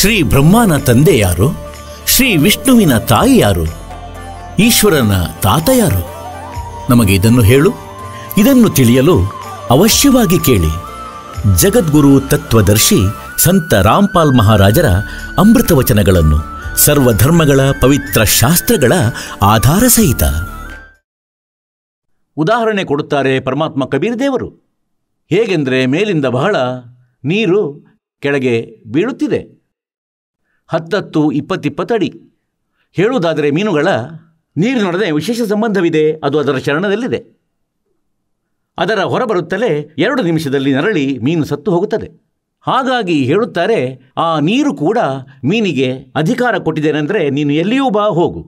ಶ್ರೀ ಬ್ರಹ್ಮನ ತಂದೆ ಯಾರು ಶ್ರೀ ವಿಷ್ಣುವಿನ ತಾಯಿ ಯಾರು ಈಶ್ವರನ ತಾತ ಯಾರು ನಮಗೆ ಇದನ್ನು ಹೇಳು ಇದನ್ನು ತಿಳಿಯಲು ಅವಶ್ಯವಾಗಿ ಕೇಳಿ ಜಗದ್ಗುರು ತತ್ವದರ್ಶಿ ಸಂತ ರಾಮ್ಪಾಲ್ ಮಹಾರಾಜರ ಅಮೃತವಚನಗಳನ್ನು ಸರ್ವಧರ್ಮಗಳ ಪವಿತ್ರ ಶಾಸ್ತ್ರಗಳ ಆಧಾರ ಸಹಿತ ಉದಾಹರಣೆ ಕೊಡುತ್ತಾರೆ ಪರಮಾತ್ಮ ಕಬೀರ್ ದೇವರು ಹೇಗೆಂದರೆ ಮೇಲಿಂದ ಬಹಳ ನೀರು ಕೆಳಗೆ ಬೀಳುತ್ತಿದೆ ಹತ್ತತ್ತು ಇಪ್ಪತ್ತಿಪ್ಪತ್ತಡಿ ಹೇಳುವುದಾದರೆ ಮೀನುಗಳ ನೀರಿನೊಡನೆ ವಿಶೇಷ ಸಂಬಂಧವಿದೆ ಅದು ಅದರ ಶರಣದಲ್ಲಿದೆ ಅದರ ಹೊರಬರುತ್ತಲೇ ಎರಡು ನಿಮಿಷದಲ್ಲಿ ನರಳಿ ಮೀನು ಸತ್ತು ಹೋಗುತ್ತದೆ ಹಾಗಾಗಿ ಹೇಳುತ್ತಾರೆ ಆ ನೀರು ಕೂಡ ಮೀನಿಗೆ ಅಧಿಕಾರ ಕೊಟ್ಟಿದ್ದೇನೆಂದರೆ ನೀನು ಎಲ್ಲಿಯೂ ಬಾ ಹೋಗು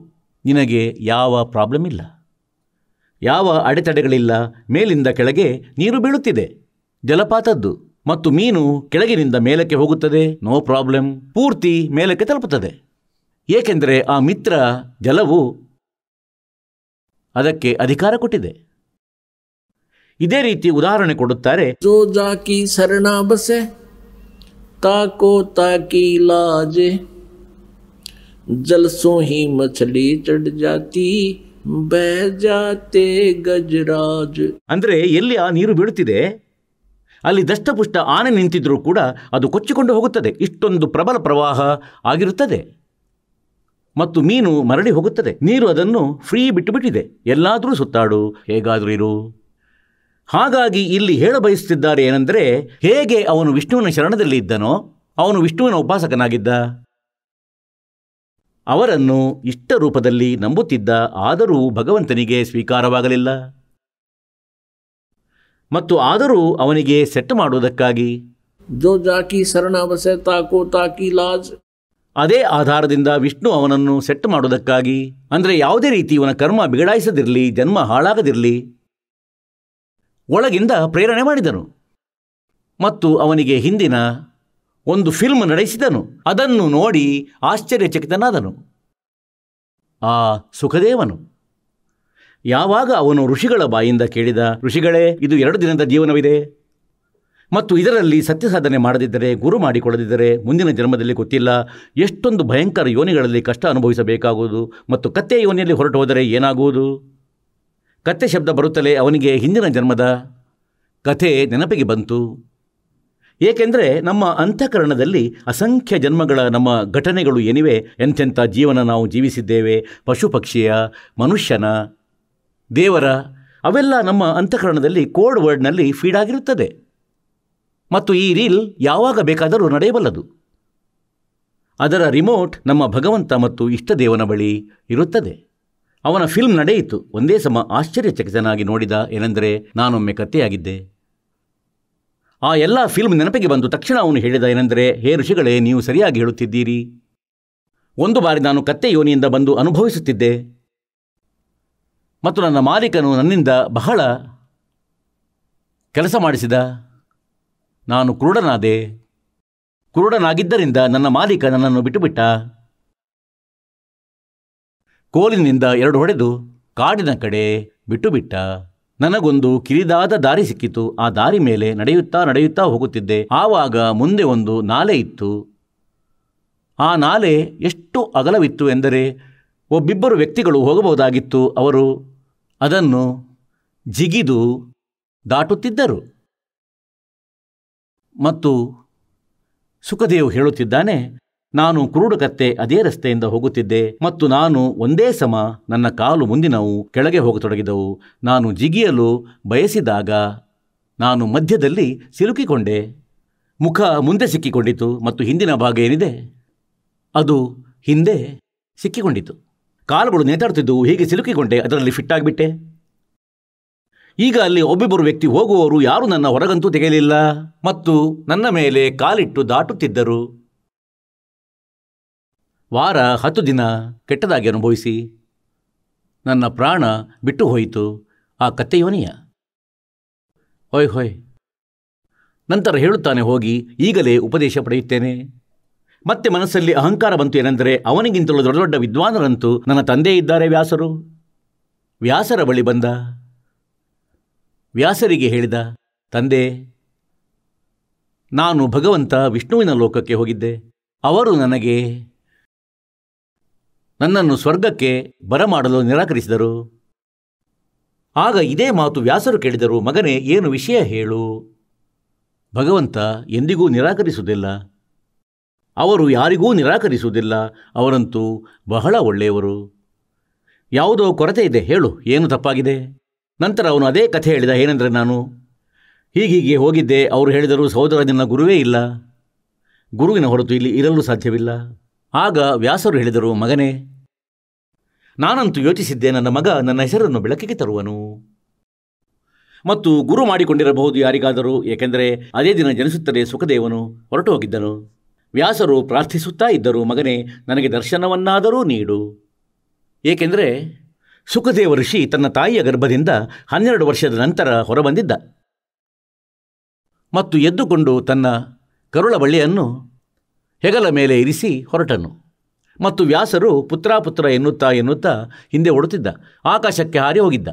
ನಿನಗೆ ಯಾವ ಪ್ರಾಬ್ಲಮ್ ಇಲ್ಲ ಯಾವ ಅಡೆತಡೆಗಳಿಲ್ಲ ಮೇಲಿಂದ ಕೆಳಗೆ ನೀರು ಬೀಳುತ್ತಿದೆ ಜಲಪಾತದ್ದು ಮತ್ತು ಮೀನು ಕೆಳಗಿನಿಂದ ಮೇಲಕ್ಕೆ ಹೋಗುತ್ತದೆ ನೋ ಪ್ರಾಬ್ಲಮ್ ಪೂರ್ತಿ ಮೇಲಕ್ಕೆ ತಲುಪುತ್ತದೆ ಏಕೆಂದರೆ ಆ ಮಿತ್ರ ಜಲವು ಅದಕ್ಕೆ ಅಧಿಕಾರ ಕೊಟ್ಟಿದೆ ಇದೇ ರೀತಿ ಉದಾಹರಣೆ ಕೊಡುತ್ತಾರೆ ಜೋಜಾಕಿ ಬಸೆ ತಾಕೋ ತಾಕಿ ಲಾಜೆ ಜಲಸೋ ಹಿ ಮಛಲಿ ಚಡ್ ಜಾತಿ ಜಾತೆ ಗಜರಾಜ್ ಅಂದ್ರೆ ಎಲ್ಲಿ ಆ ನೀರು ಬೀಳುತ್ತಿದೆ ಅಲ್ಲಿ ದಷ್ಟಪುಷ್ಟ ಆನೆ ನಿಂತಿದ್ದರೂ ಕೂಡ ಅದು ಕೊಚ್ಚಿಕೊಂಡು ಹೋಗುತ್ತದೆ ಇಷ್ಟೊಂದು ಪ್ರಬಲ ಪ್ರವಾಹ ಆಗಿರುತ್ತದೆ ಮತ್ತು ಮೀನು ಮರಳಿ ಹೋಗುತ್ತದೆ ನೀರು ಅದನ್ನು ಫ್ರೀ ಬಿಟ್ಟುಬಿಟ್ಟಿದೆ ಎಲ್ಲಾದರೂ ಸುತ್ತಾಡು ಹೇಗಾದರೂ ಇರು ಹಾಗಾಗಿ ಇಲ್ಲಿ ಹೇಳ ಬಯಸುತ್ತಿದ್ದಾರೆ ಏನೆಂದರೆ ಹೇಗೆ ಅವನು ವಿಷ್ಣುವಿನ ಶರಣದಲ್ಲಿ ಇದ್ದನೋ ಅವನು ವಿಷ್ಣುವಿನ ಉಪಾಸಕನಾಗಿದ್ದ ಅವರನ್ನು ಇಷ್ಟ ರೂಪದಲ್ಲಿ ನಂಬುತ್ತಿದ್ದ ಆದರೂ ಭಗವಂತನಿಗೆ ಸ್ವೀಕಾರವಾಗಲಿಲ್ಲ ಮತ್ತು ಆದರೂ ಅವನಿಗೆ ಸೆಟ್ ಮಾಡುವುದಕ್ಕಾಗಿ ಲಾಜ್ ಅದೇ ಆಧಾರದಿಂದ ವಿಷ್ಣು ಅವನನ್ನು ಸೆಟ್ ಮಾಡುವುದಕ್ಕಾಗಿ ಅಂದರೆ ಯಾವುದೇ ರೀತಿ ಇವನ ಕರ್ಮ ಬಿಗಡಾಯಿಸದಿರಲಿ ಜನ್ಮ ಹಾಳಾಗದಿರಲಿ ಒಳಗಿಂದ ಪ್ರೇರಣೆ ಮಾಡಿದನು ಮತ್ತು ಅವನಿಗೆ ಹಿಂದಿನ ಒಂದು ಫಿಲ್ಮ್ ನಡೆಸಿದನು ಅದನ್ನು ನೋಡಿ ಆಶ್ಚರ್ಯಚಕಿತನಾದನು ಆ ಸುಖದೇವನು ಯಾವಾಗ ಅವನು ಋಷಿಗಳ ಬಾಯಿಂದ ಕೇಳಿದ ಋಷಿಗಳೇ ಇದು ಎರಡು ದಿನದ ಜೀವನವಿದೆ ಮತ್ತು ಇದರಲ್ಲಿ ಸತ್ಯ ಸಾಧನೆ ಮಾಡದಿದ್ದರೆ ಗುರು ಮಾಡಿಕೊಳ್ಳದಿದ್ದರೆ ಮುಂದಿನ ಜನ್ಮದಲ್ಲಿ ಗೊತ್ತಿಲ್ಲ ಎಷ್ಟೊಂದು ಭಯಂಕರ ಯೋನಿಗಳಲ್ಲಿ ಕಷ್ಟ ಅನುಭವಿಸಬೇಕಾಗುವುದು ಮತ್ತು ಕತ್ತೆ ಯೋನಿಯಲ್ಲಿ ಹೊರಟು ಹೋದರೆ ಏನಾಗುವುದು ಕತ್ತೆ ಶಬ್ದ ಬರುತ್ತಲೇ ಅವನಿಗೆ ಹಿಂದಿನ ಜನ್ಮದ ಕಥೆ ನೆನಪಿಗೆ ಬಂತು ಏಕೆಂದರೆ ನಮ್ಮ ಅಂತಃಕರಣದಲ್ಲಿ ಅಸಂಖ್ಯ ಜನ್ಮಗಳ ನಮ್ಮ ಘಟನೆಗಳು ಏನಿವೆ ಎಂಥೆಂಥ ಜೀವನ ನಾವು ಜೀವಿಸಿದ್ದೇವೆ ಪಶು ಪಕ್ಷಿಯ ಮನುಷ್ಯನ ದೇವರ ಅವೆಲ್ಲ ನಮ್ಮ ಅಂತಃಕರಣದಲ್ಲಿ ಕೋಡ್ ವರ್ಡ್ನಲ್ಲಿ ಫೀಡ್ ಆಗಿರುತ್ತದೆ ಮತ್ತು ಈ ರೀಲ್ ಯಾವಾಗ ಬೇಕಾದರೂ ನಡೆಯಬಲ್ಲದು ಅದರ ರಿಮೋಟ್ ನಮ್ಮ ಭಗವಂತ ಮತ್ತು ಇಷ್ಟದೇವನ ಬಳಿ ಇರುತ್ತದೆ ಅವನ ಫಿಲ್ಮ್ ನಡೆಯಿತು ಒಂದೇ ಸಮ ಆಶ್ಚರ್ಯಚಕಿತನಾಗಿ ನೋಡಿದ ಏನೆಂದರೆ ನಾನೊಮ್ಮೆ ಕತ್ತೆಯಾಗಿದ್ದೆ ಆ ಎಲ್ಲ ಫಿಲ್ಮ್ ನೆನಪಿಗೆ ಬಂದು ತಕ್ಷಣ ಅವನು ಹೇಳಿದ ಏನೆಂದರೆ ಹೇ ಋಷಿಗಳೇ ನೀವು ಸರಿಯಾಗಿ ಹೇಳುತ್ತಿದ್ದೀರಿ ಒಂದು ಬಾರಿ ನಾನು ಕತ್ತೆ ಯೋನಿಯಿಂದ ಬಂದು ಅನುಭವಿಸುತ್ತಿದ್ದೆ ಮತ್ತು ನನ್ನ ಮಾಲೀಕನು ನನ್ನಿಂದ ಬಹಳ ಕೆಲಸ ಮಾಡಿಸಿದ ನಾನು ಕುರುಡನಾದೆ ಕುರುಡನಾಗಿದ್ದರಿಂದ ನನ್ನ ಮಾಲೀಕ ನನ್ನನ್ನು ಬಿಟ್ಟುಬಿಟ್ಟ ಕೋಲಿನಿಂದ ಎರಡು ಹೊಡೆದು ಕಾಡಿನ ಕಡೆ ಬಿಟ್ಟುಬಿಟ್ಟ ನನಗೊಂದು ಕಿರಿದಾದ ದಾರಿ ಸಿಕ್ಕಿತು ಆ ದಾರಿ ಮೇಲೆ ನಡೆಯುತ್ತಾ ನಡೆಯುತ್ತಾ ಹೋಗುತ್ತಿದ್ದೆ ಆವಾಗ ಮುಂದೆ ಒಂದು ನಾಲೆ ಇತ್ತು ಆ ನಾಲೆ ಎಷ್ಟು ಅಗಲವಿತ್ತು ಎಂದರೆ ಒಬ್ಬಿಬ್ಬರು ವ್ಯಕ್ತಿಗಳು ಹೋಗಬಹುದಾಗಿತ್ತು ಅವರು ಅದನ್ನು ಜಿಗಿದು ದಾಟುತ್ತಿದ್ದರು ಮತ್ತು ಸುಖದೇವ್ ಹೇಳುತ್ತಿದ್ದಾನೆ ನಾನು ಕುರುಡುಕತ್ತೆ ಅದೇ ರಸ್ತೆಯಿಂದ ಹೋಗುತ್ತಿದ್ದೆ ಮತ್ತು ನಾನು ಒಂದೇ ಸಮ ನನ್ನ ಕಾಲು ಮುಂದಿನವು ಕೆಳಗೆ ಹೋಗತೊಡಗಿದವು ನಾನು ಜಿಗಿಯಲು ಬಯಸಿದಾಗ ನಾನು ಮಧ್ಯದಲ್ಲಿ ಸಿಲುಕಿಕೊಂಡೆ ಮುಖ ಮುಂದೆ ಸಿಕ್ಕಿಕೊಂಡಿತು ಮತ್ತು ಹಿಂದಿನ ಭಾಗ ಏನಿದೆ ಅದು ಹಿಂದೆ ಸಿಕ್ಕಿಕೊಂಡಿತು ಕಾಲುಗಳು ನೇತಾಡ್ತಿದ್ದು ಹೀಗೆ ಸಿಲುಕಿಕೊಂಡೆ ಅದರಲ್ಲಿ ಫಿಟ್ ಆಗಿಬಿಟ್ಟೆ ಈಗ ಅಲ್ಲಿ ಒಬ್ಬಿಬ್ಬರು ವ್ಯಕ್ತಿ ಹೋಗುವವರು ಯಾರೂ ನನ್ನ ಹೊರಗಂತೂ ತೆಗೆಯಲಿಲ್ಲ ಮತ್ತು ನನ್ನ ಮೇಲೆ ಕಾಲಿಟ್ಟು ದಾಟುತ್ತಿದ್ದರು ವಾರ ಹತ್ತು ದಿನ ಕೆಟ್ಟದಾಗಿ ಅನುಭವಿಸಿ ನನ್ನ ಪ್ರಾಣ ಬಿಟ್ಟು ಹೋಯಿತು ಆ ಕತ್ತೆಯೋನಿಯ ಹೊಯ್ ಹೊಯ್ ನಂತರ ಹೇಳುತ್ತಾನೆ ಹೋಗಿ ಈಗಲೇ ಉಪದೇಶ ಪಡೆಯುತ್ತೇನೆ ಮತ್ತೆ ಮನಸ್ಸಲ್ಲಿ ಅಹಂಕಾರ ಬಂತು ಏನೆಂದರೆ ಅವನಿಗಿಂತಲೂ ದೊಡ್ಡ ದೊಡ್ಡ ವಿದ್ವಾನರಂತೂ ನನ್ನ ತಂದೆ ಇದ್ದಾರೆ ವ್ಯಾಸರು ವ್ಯಾಸರ ಬಳಿ ಬಂದ ವ್ಯಾಸರಿಗೆ ಹೇಳಿದ ತಂದೆ ನಾನು ಭಗವಂತ ವಿಷ್ಣುವಿನ ಲೋಕಕ್ಕೆ ಹೋಗಿದ್ದೆ ಅವರು ನನಗೆ ನನ್ನನ್ನು ಸ್ವರ್ಗಕ್ಕೆ ಬರಮಾಡಲು ನಿರಾಕರಿಸಿದರು ಆಗ ಇದೇ ಮಾತು ವ್ಯಾಸರು ಕೇಳಿದರು ಮಗನೇ ಏನು ವಿಷಯ ಹೇಳು ಭಗವಂತ ಎಂದಿಗೂ ನಿರಾಕರಿಸುವುದಿಲ್ಲ ಅವರು ಯಾರಿಗೂ ನಿರಾಕರಿಸುವುದಿಲ್ಲ ಅವರಂತೂ ಬಹಳ ಒಳ್ಳೆಯವರು ಯಾವುದೋ ಕೊರತೆ ಇದೆ ಹೇಳು ಏನು ತಪ್ಪಾಗಿದೆ ನಂತರ ಅವನು ಅದೇ ಕಥೆ ಹೇಳಿದ ಏನೆಂದರೆ ನಾನು ಹೀಗೀಗೆ ಹೋಗಿದ್ದೆ ಅವರು ಹೇಳಿದರು ಸಹೋದರ ನಿನ್ನ ಗುರುವೇ ಇಲ್ಲ ಗುರುವಿನ ಹೊರತು ಇಲ್ಲಿ ಇರಲು ಸಾಧ್ಯವಿಲ್ಲ ಆಗ ವ್ಯಾಸರು ಹೇಳಿದರು ಮಗನೇ ನಾನಂತೂ ಯೋಚಿಸಿದ್ದೆ ನನ್ನ ಮಗ ನನ್ನ ಹೆಸರನ್ನು ಬೆಳಕಿಗೆ ತರುವನು ಮತ್ತು ಗುರು ಮಾಡಿಕೊಂಡಿರಬಹುದು ಯಾರಿಗಾದರೂ ಏಕೆಂದರೆ ಅದೇ ದಿನ ಜನಿಸುತ್ತದೆ ಸುಖದೇವನು ಹೊರಟು ಹೋಗಿದ್ದನು ವ್ಯಾಸರು ಪ್ರಾರ್ಥಿಸುತ್ತಾ ಇದ್ದರು ಮಗನೇ ನನಗೆ ದರ್ಶನವನ್ನಾದರೂ ನೀಡು ಏಕೆಂದರೆ ಸುಖದೇವ ಋಷಿ ತನ್ನ ತಾಯಿಯ ಗರ್ಭದಿಂದ ಹನ್ನೆರಡು ವರ್ಷದ ನಂತರ ಹೊರಬಂದಿದ್ದ ಮತ್ತು ಎದ್ದುಕೊಂಡು ತನ್ನ ಕರುಳ ಬಳ್ಳಿಯನ್ನು ಹೆಗಲ ಮೇಲೆ ಇರಿಸಿ ಹೊರಟನು ಮತ್ತು ವ್ಯಾಸರು ಪುತ್ರಾಪುತ್ರ ಎನ್ನುತ್ತಾ ಎನ್ನುತ್ತಾ ಹಿಂದೆ ಓಡುತ್ತಿದ್ದ ಆಕಾಶಕ್ಕೆ ಹಾರಿ ಹೋಗಿದ್ದ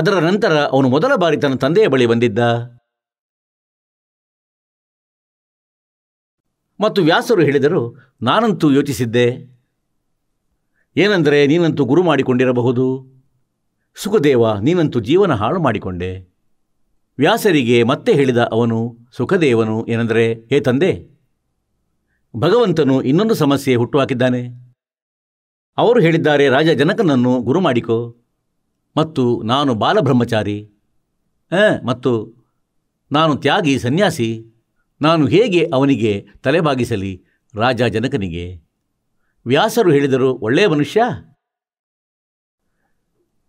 ಅದರ ನಂತರ ಅವನು ಮೊದಲ ಬಾರಿ ತನ್ನ ತಂದೆಯ ಬಳಿ ಬಂದಿದ್ದ ಮತ್ತು ವ್ಯಾಸರು ಹೇಳಿದರು ನಾನಂತೂ ಯೋಚಿಸಿದ್ದೆ ಏನೆಂದರೆ ನೀನಂತೂ ಗುರು ಮಾಡಿಕೊಂಡಿರಬಹುದು ಸುಖದೇವ ನೀನಂತೂ ಜೀವನ ಹಾಳು ಮಾಡಿಕೊಂಡೆ ವ್ಯಾಸರಿಗೆ ಮತ್ತೆ ಹೇಳಿದ ಅವನು ಸುಖದೇವನು ಏನೆಂದರೆ ಹೇ ತಂದೆ ಭಗವಂತನು ಇನ್ನೊಂದು ಸಮಸ್ಯೆ ಹುಟ್ಟುಹಾಕಿದ್ದಾನೆ ಅವರು ಹೇಳಿದ್ದಾರೆ ರಾಜ ಜನಕನನ್ನು ಗುರು ಮಾಡಿಕೊ ಮತ್ತು ನಾನು ಬಾಲಬ್ರಹ್ಮಚಾರಿ ಮತ್ತು ನಾನು ತ್ಯಾಗಿ ಸನ್ಯಾಸಿ ನಾನು ಹೇಗೆ ಅವನಿಗೆ ತಲೆಬಾಗಿಸಲಿ ರಾಜ ಜನಕನಿಗೆ ವ್ಯಾಸರು ಹೇಳಿದರು ಒಳ್ಳೆಯ ಮನುಷ್ಯ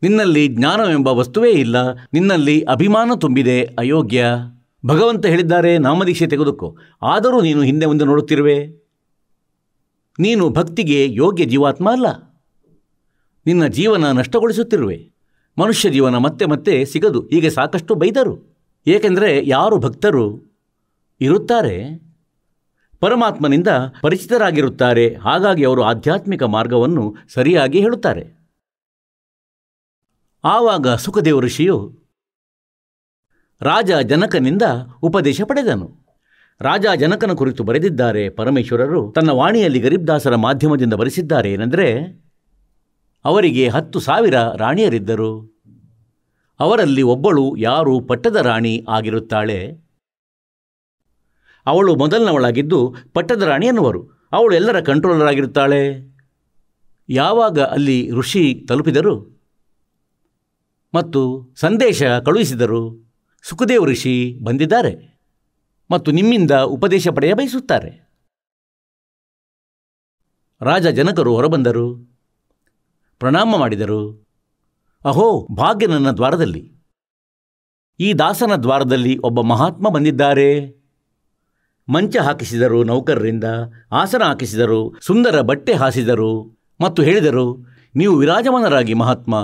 ನಿನ್ನಲ್ಲಿ ಜ್ಞಾನವೆಂಬ ವಸ್ತುವೇ ಇಲ್ಲ ನಿನ್ನಲ್ಲಿ ಅಭಿಮಾನ ತುಂಬಿದೆ ಅಯೋಗ್ಯ ಭಗವಂತ ಹೇಳಿದ್ದಾರೆ ನಾಮದೀಕ್ಷೆ ತೆಗೆದುಕೋ ಆದರೂ ನೀನು ಹಿಂದೆ ಮುಂದೆ ನೋಡುತ್ತಿರುವೆ ನೀನು ಭಕ್ತಿಗೆ ಯೋಗ್ಯ ಜೀವಾತ್ಮ ಅಲ್ಲ ನಿನ್ನ ಜೀವನ ನಷ್ಟಗೊಳಿಸುತ್ತಿರುವೆ ಮನುಷ್ಯ ಜೀವನ ಮತ್ತೆ ಮತ್ತೆ ಸಿಗದು ಹೀಗೆ ಸಾಕಷ್ಟು ಬೈದರು ಏಕೆಂದರೆ ಯಾರು ಭಕ್ತರು ಇರುತ್ತಾರೆ ಪರಮಾತ್ಮನಿಂದ ಪರಿಚಿತರಾಗಿರುತ್ತಾರೆ ಹಾಗಾಗಿ ಅವರು ಆಧ್ಯಾತ್ಮಿಕ ಮಾರ್ಗವನ್ನು ಸರಿಯಾಗಿ ಹೇಳುತ್ತಾರೆ ಆವಾಗ ಸುಖದೇವ ಋಷಿಯು ರಾಜ ಜನಕನಿಂದ ಉಪದೇಶ ಪಡೆದನು ರಾಜ ಜನಕನ ಕುರಿತು ಬರೆದಿದ್ದಾರೆ ಪರಮೇಶ್ವರರು ತನ್ನ ವಾಣಿಯಲ್ಲಿ ಗರೀಬ್ದಾಸರ ಮಾಧ್ಯಮದಿಂದ ಬರೆಸಿದ್ದಾರೆ ಏನೆಂದರೆ ಅವರಿಗೆ ಹತ್ತು ಸಾವಿರ ರಾಣಿಯರಿದ್ದರು ಅವರಲ್ಲಿ ಒಬ್ಬಳು ಯಾರು ಪಟ್ಟದ ರಾಣಿ ಆಗಿರುತ್ತಾಳೆ ಅವಳು ಮೊದಲನವಳಾಗಿದ್ದು ಪಟ್ಟದ ರಾಣಿ ಅವಳು ಎಲ್ಲರ ಕಂಟ್ರೋಲರ್ ಆಗಿರುತ್ತಾಳೆ ಯಾವಾಗ ಅಲ್ಲಿ ಋಷಿ ತಲುಪಿದರು ಮತ್ತು ಸಂದೇಶ ಕಳುಹಿಸಿದರು ಸುಖದೇವ್ ಋಷಿ ಬಂದಿದ್ದಾರೆ ಮತ್ತು ನಿಮ್ಮಿಂದ ಉಪದೇಶ ಪಡೆಯ ಬಯಸುತ್ತಾರೆ ರಾಜ ಜನಕರು ಹೊರಬಂದರು ಪ್ರಣಾಮ ಮಾಡಿದರು ಅಹೋ ಭಾಗ್ಯ ನನ್ನ ದ್ವಾರದಲ್ಲಿ ಈ ದಾಸನ ದ್ವಾರದಲ್ಲಿ ಒಬ್ಬ ಮಹಾತ್ಮ ಬಂದಿದ್ದಾರೆ ಮಂಚ ಹಾಕಿಸಿದರು ನೌಕರರಿಂದ ಆಸನ ಹಾಕಿಸಿದರು ಸುಂದರ ಬಟ್ಟೆ ಹಾಸಿದರು ಮತ್ತು ಹೇಳಿದರು ನೀವು ವಿರಾಜಮಾನರಾಗಿ ಮಹಾತ್ಮ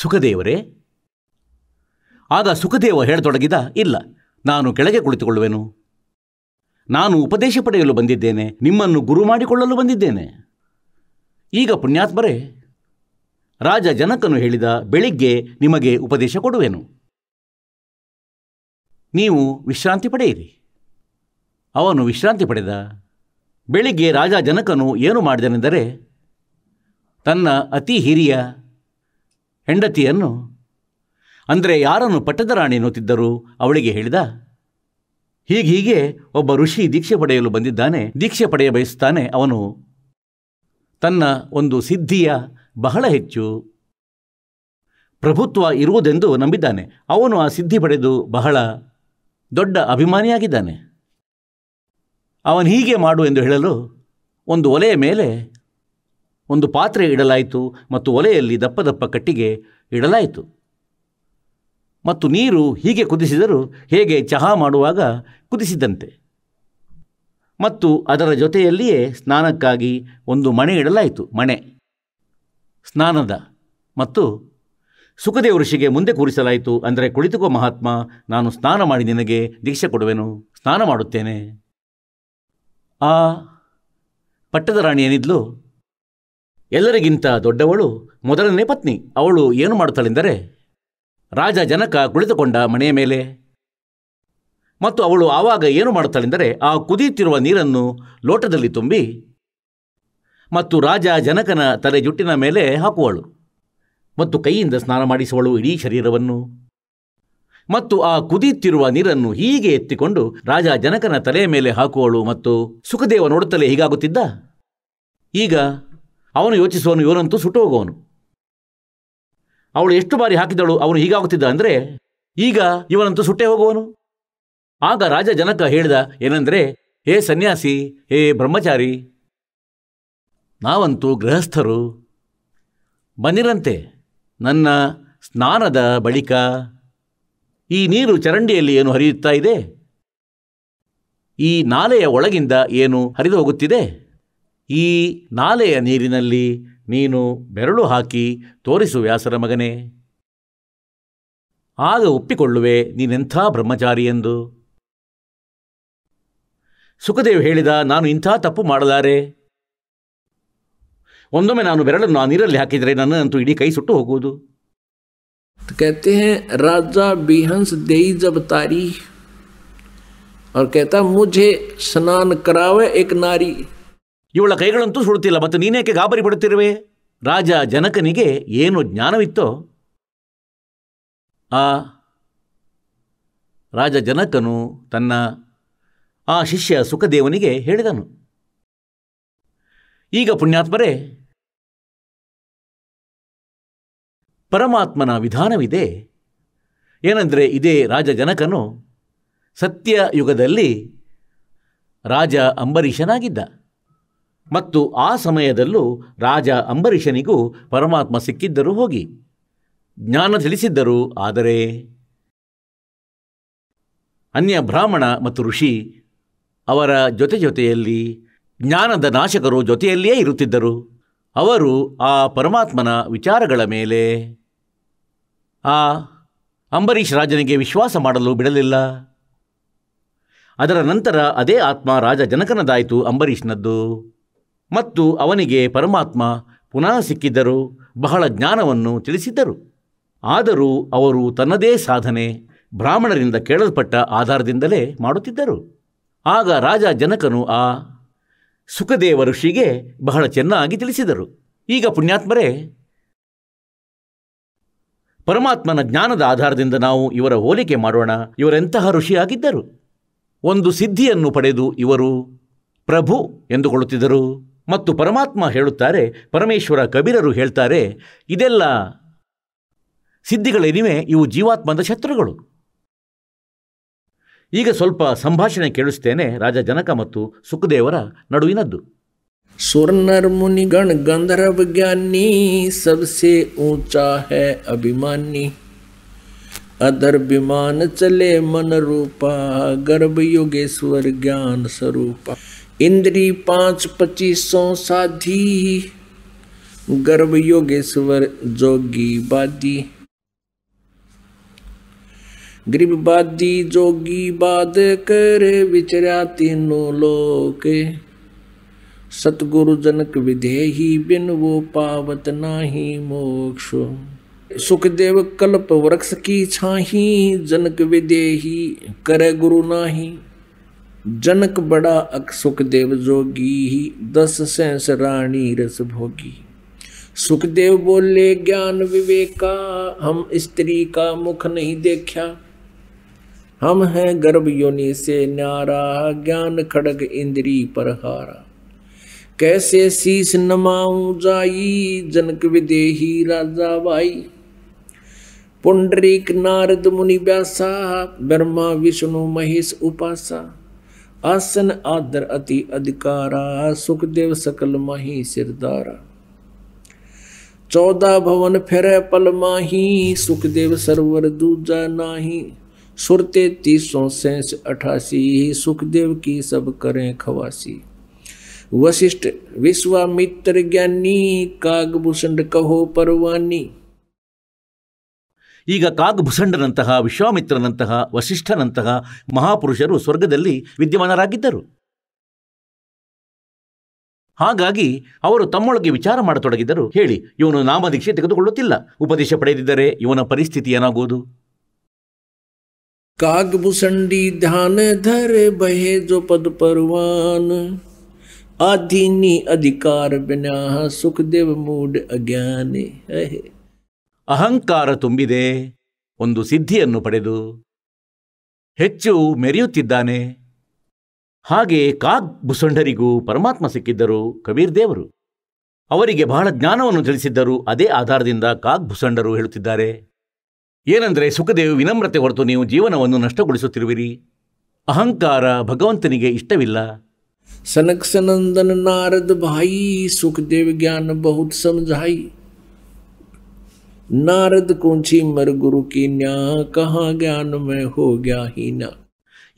ಸುಖದೇವರೇ ಆಗ ಸುಖದೇವ ಹೇಳತೊಡಗಿದ ಇಲ್ಲ ನಾನು ಕೆಳಗೆ ಕುಳಿತುಕೊಳ್ಳುವೆನು ನಾನು ಉಪದೇಶ ಪಡೆಯಲು ಬಂದಿದ್ದೇನೆ ನಿಮ್ಮನ್ನು ಗುರು ಮಾಡಿಕೊಳ್ಳಲು ಬಂದಿದ್ದೇನೆ ಈಗ ಪುಣ್ಯಾತ್ಮರೇ ರಾಜ ಜನಕನು ಹೇಳಿದ ಬೆಳಿಗ್ಗೆ ನಿಮಗೆ ಉಪದೇಶ ಕೊಡುವೆನು ನೀವು ವಿಶ್ರಾಂತಿ ಪಡೆಯಿರಿ ಅವನು ವಿಶ್ರಾಂತಿ ಪಡೆದ ಬೆಳಿಗ್ಗೆ ರಾಜ ಜನಕನು ಏನು ಮಾಡಿದನೆಂದರೆ ತನ್ನ ಅತಿ ಹಿರಿಯ ಹೆಂಡತಿಯನ್ನು ಅಂದರೆ ಯಾರನ್ನು ಪಟ್ಟದ ರಾಣಿ ಎನ್ನುತ್ತಿದ್ದರು ಅವಳಿಗೆ ಹೇಳಿದ ಹೀಗೀಗೆ ಒಬ್ಬ ಋಷಿ ದೀಕ್ಷೆ ಪಡೆಯಲು ಬಂದಿದ್ದಾನೆ ದೀಕ್ಷೆ ಪಡೆಯ ಬಯಸುತ್ತಾನೆ ಅವನು ತನ್ನ ಒಂದು ಸಿದ್ಧಿಯ ಬಹಳ ಹೆಚ್ಚು ಪ್ರಭುತ್ವ ಇರುವುದೆಂದು ನಂಬಿದ್ದಾನೆ ಅವನು ಆ ಸಿದ್ಧಿ ಪಡೆದು ಬಹಳ ದೊಡ್ಡ ಅಭಿಮಾನಿಯಾಗಿದ್ದಾನೆ ಅವನು ಹೀಗೆ ಮಾಡು ಎಂದು ಹೇಳಲು ಒಂದು ಒಲೆಯ ಮೇಲೆ ಒಂದು ಪಾತ್ರೆ ಇಡಲಾಯಿತು ಮತ್ತು ಒಲೆಯಲ್ಲಿ ದಪ್ಪ ದಪ್ಪ ಕಟ್ಟಿಗೆ ಇಡಲಾಯಿತು ಮತ್ತು ನೀರು ಹೀಗೆ ಕುದಿಸಿದರು ಹೇಗೆ ಚಹಾ ಮಾಡುವಾಗ ಕುದಿಸಿದ್ದಂತೆ ಮತ್ತು ಅದರ ಜೊತೆಯಲ್ಲಿಯೇ ಸ್ನಾನಕ್ಕಾಗಿ ಒಂದು ಮಣೆ ಇಡಲಾಯಿತು ಮಣೆ ಸ್ನಾನದ ಮತ್ತು ಸುಖದೇವ ಋಷಿಗೆ ಮುಂದೆ ಕೂರಿಸಲಾಯಿತು ಅಂದರೆ ಕುಳಿತುಕೋ ಮಹಾತ್ಮ ನಾನು ಸ್ನಾನ ಮಾಡಿ ನಿನಗೆ ದೀಕ್ಷೆ ಕೊಡುವೆನು ಸ್ನಾನ ಮಾಡುತ್ತೇನೆ ಆ ಪಟ್ಟದ ರಾಣಿ ಏನಿದ್ಲು ಎಲ್ಲರಿಗಿಂತ ದೊಡ್ಡವಳು ಮೊದಲನೇ ಪತ್ನಿ ಅವಳು ಏನು ಮಾಡುತ್ತಾಳೆಂದರೆ ರಾಜ ಜನಕ ಕುಳಿತುಕೊಂಡ ಮನೆಯ ಮೇಲೆ ಮತ್ತು ಅವಳು ಆವಾಗ ಏನು ಮಾಡುತ್ತಾಳೆಂದರೆ ಆ ಕುದಿಯುತ್ತಿರುವ ನೀರನ್ನು ಲೋಟದಲ್ಲಿ ತುಂಬಿ ಮತ್ತು ರಾಜ ಜನಕನ ತಲೆ ಜುಟ್ಟಿನ ಮೇಲೆ ಹಾಕುವಳು ಮತ್ತು ಕೈಯಿಂದ ಸ್ನಾನ ಮಾಡಿಸುವಳು ಇಡೀ ಶರೀರವನ್ನು ಮತ್ತು ಆ ಕುದಿಯುತ್ತಿರುವ ನೀರನ್ನು ಹೀಗೆ ಎತ್ತಿಕೊಂಡು ರಾಜ ಜನಕನ ತಲೆಯ ಮೇಲೆ ಹಾಕುವಳು ಮತ್ತು ಸುಖದೇವ ನೋಡುತ್ತಲೇ ಹೀಗಾಗುತ್ತಿದ್ದ ಈಗ ಅವನು ಯೋಚಿಸುವನು ಇವನಂತೂ ಹೋಗುವನು ಅವಳು ಎಷ್ಟು ಬಾರಿ ಹಾಕಿದಳು ಅವನು ಹೀಗಾಗುತ್ತಿದ್ದ ಅಂದರೆ ಈಗ ಇವನಂತೂ ಸುಟ್ಟೇ ಹೋಗುವನು ಆಗ ರಾಜ ಜನಕ ಹೇಳಿದ ಏನಂದರೆ ಹೇ ಸನ್ಯಾಸಿ ಹೇ ಬ್ರಹ್ಮಚಾರಿ ನಾವಂತೂ ಗೃಹಸ್ಥರು ಬಂದಿರಂತೆ ನನ್ನ ಸ್ನಾನದ ಬಳಿಕ ಈ ನೀರು ಚರಂಡಿಯಲ್ಲಿ ಏನು ಹರಿಯುತ್ತಾ ಇದೆ ಈ ನಾಲೆಯ ಒಳಗಿಂದ ಏನು ಹರಿದು ಹೋಗುತ್ತಿದೆ ಈ ನಾಲೆಯ ನೀರಿನಲ್ಲಿ ನೀನು ಬೆರಳು ಹಾಕಿ ತೋರಿಸು ವ್ಯಾಸರ ಮಗನೇ ಆಗ ಒಪ್ಪಿಕೊಳ್ಳುವೆ ನೀನೆಂಥ ಬ್ರಹ್ಮಚಾರಿ ಎಂದು ಸುಖದೇವ್ ಹೇಳಿದ ನಾನು ಇಂಥ ತಪ್ಪು ಮಾಡಲಾರೆ ಒಂದೊಮ್ಮೆ ನಾನು ಬೆರಳನ್ನು ಆ ನೀರಲ್ಲಿ ಹಾಕಿದರೆ ನನ್ನಂತೂ ಇಡೀ ಕೈ ಸುಟ್ಟು ಹೋಗುವುದು तो कहते हैं राजा बिहंस देई जब तारी और कहता मुझे स्नान करावे एक नारी ಇವಳ ಕೈಗಳಂತೂ ಸುಡುತ್ತಿಲ್ಲ ಮತ್ತು ನೀನೇಕೆ ಗಾಬರಿ ಪಡುತ್ತಿರುವೆ ರಾಜ ಜನಕನಿಗೆ ಏನು ಜ್ಞಾನವಿತ್ತೋ ಆ ರಾಜ ಜನಕನು ತನ್ನ ಆ ಶಿಷ್ಯ ಸುಖದೇವನಿಗೆ ಹೇಳಿದನು ಈಗ ಪುಣ್ಯಾತ್ಮರೇ ಪರಮಾತ್ಮನ ವಿಧಾನವಿದೆ ಏನೆಂದರೆ ಇದೇ ರಾಜಜನಕನು ಸತ್ಯ ಯುಗದಲ್ಲಿ ರಾಜ ಅಂಬರೀಷನಾಗಿದ್ದ ಮತ್ತು ಆ ಸಮಯದಲ್ಲೂ ರಾಜ ಅಂಬರೀಷನಿಗೂ ಪರಮಾತ್ಮ ಸಿಕ್ಕಿದ್ದರೂ ಹೋಗಿ ಜ್ಞಾನ ತಿಳಿಸಿದ್ದರು ಆದರೆ ಅನ್ಯ ಬ್ರಾಹ್ಮಣ ಮತ್ತು ಋಷಿ ಅವರ ಜೊತೆ ಜೊತೆಯಲ್ಲಿ ಜ್ಞಾನದ ನಾಶಕರು ಜೊತೆಯಲ್ಲಿಯೇ ಇರುತ್ತಿದ್ದರು ಅವರು ಆ ಪರಮಾತ್ಮನ ವಿಚಾರಗಳ ಮೇಲೆ ಆ ಅಂಬರೀಷ್ ರಾಜನಿಗೆ ವಿಶ್ವಾಸ ಮಾಡಲು ಬಿಡಲಿಲ್ಲ ಅದರ ನಂತರ ಅದೇ ಆತ್ಮ ರಾಜ ಜನಕನದಾಯಿತು ಅಂಬರೀಷ್ನದ್ದು ಮತ್ತು ಅವನಿಗೆ ಪರಮಾತ್ಮ ಪುನಃ ಸಿಕ್ಕಿದ್ದರು ಬಹಳ ಜ್ಞಾನವನ್ನು ತಿಳಿಸಿದ್ದರು ಆದರೂ ಅವರು ತನ್ನದೇ ಸಾಧನೆ ಬ್ರಾಹ್ಮಣರಿಂದ ಕೇಳಲ್ಪಟ್ಟ ಆಧಾರದಿಂದಲೇ ಮಾಡುತ್ತಿದ್ದರು ಆಗ ರಾಜ ಜನಕನು ಆ ಸುಖದೇವ ಋಷಿಗೆ ಬಹಳ ಚೆನ್ನಾಗಿ ತಿಳಿಸಿದರು ಈಗ ಪುಣ್ಯಾತ್ಮರೇ ಪರಮಾತ್ಮನ ಜ್ಞಾನದ ಆಧಾರದಿಂದ ನಾವು ಇವರ ಹೋಲಿಕೆ ಮಾಡೋಣ ಇವರೆಂತಹ ಋಷಿಯಾಗಿದ್ದರು ಒಂದು ಸಿದ್ಧಿಯನ್ನು ಪಡೆದು ಇವರು ಪ್ರಭು ಎಂದುಕೊಳ್ಳುತ್ತಿದ್ದರು ಮತ್ತು ಪರಮಾತ್ಮ ಹೇಳುತ್ತಾರೆ ಪರಮೇಶ್ವರ ಕಬೀರರು ಹೇಳ್ತಾರೆ ಇದೆಲ್ಲ ಸಿದ್ಧಿಗಳೇನಿವೆ ಇವು ಜೀವಾತ್ಮದ ಶತ್ರುಗಳು ಈಗ ಸ್ವಲ್ಪ ಸಂಭಾಷಣೆ ಕೇಳಿಸ್ತೇನೆ ರಾಜ ಜನಕ ಮತ್ತು ಸುಖದೇವರ ನಡುವಿನದ್ದು सुर नर मुनिगण गंधर्व ज्ञानी सबसे ऊंचा है अभिमानी अदर विमान चले मन रूपा गर्भ योगेश्वर ज्ञान स्वरूपा इंद्री पांच पच्चीसों साधी गर्भ योगेश्वर जोगी बादी गरीबवादी जोगी बाद कर विचरा तीनों लोके सतगुरु जनक ही बिन वो पावत नाही मोक्ष सुखदेव कल्प वृक्ष की छाही जनक विदेही करे गुरु नाही जनक बड़ा अक सुखदेव जोगी ही दस सेंस रानी रस भोगी सुखदेव बोले ज्ञान विवेका हम स्त्री का मुख नहीं देखा हम हैं गर्भ योनि से न्यारा ज्ञान खड़ग इंद्री पर हारा कैसे शीस नमाऊ जाई जनक विदेही राजा भाई पुंडरीक नारद मुनि व्यासा ब्रह्मा विष्णु महेश उपासा आसन आदर अति अधिकारा सुखदेव सकल माही सिरदारा चौदह भवन फिर पल माही सुखदेव सरवर दूजा नाही सुरते तीसों सैस अठासी सुखदेव की सब करें खवासी ವಸಿಷ್ಠ विश्वामित्र ज्ञानी ಕಹೋ ಪರ್ವಾನಿ ಈಗ ಕಾಗಭೂಷಂಡನಂತಹ ವಿಶ್ವಾಮಿತ್ರನಂತಹ ವಸಿಷ್ಠನಂತಹ ಮಹಾಪುರುಷರು ಸ್ವರ್ಗದಲ್ಲಿ ವಿದ್ಯಮಾನರಾಗಿದ್ದರು ಹಾಗಾಗಿ ಅವರು ತಮ್ಮೊಳಗೆ ವಿಚಾರ ಮಾಡತೊಡಗಿದ್ದರು ಹೇಳಿ ಇವನು ನಾಮದೀಕ್ಷೆ ತೆಗೆದುಕೊಳ್ಳುತ್ತಿಲ್ಲ ಉಪದೇಶ ಪಡೆದಿದ್ದರೆ ಇವನ ಪರಿಸ್ಥಿತಿ ಏನಾಗುವುದು ಕಾಗಭೂಷಂಡಿ ಧ್ಯಾನ ಧರೆ ಬಹೆ ಜೋ ಪದ ಪರ್ವಾನ್ ਆਧੀਨੀ ಅಧಿಕಾರ ਬਿਨਾ ਸੁਖਦੇਵ ಮೂಡ್ ಅಜ್ಞಾನಿ ಅಹಂಕಾರ ತುಂಬಿದೆ ಒಂದು ಸಿದ್ಧಿಯನ್ನು ಪಡೆದು ಹೆಚ್ಚು ಮೆರೆಯುತ್ತಿದ್ದಾನೆ ಹಾಗೆ ಕಾಗ್ ಭುಸಂಡರಿಗೂ ಪರಮಾತ್ಮ ಸಿಕ್ಕಿದ್ದರು ಕಬೀರ್ ದೇವರು ಅವರಿಗೆ ಬಹಳ ಜ್ಞಾನವನ್ನು ತಿಳಿಸಿದ್ದರು ಅದೇ ಆಧಾರದಿಂದ ಕಾಗ್ ಭುಸಂಡರು ಹೇಳುತ್ತಿದ್ದಾರೆ ಏನೆಂದರೆ ಸುಖದೇವ್ ವಿನಮ್ರತೆ ಹೊರತು ನೀವು ಜೀವನವನ್ನು ನಷ್ಟಗೊಳಿಸುತ್ತಿರುವಿರಿ ಅಹಂಕಾರ ಭಗವಂತನಿಗೆ ಇಷ್ಟವಿಲ್ಲ सनक सनंदन नारद भाई सुखदेव ज्ञान बहुत समझाई ನಾರದ್ ಕುಂಚಿ कहा ज्ञान में ಜ್ಞಾನ ಮೇ ಹೋಗ್ಯಾ ना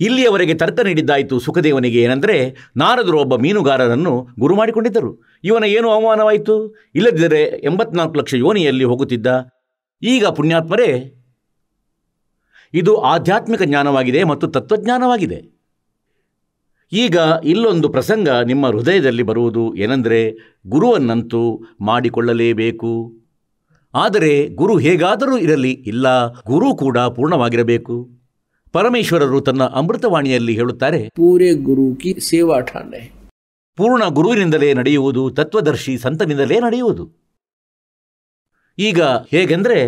ಇಲ್ಲಿಯವರೆಗೆ ತರ್ಕ ನೀಡಿದ್ದಾಯಿತು ಸುಖದೇವನಿಗೆ ಏನಂದರೆ ನಾರದರು ಒಬ್ಬ ಮೀನುಗಾರರನ್ನು ಗುರು ಮಾಡಿಕೊಂಡಿದ್ದರು ಇವನ ಏನು ಅವಮಾನವಾಯಿತು ಇಲ್ಲದಿದ್ದರೆ ಎಂಬತ್ನಾಲ್ಕು ಲಕ್ಷ ಯೋನಿಯಲ್ಲಿ ಹೋಗುತ್ತಿದ್ದ ಈಗ ಪುಣ್ಯಾತ್ಮರೇ ಇದು ಆಧ್ಯಾತ್ಮಿಕ ಜ್ಞಾನವಾಗಿದೆ ಮತ್ತು ತತ್ವಜ್ಞಾನವಾಗಿದೆ ಈಗ ಇಲ್ಲೊಂದು ಪ್ರಸಂಗ ನಿಮ್ಮ ಹೃದಯದಲ್ಲಿ ಬರುವುದು ಏನೆಂದರೆ ಗುರುವನ್ನಂತೂ ಮಾಡಿಕೊಳ್ಳಲೇಬೇಕು ಆದರೆ ಗುರು ಹೇಗಾದರೂ ಇರಲಿ ಇಲ್ಲ ಗುರು ಕೂಡ ಪೂರ್ಣವಾಗಿರಬೇಕು ಪರಮೇಶ್ವರರು ತನ್ನ ಅಮೃತವಾಣಿಯಲ್ಲಿ ಹೇಳುತ್ತಾರೆ ಪೂರೇ ಗುರು ಕಿ ಸೇವಾ ಠಾಣೆ ಪೂರ್ಣ ಗುರುವಿನಿಂದಲೇ ನಡೆಯುವುದು ತತ್ವದರ್ಶಿ ಸಂತನಿಂದಲೇ ನಡೆಯುವುದು ಈಗ ಹೇಗೆಂದರೆ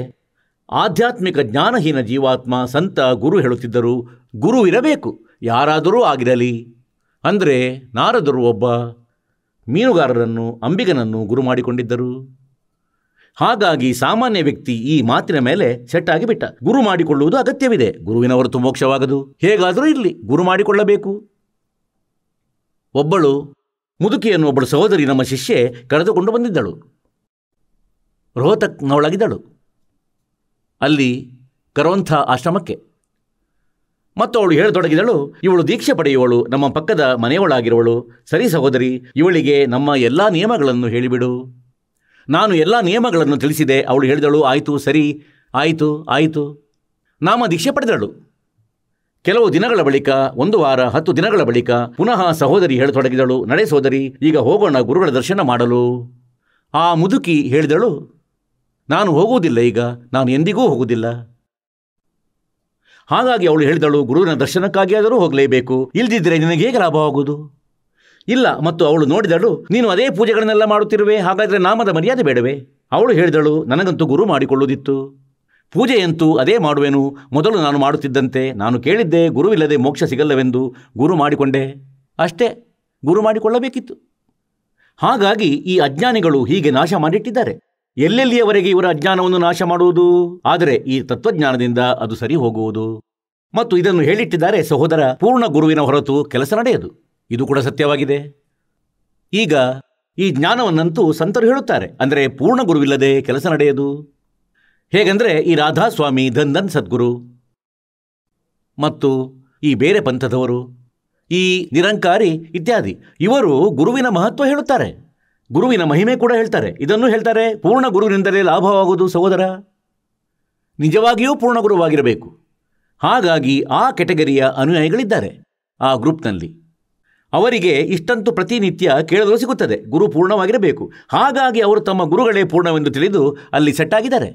ಆಧ್ಯಾತ್ಮಿಕ ಜ್ಞಾನಹೀನ ಜೀವಾತ್ಮ ಸಂತ ಗುರು ಹೇಳುತ್ತಿದ್ದರು ಗುರು ಇರಬೇಕು ಯಾರಾದರೂ ಆಗಿರಲಿ ಅಂದರೆ ನಾರದರು ಒಬ್ಬ ಮೀನುಗಾರರನ್ನು ಅಂಬಿಗನನ್ನು ಗುರು ಮಾಡಿಕೊಂಡಿದ್ದರು ಹಾಗಾಗಿ ಸಾಮಾನ್ಯ ವ್ಯಕ್ತಿ ಈ ಮಾತಿನ ಮೇಲೆ ಸೆಟ್ ಬಿಟ್ಟ ಗುರು ಮಾಡಿಕೊಳ್ಳುವುದು ಅಗತ್ಯವಿದೆ ಗುರುವಿನವರು ತುಮೋಕ್ಷವಾಗದು ಹೇಗಾದರೂ ಇಲ್ಲಿ ಗುರು ಮಾಡಿಕೊಳ್ಳಬೇಕು ಒಬ್ಬಳು ಮುದುಕಿಯನ್ನು ಒಬ್ಬಳು ಸಹೋದರಿ ನಮ್ಮ ಶಿಷ್ಯೆ ಕರೆದುಕೊಂಡು ಬಂದಿದ್ದಳು ರೋಹತಕ್ನವಳಾಗಿದ್ದಳು ಅಲ್ಲಿ ಕರವಂಥ ಆಶ್ರಮಕ್ಕೆ ಮತ್ತು ಅವಳು ಹೇಳತೊಡಗಿದಳು ಇವಳು ದೀಕ್ಷೆ ಪಡೆಯುವಳು ನಮ್ಮ ಪಕ್ಕದ ಮನೆಯವಳಾಗಿರುವಳು ಸರಿ ಸಹೋದರಿ ಇವಳಿಗೆ ನಮ್ಮ ಎಲ್ಲ ನಿಯಮಗಳನ್ನು ಹೇಳಿಬಿಡು ನಾನು ಎಲ್ಲ ನಿಯಮಗಳನ್ನು ತಿಳಿಸಿದೆ ಅವಳು ಹೇಳಿದಳು ಆಯಿತು ಸರಿ ಆಯಿತು ಆಯಿತು ನಾಮ ದೀಕ್ಷೆ ಪಡೆದಳು ಕೆಲವು ದಿನಗಳ ಬಳಿಕ ಒಂದು ವಾರ ಹತ್ತು ದಿನಗಳ ಬಳಿಕ ಪುನಃ ಸಹೋದರಿ ಹೇಳತೊಡಗಿದಳು ನಡೆ ಸಹೋದರಿ ಈಗ ಹೋಗೋಣ ಗುರುಗಳ ದರ್ಶನ ಮಾಡಲು ಆ ಮುದುಕಿ ಹೇಳಿದಳು ನಾನು ಹೋಗುವುದಿಲ್ಲ ಈಗ ನಾನು ಎಂದಿಗೂ ಹೋಗುವುದಿಲ್ಲ ಹಾಗಾಗಿ ಅವಳು ಹೇಳಿದಳು ಗುರುವಿನ ಆದರೂ ಹೋಗಲೇಬೇಕು ಇಲ್ದಿದ್ದರೆ ನಿನಗೆ ಹೇಗೆ ಲಾಭವಾಗುವುದು ಇಲ್ಲ ಮತ್ತು ಅವಳು ನೋಡಿದಳು ನೀನು ಅದೇ ಪೂಜೆಗಳನ್ನೆಲ್ಲ ಮಾಡುತ್ತಿರುವೆ ಹಾಗಾದರೆ ನಾಮದ ಮರ್ಯಾದೆ ಬೇಡವೆ ಅವಳು ಹೇಳಿದಳು ನನಗಂತೂ ಗುರು ಮಾಡಿಕೊಳ್ಳುವುದಿತ್ತು ಪೂಜೆಯಂತೂ ಅದೇ ಮಾಡುವೆನು ಮೊದಲು ನಾನು ಮಾಡುತ್ತಿದ್ದಂತೆ ನಾನು ಕೇಳಿದ್ದೆ ಗುರುವಿಲ್ಲದೆ ಮೋಕ್ಷ ಸಿಗಲ್ಲವೆಂದು ಗುರು ಮಾಡಿಕೊಂಡೆ ಅಷ್ಟೇ ಗುರು ಮಾಡಿಕೊಳ್ಳಬೇಕಿತ್ತು ಹಾಗಾಗಿ ಈ ಅಜ್ಞಾನಿಗಳು ಹೀಗೆ ನಾಶ ಮಾಡಿಟ್ಟಿದ್ದಾರೆ ಎಲ್ಲೆಲ್ಲಿಯವರೆಗೆ ಇವರ ಅಜ್ಞಾನವನ್ನು ನಾಶ ಮಾಡುವುದು ಆದರೆ ಈ ತತ್ವಜ್ಞಾನದಿಂದ ಅದು ಸರಿ ಹೋಗುವುದು ಮತ್ತು ಇದನ್ನು ಹೇಳಿಟ್ಟಿದ್ದಾರೆ ಸಹೋದರ ಪೂರ್ಣ ಗುರುವಿನ ಹೊರತು ಕೆಲಸ ನಡೆಯದು ಇದು ಕೂಡ ಸತ್ಯವಾಗಿದೆ ಈಗ ಈ ಜ್ಞಾನವನ್ನಂತೂ ಸಂತರು ಹೇಳುತ್ತಾರೆ ಅಂದರೆ ಪೂರ್ಣ ಗುರುವಿಲ್ಲದೆ ಕೆಲಸ ನಡೆಯದು ಹೇಗೆಂದರೆ ಈ ರಾಧಾಸ್ವಾಮಿ ಧನ್ ಧನ್ ಸದ್ಗುರು ಮತ್ತು ಈ ಬೇರೆ ಪಂಥದವರು ಈ ನಿರಂಕಾರಿ ಇತ್ಯಾದಿ ಇವರು ಗುರುವಿನ ಮಹತ್ವ ಹೇಳುತ್ತಾರೆ ಗುರುವಿನ ಮಹಿಮೆ ಕೂಡ ಹೇಳ್ತಾರೆ ಇದನ್ನು ಹೇಳ್ತಾರೆ ಪೂರ್ಣ ಗುರುವಿನಿಂದಲೇ ಲಾಭವಾಗುವುದು ಸಹೋದರ ನಿಜವಾಗಿಯೂ ಪೂರ್ಣ ಗುರುವಾಗಿರಬೇಕು ಹಾಗಾಗಿ ಆ ಕೆಟಗರಿಯ ಅನುಯಾಯಿಗಳಿದ್ದಾರೆ ಆ ಗ್ರೂಪ್ನಲ್ಲಿ ಅವರಿಗೆ ಇಷ್ಟಂತೂ ಪ್ರತಿನಿತ್ಯ ಕೇಳಲು ಸಿಗುತ್ತದೆ ಗುರು ಪೂರ್ಣವಾಗಿರಬೇಕು ಹಾಗಾಗಿ ಅವರು ತಮ್ಮ ಗುರುಗಳೇ ಪೂರ್ಣವೆಂದು ತಿಳಿದು ಅಲ್ಲಿ ಸೆಟ್ ಆಗಿದ್ದಾರೆ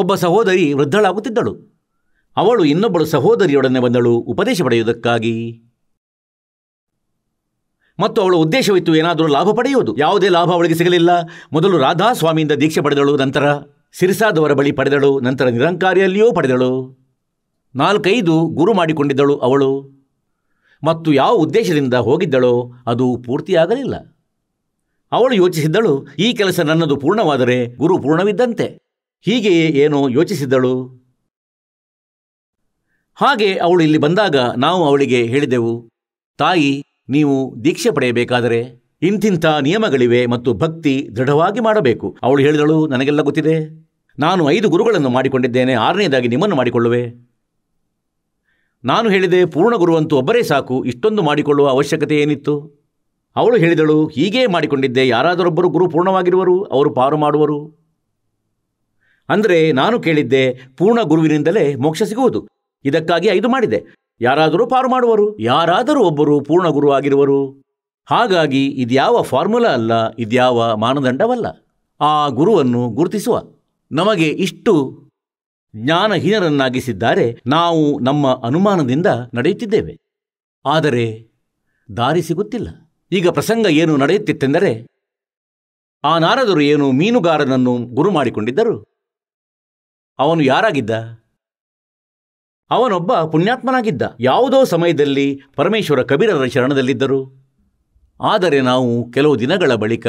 ಒಬ್ಬ ಸಹೋದರಿ ವೃದ್ಧಳಾಗುತ್ತಿದ್ದಳು ಅವಳು ಇನ್ನೊಬ್ಬಳು ಸಹೋದರಿಯೊಡನೆ ಬಂದಳು ಉಪದೇಶ ಪಡೆಯುವುದಕ್ಕಾಗಿ ಮತ್ತು ಅವಳ ಉದ್ದೇಶವಿತ್ತು ಏನಾದರೂ ಲಾಭ ಪಡೆಯುವುದು ಯಾವುದೇ ಲಾಭ ಅವಳಿಗೆ ಸಿಗಲಿಲ್ಲ ಮೊದಲು ರಾಧಾ ಸ್ವಾಮಿಯಿಂದ ದೀಕ್ಷೆ ಪಡೆದಳು ನಂತರ ಸಿರಿಸಾದವರ ಬಳಿ ಪಡೆದಳು ನಂತರ ನಿರಂಕಾರಿಯಲ್ಲಿಯೂ ಪಡೆದಳು ನಾಲ್ಕೈದು ಗುರು ಮಾಡಿಕೊಂಡಿದ್ದಳು ಅವಳು ಮತ್ತು ಯಾವ ಉದ್ದೇಶದಿಂದ ಹೋಗಿದ್ದಳೋ ಅದು ಪೂರ್ತಿಯಾಗಲಿಲ್ಲ ಅವಳು ಯೋಚಿಸಿದ್ದಳು ಈ ಕೆಲಸ ನನ್ನದು ಪೂರ್ಣವಾದರೆ ಗುರು ಪೂರ್ಣವಿದ್ದಂತೆ ಹೀಗೆಯೇ ಏನೋ ಯೋಚಿಸಿದ್ದಳು ಹಾಗೆ ಅವಳು ಇಲ್ಲಿ ಬಂದಾಗ ನಾವು ಅವಳಿಗೆ ಹೇಳಿದೆವು ತಾಯಿ ನೀವು ದೀಕ್ಷೆ ಪಡೆಯಬೇಕಾದರೆ ಇಂತಿಂಥ ನಿಯಮಗಳಿವೆ ಮತ್ತು ಭಕ್ತಿ ದೃಢವಾಗಿ ಮಾಡಬೇಕು ಅವಳು ಹೇಳಿದಳು ನನಗೆಲ್ಲ ಗೊತ್ತಿದೆ ನಾನು ಐದು ಗುರುಗಳನ್ನು ಮಾಡಿಕೊಂಡಿದ್ದೇನೆ ಆರನೇದಾಗಿ ನಿಮ್ಮನ್ನು ಮಾಡಿಕೊಳ್ಳುವೆ ನಾನು ಹೇಳಿದೆ ಪೂರ್ಣ ಗುರುವಂತೂ ಒಬ್ಬರೇ ಸಾಕು ಇಷ್ಟೊಂದು ಮಾಡಿಕೊಳ್ಳುವ ಅವಶ್ಯಕತೆ ಏನಿತ್ತು ಅವಳು ಹೇಳಿದಳು ಹೀಗೇ ಮಾಡಿಕೊಂಡಿದ್ದೆ ಯಾರಾದರೊಬ್ಬರು ಗುರು ಪೂರ್ಣವಾಗಿರುವರು ಅವರು ಪಾರು ಮಾಡುವರು ಅಂದರೆ ನಾನು ಕೇಳಿದ್ದೆ ಪೂರ್ಣ ಗುರುವಿನಿಂದಲೇ ಮೋಕ್ಷ ಸಿಗುವುದು ಇದಕ್ಕಾಗಿ ಐದು ಮಾಡಿದೆ ಯಾರಾದರೂ ಪಾರು ಮಾಡುವರು ಯಾರಾದರೂ ಒಬ್ಬರು ಪೂರ್ಣ ಗುರು ಆಗಿರುವರು ಹಾಗಾಗಿ ಇದ್ಯಾವ ಫಾರ್ಮುಲಾ ಅಲ್ಲ ಇದ್ಯಾವ ಮಾನದಂಡವಲ್ಲ ಆ ಗುರುವನ್ನು ಗುರುತಿಸುವ ನಮಗೆ ಇಷ್ಟು ಜ್ಞಾನಹೀನರನ್ನಾಗಿಸಿದ್ದಾರೆ ನಾವು ನಮ್ಮ ಅನುಮಾನದಿಂದ ನಡೆಯುತ್ತಿದ್ದೇವೆ ಆದರೆ ದಾರಿ ಸಿಗುತ್ತಿಲ್ಲ ಈಗ ಪ್ರಸಂಗ ಏನು ನಡೆಯುತ್ತಿತ್ತೆಂದರೆ ಆ ನಾರದರು ಏನು ಮೀನುಗಾರನನ್ನು ಗುರು ಮಾಡಿಕೊಂಡಿದ್ದರು ಅವನು ಯಾರಾಗಿದ್ದ ಅವನೊಬ್ಬ ಪುಣ್ಯಾತ್ಮನಾಗಿದ್ದ ಯಾವುದೋ ಸಮಯದಲ್ಲಿ ಪರಮೇಶ್ವರ ಕಬೀರರ ಶರಣದಲ್ಲಿದ್ದರು ಆದರೆ ನಾವು ಕೆಲವು ದಿನಗಳ ಬಳಿಕ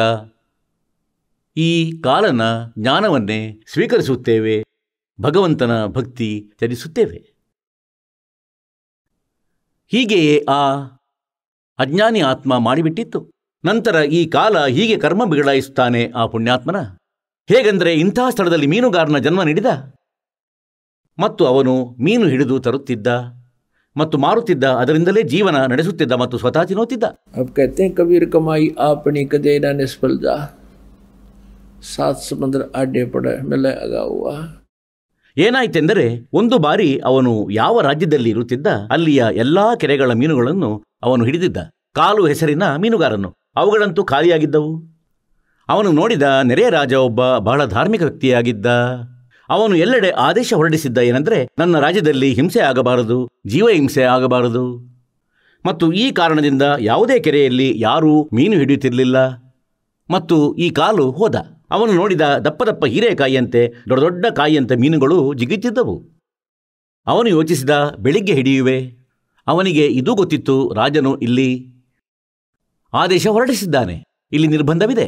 ಈ ಕಾಲನ ಜ್ಞಾನವನ್ನೇ ಸ್ವೀಕರಿಸುತ್ತೇವೆ ಭಗವಂತನ ಭಕ್ತಿ ತ್ಯಜಿಸುತ್ತೇವೆ ಹೀಗೆಯೇ ಆ ಅಜ್ಞಾನಿ ಆತ್ಮ ಮಾಡಿಬಿಟ್ಟಿತ್ತು ನಂತರ ಈ ಕಾಲ ಹೀಗೆ ಕರ್ಮ ಬಿಗಡಾಯಿಸುತ್ತಾನೆ ಆ ಪುಣ್ಯಾತ್ಮನ ಹೇಗೆಂದರೆ ಇಂಥ ಸ್ಥಳದಲ್ಲಿ ಮೀನುಗಾರನ ಜನ್ಮ ನೀಡಿದ ಮತ್ತು ಅವನು ಮೀನು ಹಿಡಿದು ತರುತ್ತಿದ್ದ ಮತ್ತು ಮಾರುತ್ತಿದ್ದ ಅದರಿಂದಲೇ ಜೀವನ ನಡೆಸುತ್ತಿದ್ದ ಮತ್ತು ಸ್ವತಃ ತಿನ್ನುತ್ತಿದ್ದ अब कहते हैं कबीर कमाई आपनी कदे निष्फल जा सात ಮೇಲೆ ಏನಾಯ್ತೆಂದರೆ ಒಂದು ಬಾರಿ ಅವನು ಯಾವ ರಾಜ್ಯದಲ್ಲಿ ಇರುತ್ತಿದ್ದ ಅಲ್ಲಿಯ ಎಲ್ಲಾ ಕೆರೆಗಳ ಮೀನುಗಳನ್ನು ಅವನು ಹಿಡಿದಿದ್ದ ಕಾಲು ಹೆಸರಿನ ಮೀನುಗಾರನು ಅವುಗಳಂತೂ ಖಾಲಿಯಾಗಿದ್ದವು ಅವನು ನೋಡಿದ ನೆರೆಯ ರಾಜ ಒಬ್ಬ ಬಹಳ ಧಾರ್ಮಿಕ ವ್ಯಕ್ತಿಯಾಗಿದ್ದ ಅವನು ಎಲ್ಲೆಡೆ ಆದೇಶ ಹೊರಡಿಸಿದ್ದ ಏನೆಂದರೆ ನನ್ನ ರಾಜ್ಯದಲ್ಲಿ ಹಿಂಸೆ ಆಗಬಾರದು ಜೀವ ಹಿಂಸೆ ಆಗಬಾರದು ಮತ್ತು ಈ ಕಾರಣದಿಂದ ಯಾವುದೇ ಕೆರೆಯಲ್ಲಿ ಯಾರೂ ಮೀನು ಹಿಡಿಯುತ್ತಿರಲಿಲ್ಲ ಮತ್ತು ಈ ಕಾಲು ಹೋದ ಅವನು ನೋಡಿದ ದಪ್ಪ ದಪ್ಪ ಹೀರೆಕಾಯಿಯಂತೆ ದೊಡ್ಡ ದೊಡ್ಡ ಕಾಯಿಯಂತೆ ಮೀನುಗಳು ಜಿಗಿತಿದ್ದವು ಅವನು ಯೋಚಿಸಿದ ಬೆಳಿಗ್ಗೆ ಹಿಡಿಯುವೆ ಅವನಿಗೆ ಇದೂ ಗೊತ್ತಿತ್ತು ರಾಜನು ಇಲ್ಲಿ ಆದೇಶ ಹೊರಡಿಸಿದ್ದಾನೆ ಇಲ್ಲಿ ನಿರ್ಬಂಧವಿದೆ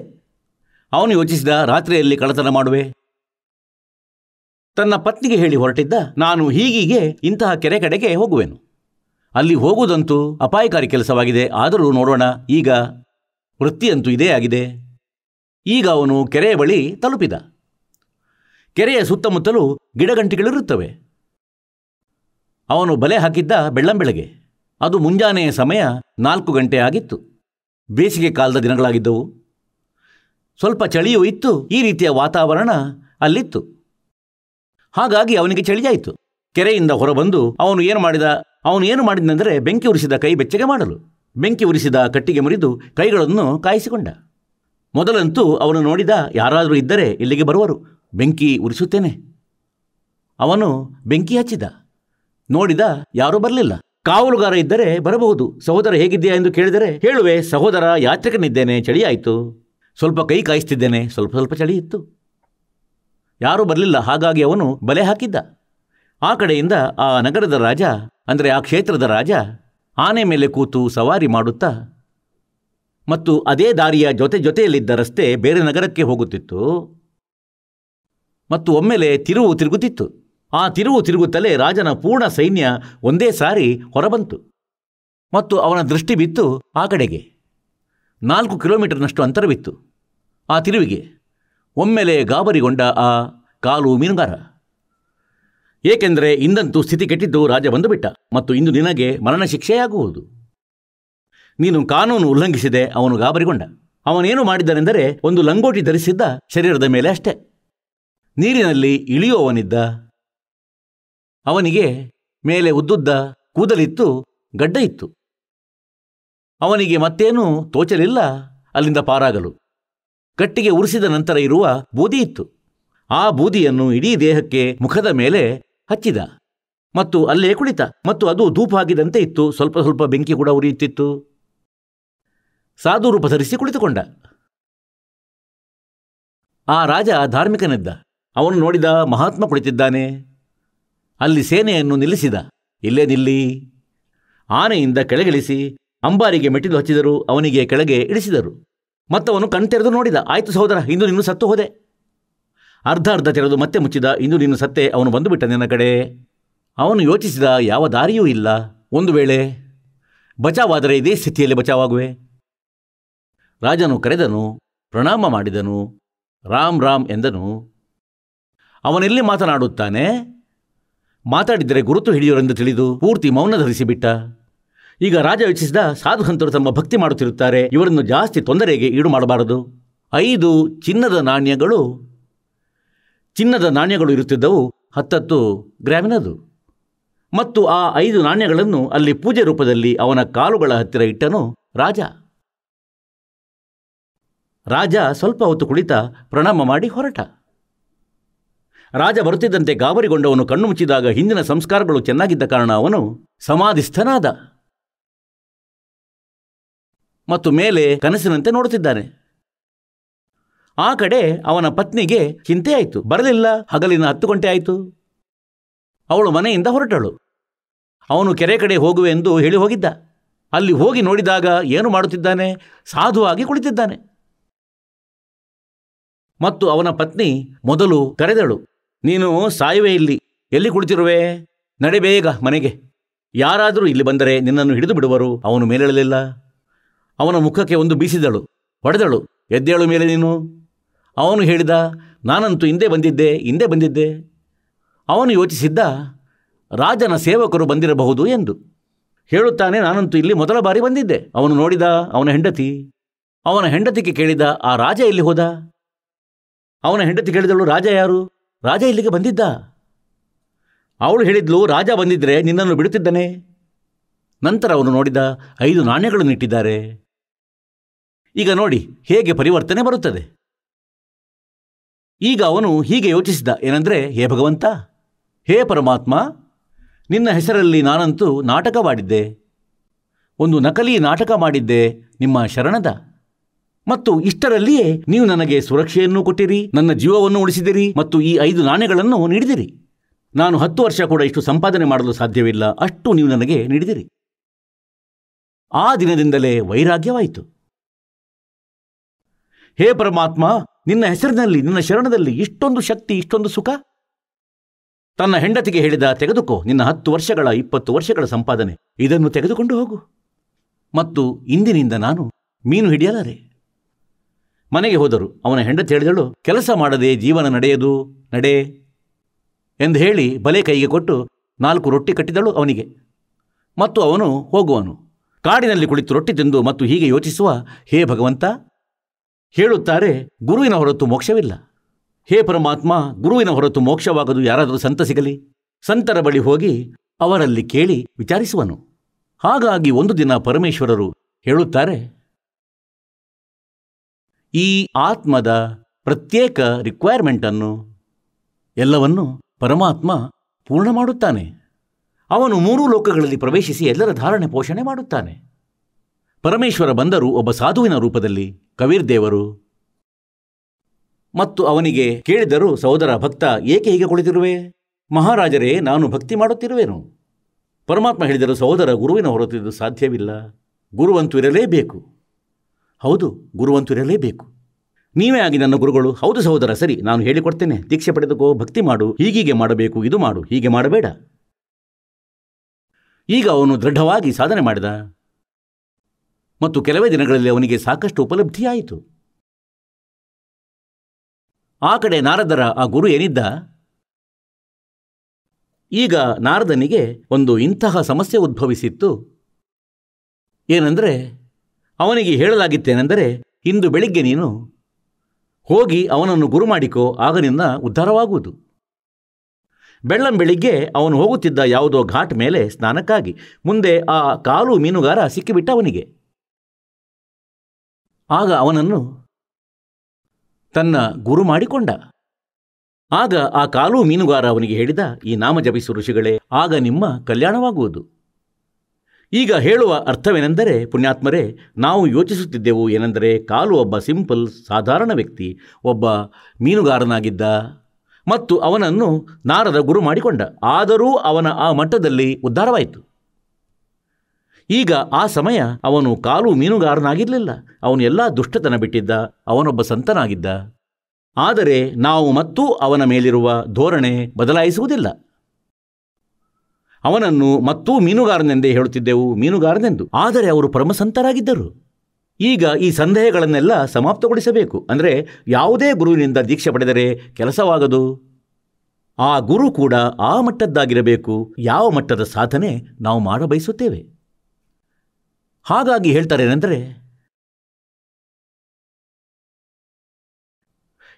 ಅವನು ಯೋಚಿಸಿದ ರಾತ್ರಿಯಲ್ಲಿ ಕಳತನ ಮಾಡುವೆ ತನ್ನ ಪತ್ನಿಗೆ ಹೇಳಿ ಹೊರಟಿದ್ದ ನಾನು ಹೀಗೀಗೆ ಇಂತಹ ಕೆರೆ ಕಡೆಗೆ ಹೋಗುವೆನು ಅಲ್ಲಿ ಹೋಗುವುದಂತೂ ಅಪಾಯಕಾರಿ ಕೆಲಸವಾಗಿದೆ ಆದರೂ ನೋಡೋಣ ಈಗ ವೃತ್ತಿಯಂತೂ ಇದೇ ಆಗಿದೆ ಈಗ ಅವನು ಕೆರೆಯ ಬಳಿ ತಲುಪಿದ ಕೆರೆಯ ಸುತ್ತಮುತ್ತಲೂ ಗಿಡಗಂಟಿಗಳಿರುತ್ತವೆ ಅವನು ಬಲೆ ಹಾಕಿದ್ದ ಬೆಳ್ಳಂಬೆಳಗ್ಗೆ ಅದು ಮುಂಜಾನೆಯ ಸಮಯ ನಾಲ್ಕು ಗಂಟೆ ಆಗಿತ್ತು ಬೇಸಿಗೆ ಕಾಲದ ದಿನಗಳಾಗಿದ್ದವು ಸ್ವಲ್ಪ ಚಳಿಯೂ ಇತ್ತು ಈ ರೀತಿಯ ವಾತಾವರಣ ಅಲ್ಲಿತ್ತು ಹಾಗಾಗಿ ಅವನಿಗೆ ಚಳಿಯಾಯಿತು ಕೆರೆಯಿಂದ ಹೊರಬಂದು ಅವನು ಏನು ಮಾಡಿದ ಅವನು ಏನು ಮಾಡಿದನೆಂದರೆ ಬೆಂಕಿ ಉರಿಸಿದ ಕೈ ಬೆಚ್ಚಗೆ ಮಾಡಲು ಬೆಂಕಿ ಉರಿಸಿದ ಕಟ್ಟಿಗೆ ಮುರಿದು ಕೈಗಳನ್ನು ಕಾಯಿಸಿಕೊಂಡ ಮೊದಲಂತೂ ಅವನು ನೋಡಿದ ಯಾರಾದರೂ ಇದ್ದರೆ ಇಲ್ಲಿಗೆ ಬರುವರು ಬೆಂಕಿ ಉರಿಸುತ್ತೇನೆ ಅವನು ಬೆಂಕಿ ಹಚ್ಚಿದ ನೋಡಿದ ಯಾರೂ ಬರಲಿಲ್ಲ ಕಾವಲುಗಾರ ಇದ್ದರೆ ಬರಬಹುದು ಸಹೋದರ ಹೇಗಿದ್ದೀಯಾ ಎಂದು ಕೇಳಿದರೆ ಹೇಳುವೆ ಸಹೋದರ ಯಾತ್ರಿಕನಿದ್ದೇನೆ ಚಳಿಯಾಯಿತು ಸ್ವಲ್ಪ ಕೈ ಕಾಯಿಸ್ತಿದ್ದೇನೆ ಸ್ವಲ್ಪ ಸ್ವಲ್ಪ ಚಳಿ ಇತ್ತು ಯಾರೂ ಬರಲಿಲ್ಲ ಹಾಗಾಗಿ ಅವನು ಬಲೆ ಹಾಕಿದ್ದ ಆ ಕಡೆಯಿಂದ ಆ ನಗರದ ರಾಜ ಅಂದರೆ ಆ ಕ್ಷೇತ್ರದ ರಾಜ ಆನೆ ಮೇಲೆ ಕೂತು ಸವಾರಿ ಮಾಡುತ್ತಾ ಮತ್ತು ಅದೇ ದಾರಿಯ ಜೊತೆ ಜೊತೆಯಲ್ಲಿದ್ದ ರಸ್ತೆ ಬೇರೆ ನಗರಕ್ಕೆ ಹೋಗುತ್ತಿತ್ತು ಮತ್ತು ಒಮ್ಮೆಲೆ ತಿರುವು ತಿರುಗುತ್ತಿತ್ತು ಆ ತಿರುವು ತಿರುಗುತ್ತಲೇ ರಾಜನ ಪೂರ್ಣ ಸೈನ್ಯ ಒಂದೇ ಸಾರಿ ಹೊರಬಂತು ಮತ್ತು ಅವನ ದೃಷ್ಟಿ ಬಿತ್ತು ಆ ಕಡೆಗೆ ನಾಲ್ಕು ಕಿಲೋಮೀಟರ್ನಷ್ಟು ಅಂತರವಿತ್ತು ಆ ತಿರುವಿಗೆ ಒಮ್ಮೆಲೆ ಗಾಬರಿಗೊಂಡ ಆ ಕಾಲು ಮೀನುಗಾರ ಏಕೆಂದರೆ ಇಂದಂತೂ ಸ್ಥಿತಿ ಕೆಟ್ಟಿದ್ದು ರಾಜ ಬಂದುಬಿಟ್ಟ ಮತ್ತು ಇಂದು ನಿನಗೆ ಮರಣ ಶಿಕ್ಷೆಯಾಗುವುದು ನೀನು ಕಾನೂನು ಉಲ್ಲಂಘಿಸಿದೆ ಅವನು ಗಾಬರಿಗೊಂಡ ಅವನೇನು ಮಾಡಿದ್ದನೆಂದರೆ ಒಂದು ಲಂಗೋಟಿ ಧರಿಸಿದ್ದ ಶರೀರದ ಮೇಲೆ ಅಷ್ಟೆ ನೀರಿನಲ್ಲಿ ಇಳಿಯುವವನಿದ್ದ ಅವನಿಗೆ ಮೇಲೆ ಉದ್ದುದ್ದ ಕೂದಲಿತ್ತು ಗಡ್ಡ ಇತ್ತು ಅವನಿಗೆ ಮತ್ತೇನೂ ತೋಚಲಿಲ್ಲ ಅಲ್ಲಿಂದ ಪಾರಾಗಲು ಕಟ್ಟಿಗೆ ಉರಿಸಿದ ನಂತರ ಇರುವ ಬೂದಿ ಇತ್ತು ಆ ಬೂದಿಯನ್ನು ಇಡೀ ದೇಹಕ್ಕೆ ಮುಖದ ಮೇಲೆ ಹಚ್ಚಿದ ಮತ್ತು ಅಲ್ಲೇ ಕುಳಿತ ಮತ್ತು ಅದು ಧೂಪಾಗಿದಂತೆ ಇತ್ತು ಸ್ವಲ್ಪ ಸ್ವಲ್ಪ ಬೆಂಕಿ ಕೂಡ ಉರಿಯುತ್ತಿತ್ತು ಸಾಧು ರೂಪ ಧರಿಸಿ ಕುಳಿತುಕೊಂಡ ಆ ರಾಜ ಧಾರ್ಮಿಕನೆದ್ದ ಅವನು ನೋಡಿದ ಮಹಾತ್ಮ ಕುಳಿತಿದ್ದಾನೆ ಅಲ್ಲಿ ಸೇನೆಯನ್ನು ನಿಲ್ಲಿಸಿದ ಇಲ್ಲೇ ನಿಲ್ಲಿ ಆನೆಯಿಂದ ಕೆಳಗಿಳಿಸಿ ಅಂಬಾರಿಗೆ ಮೆಟ್ಟಿಲು ಹಚ್ಚಿದರು ಅವನಿಗೆ ಕೆಳಗೆ ಇಳಿಸಿದರು ಮತ್ತವನು ಕಣ್ತೆರೆದು ನೋಡಿದ ಆಯಿತು ಸಹೋದರ ಇಂದು ನೀನು ಸತ್ತು ಹೋದೆ ಅರ್ಧ ಅರ್ಧ ತೆರೆದು ಮತ್ತೆ ಮುಚ್ಚಿದ ಇಂದು ನೀನು ಸತ್ತೆ ಅವನು ಬಂದುಬಿಟ್ಟ ನಿನ್ನ ಕಡೆ ಅವನು ಯೋಚಿಸಿದ ಯಾವ ದಾರಿಯೂ ಇಲ್ಲ ಒಂದು ವೇಳೆ ಬಚಾವಾದರೆ ಇದೇ ಸ್ಥಿತಿಯಲ್ಲಿ ಬಚಾವಾಗುವೆ ರಾಜನು ಕರೆದನು ಪ್ರಣಾಮ ಮಾಡಿದನು ರಾಮ್ ರಾಮ್ ಎಂದನು ಅವನೆಲ್ಲಿ ಮಾತನಾಡುತ್ತಾನೆ ಮಾತಾಡಿದರೆ ಗುರುತು ಹಿಡಿಯೋರೆಂದು ತಿಳಿದು ಪೂರ್ತಿ ಮೌನ ಧರಿಸಿಬಿಟ್ಟ ಈಗ ರಾಜ ಯೋಚಿಸಿದ ಸಾಧುಹಂತರು ತಮ್ಮ ಭಕ್ತಿ ಮಾಡುತ್ತಿರುತ್ತಾರೆ ಇವರನ್ನು ಜಾಸ್ತಿ ತೊಂದರೆಗೆ ಈಡು ಮಾಡಬಾರದು ಐದು ಚಿನ್ನದ ನಾಣ್ಯಗಳು ಚಿನ್ನದ ನಾಣ್ಯಗಳು ಇರುತ್ತಿದ್ದವು ಹತ್ತತ್ತು ಗ್ರಾಮಿನದು ಮತ್ತು ಆ ಐದು ನಾಣ್ಯಗಳನ್ನು ಅಲ್ಲಿ ಪೂಜೆ ರೂಪದಲ್ಲಿ ಅವನ ಕಾಲುಗಳ ಹತ್ತಿರ ಇಟ್ಟನು ರಾಜ ರಾಜ ಸ್ವಲ್ಪ ಹೊತ್ತು ಕುಳಿತ ಪ್ರಣಾಮ ಮಾಡಿ ಹೊರಟ ರಾಜ ಬರುತ್ತಿದ್ದಂತೆ ಗಾಬರಿಗೊಂಡವನು ಕಣ್ಣು ಮುಚ್ಚಿದಾಗ ಹಿಂದಿನ ಸಂಸ್ಕಾರಗಳು ಚೆನ್ನಾಗಿದ್ದ ಕಾರಣ ಅವನು ಸಮಾಧಿಸ್ಥನಾದ ಮತ್ತು ಮೇಲೆ ಕನಸಿನಂತೆ ನೋಡುತ್ತಿದ್ದಾನೆ ಆ ಕಡೆ ಅವನ ಪತ್ನಿಗೆ ಚಿಂತೆ ಆಯಿತು ಬರಲಿಲ್ಲ ಹಗಲಿನ ಹತ್ತು ಗಂಟೆ ಆಯಿತು ಅವಳು ಮನೆಯಿಂದ ಹೊರಟಳು ಅವನು ಕೆರೆ ಕಡೆ ಹೋಗುವೆಂದು ಹೇಳಿ ಹೋಗಿದ್ದ ಅಲ್ಲಿ ಹೋಗಿ ನೋಡಿದಾಗ ಏನು ಮಾಡುತ್ತಿದ್ದಾನೆ ಸಾಧುವಾಗಿ ಕುಳಿತಿದ್ದಾನೆ ಮತ್ತು ಅವನ ಪತ್ನಿ ಮೊದಲು ಕರೆದಳು ನೀನು ಸಾಯುವೆ ಇಲ್ಲಿ ಎಲ್ಲಿ ಕುಳಿತಿರುವೆ ನಡೆಬೇಗ ಮನೆಗೆ ಯಾರಾದರೂ ಇಲ್ಲಿ ಬಂದರೆ ನಿನ್ನನ್ನು ಹಿಡಿದು ಬಿಡುವರು ಅವನು ಮೇಲೆಳಲಿಲ್ಲ ಅವನ ಮುಖಕ್ಕೆ ಒಂದು ಬೀಸಿದಳು ಹೊಡೆದಳು ಎದ್ದೇಳು ಮೇಲೆ ನೀನು ಅವನು ಹೇಳಿದ ನಾನಂತೂ ಹಿಂದೆ ಬಂದಿದ್ದೆ ಹಿಂದೆ ಬಂದಿದ್ದೆ ಅವನು ಯೋಚಿಸಿದ್ದ ರಾಜನ ಸೇವಕರು ಬಂದಿರಬಹುದು ಎಂದು ಹೇಳುತ್ತಾನೆ ನಾನಂತೂ ಇಲ್ಲಿ ಮೊದಲ ಬಾರಿ ಬಂದಿದ್ದೆ ಅವನು ನೋಡಿದ ಅವನ ಹೆಂಡತಿ ಅವನ ಹೆಂಡತಿಗೆ ಕೇಳಿದ ಆ ರಾಜ ಇಲ್ಲಿ ಹೋದ ಅವನ ಹೆಂಡತಿ ಕೇಳಿದಳು ರಾಜ ಯಾರು ರಾಜ ಇಲ್ಲಿಗೆ ಬಂದಿದ್ದ ಅವಳು ಹೇಳಿದ್ಲು ರಾಜ ಬಂದಿದ್ದರೆ ನಿನ್ನನ್ನು ಬಿಡುತ್ತಿದ್ದನೆ ನಂತರ ಅವನು ನೋಡಿದ ಐದು ನಾಣ್ಯಗಳನ್ನು ಇಟ್ಟಿದ್ದಾರೆ ಈಗ ನೋಡಿ ಹೇಗೆ ಪರಿವರ್ತನೆ ಬರುತ್ತದೆ ಈಗ ಅವನು ಹೀಗೆ ಯೋಚಿಸಿದ ಏನಂದ್ರೆ ಹೇ ಭಗವಂತ ಹೇ ಪರಮಾತ್ಮ ನಿನ್ನ ಹೆಸರಲ್ಲಿ ನಾನಂತೂ ನಾಟಕವಾಡಿದ್ದೆ ಒಂದು ನಕಲಿ ನಾಟಕ ಮಾಡಿದ್ದೆ ನಿಮ್ಮ ಶರಣದ ಮತ್ತು ಇಷ್ಟರಲ್ಲಿಯೇ ನೀವು ನನಗೆ ಸುರಕ್ಷೆಯನ್ನು ಕೊಟ್ಟಿರಿ ನನ್ನ ಜೀವವನ್ನು ಉಳಿಸಿದಿರಿ ಮತ್ತು ಈ ಐದು ನಾಣ್ಯಗಳನ್ನು ನೀಡಿದಿರಿ ನಾನು ಹತ್ತು ವರ್ಷ ಕೂಡ ಇಷ್ಟು ಸಂಪಾದನೆ ಮಾಡಲು ಸಾಧ್ಯವಿಲ್ಲ ಅಷ್ಟು ನೀವು ನನಗೆ ನೀಡಿದಿರಿ ಆ ದಿನದಿಂದಲೇ ವೈರಾಗ್ಯವಾಯಿತು ಹೇ ಪರಮಾತ್ಮ ನಿನ್ನ ಹೆಸರಿನಲ್ಲಿ ನಿನ್ನ ಶರಣದಲ್ಲಿ ಇಷ್ಟೊಂದು ಶಕ್ತಿ ಇಷ್ಟೊಂದು ಸುಖ ತನ್ನ ಹೆಂಡತಿಗೆ ಹೇಳಿದ ತೆಗೆದುಕೋ ನಿನ್ನ ಹತ್ತು ವರ್ಷಗಳ ಇಪ್ಪತ್ತು ವರ್ಷಗಳ ಸಂಪಾದನೆ ಇದನ್ನು ತೆಗೆದುಕೊಂಡು ಹೋಗು ಮತ್ತು ಇಂದಿನಿಂದ ನಾನು ಮೀನು ಹಿಡಿಯಲಾರೆ ಮನೆಗೆ ಹೋದರು ಅವನ ಹೆಂಡತಿ ಹೇಳಿದಳು ಕೆಲಸ ಮಾಡದೆ ಜೀವನ ನಡೆಯದು ನಡೆ ಎಂದು ಹೇಳಿ ಬಲೆ ಕೈಗೆ ಕೊಟ್ಟು ನಾಲ್ಕು ರೊಟ್ಟಿ ಕಟ್ಟಿದಳು ಅವನಿಗೆ ಮತ್ತು ಅವನು ಹೋಗುವನು ಕಾಡಿನಲ್ಲಿ ಕುಳಿತು ರೊಟ್ಟಿ ತಿಂದು ಮತ್ತು ಹೀಗೆ ಯೋಚಿಸುವ ಹೇ ಭಗವಂತ ಹೇಳುತ್ತಾರೆ ಗುರುವಿನ ಹೊರತು ಮೋಕ್ಷವಿಲ್ಲ ಹೇ ಪರಮಾತ್ಮ ಗುರುವಿನ ಹೊರತು ಮೋಕ್ಷವಾಗದು ಯಾರಾದರೂ ಸಂತ ಸಿಗಲಿ ಸಂತರ ಬಳಿ ಹೋಗಿ ಅವರಲ್ಲಿ ಕೇಳಿ ವಿಚಾರಿಸುವನು ಹಾಗಾಗಿ ಒಂದು ದಿನ ಪರಮೇಶ್ವರರು ಹೇಳುತ್ತಾರೆ ಈ ಆತ್ಮದ ಪ್ರತ್ಯೇಕ ರಿಕ್ವೈರ್ಮೆಂಟನ್ನು ಎಲ್ಲವನ್ನು ಪರಮಾತ್ಮ ಪೂರ್ಣ ಮಾಡುತ್ತಾನೆ ಅವನು ಮೂರೂ ಲೋಕಗಳಲ್ಲಿ ಪ್ರವೇಶಿಸಿ ಎಲ್ಲರ ಧಾರಣೆ ಪೋಷಣೆ ಮಾಡುತ್ತಾನೆ ಪರಮೇಶ್ವರ ಬಂದರು ಒಬ್ಬ ಸಾಧುವಿನ ರೂಪದಲ್ಲಿ ಕಬೀರ್ ದೇವರು ಮತ್ತು ಅವನಿಗೆ ಕೇಳಿದರು ಸಹೋದರ ಭಕ್ತ ಏಕೆ ಹೀಗೆ ಕುಳಿತಿರುವೆ ಮಹಾರಾಜರೇ ನಾನು ಭಕ್ತಿ ಮಾಡುತ್ತಿರುವೆನು ಪರಮಾತ್ಮ ಹೇಳಿದರು ಸಹೋದರ ಗುರುವಿನ ಹೊರತಿದ್ದು ಸಾಧ್ಯವಿಲ್ಲ ಗುರುವಂತೂ ಇರಲೇಬೇಕು ಹೌದು ಗುರುವಂತೂ ಇರಲೇಬೇಕು ನೀವೇ ಆಗಿ ನನ್ನ ಗುರುಗಳು ಹೌದು ಸಹೋದರ ಸರಿ ನಾನು ಹೇಳಿಕೊಡ್ತೇನೆ ದೀಕ್ಷೆ ಪಡೆದುಕೋ ಭಕ್ತಿ ಮಾಡು ಹೀಗೀಗೆ ಮಾಡಬೇಕು ಇದು ಮಾಡು ಹೀಗೆ ಮಾಡಬೇಡ ಈಗ ಅವನು ದೃಢವಾಗಿ ಸಾಧನೆ ಮಾಡಿದ ಮತ್ತು ಕೆಲವೇ ದಿನಗಳಲ್ಲಿ ಅವನಿಗೆ ಸಾಕಷ್ಟು ಉಪಲಬ್ಧಿಯಾಯಿತು ಆ ಕಡೆ ನಾರದರ ಆ ಗುರು ಏನಿದ್ದ ಈಗ ನಾರದನಿಗೆ ಒಂದು ಇಂತಹ ಸಮಸ್ಯೆ ಉದ್ಭವಿಸಿತ್ತು ಏನೆಂದರೆ ಅವನಿಗೆ ಹೇಳಲಾಗಿತ್ತೇನೆಂದರೆ ಇಂದು ಬೆಳಿಗ್ಗೆ ನೀನು ಹೋಗಿ ಅವನನ್ನು ಗುರು ಮಾಡಿಕೋ ಆಗ ನಿನ್ನ ಉದ್ಧಾರವಾಗುವುದು ಬೆಳ್ಳಂ ಬೆಳಿಗ್ಗೆ ಅವನು ಹೋಗುತ್ತಿದ್ದ ಯಾವುದೋ ಘಾಟ್ ಮೇಲೆ ಸ್ನಾನಕ್ಕಾಗಿ ಮುಂದೆ ಆ ಕಾಲು ಮೀನುಗಾರ ಸಿಕ್ಕಿಬಿಟ್ಟ ಅವನಿಗೆ ಆಗ ಅವನನ್ನು ತನ್ನ ಗುರು ಮಾಡಿಕೊಂಡ ಆಗ ಆ ಕಾಲು ಮೀನುಗಾರ ಅವನಿಗೆ ಹೇಳಿದ ಈ ನಾಮ ಜಪಿಸು ಋಷಿಗಳೇ ಆಗ ನಿಮ್ಮ ಕಲ್ಯಾಣವಾಗುವುದು ಈಗ ಹೇಳುವ ಅರ್ಥವೇನೆಂದರೆ ಪುಣ್ಯಾತ್ಮರೇ ನಾವು ಯೋಚಿಸುತ್ತಿದ್ದೆವು ಏನೆಂದರೆ ಕಾಲು ಒಬ್ಬ ಸಿಂಪಲ್ ಸಾಧಾರಣ ವ್ಯಕ್ತಿ ಒಬ್ಬ ಮೀನುಗಾರನಾಗಿದ್ದ ಮತ್ತು ಅವನನ್ನು ನಾರದ ಗುರು ಮಾಡಿಕೊಂಡ ಆದರೂ ಅವನ ಆ ಮಟ್ಟದಲ್ಲಿ ಉದ್ಧಾರವಾಯಿತು ಈಗ ಆ ಸಮಯ ಅವನು ಕಾಲು ಮೀನುಗಾರನಾಗಿರಲಿಲ್ಲ ಅವನು ಎಲ್ಲಾ ದುಷ್ಟತನ ಬಿಟ್ಟಿದ್ದ ಅವನೊಬ್ಬ ಸಂತನಾಗಿದ್ದ ಆದರೆ ನಾವು ಮತ್ತೂ ಅವನ ಮೇಲಿರುವ ಧೋರಣೆ ಬದಲಾಯಿಸುವುದಿಲ್ಲ ಅವನನ್ನು ಮತ್ತೂ ಮೀನುಗಾರನೆಂದೇ ಹೇಳುತ್ತಿದ್ದೆವು ಮೀನುಗಾರನೆಂದು ಆದರೆ ಅವರು ಪರಮಸಂತರಾಗಿದ್ದರು ಈಗ ಈ ಸಂದೇಹಗಳನ್ನೆಲ್ಲ ಸಮಾಪ್ತಗೊಳಿಸಬೇಕು ಅಂದರೆ ಯಾವುದೇ ಗುರುವಿನಿಂದ ದೀಕ್ಷೆ ಪಡೆದರೆ ಕೆಲಸವಾಗದು ಆ ಗುರು ಕೂಡ ಆ ಮಟ್ಟದ್ದಾಗಿರಬೇಕು ಯಾವ ಮಟ್ಟದ ಸಾಧನೆ ನಾವು ಮಾಡಬಯಸುತ್ತೇವೆ ಹಾಗಾಗಿ ಹೇಳ್ತಾರೆ ಏನಂದರೆ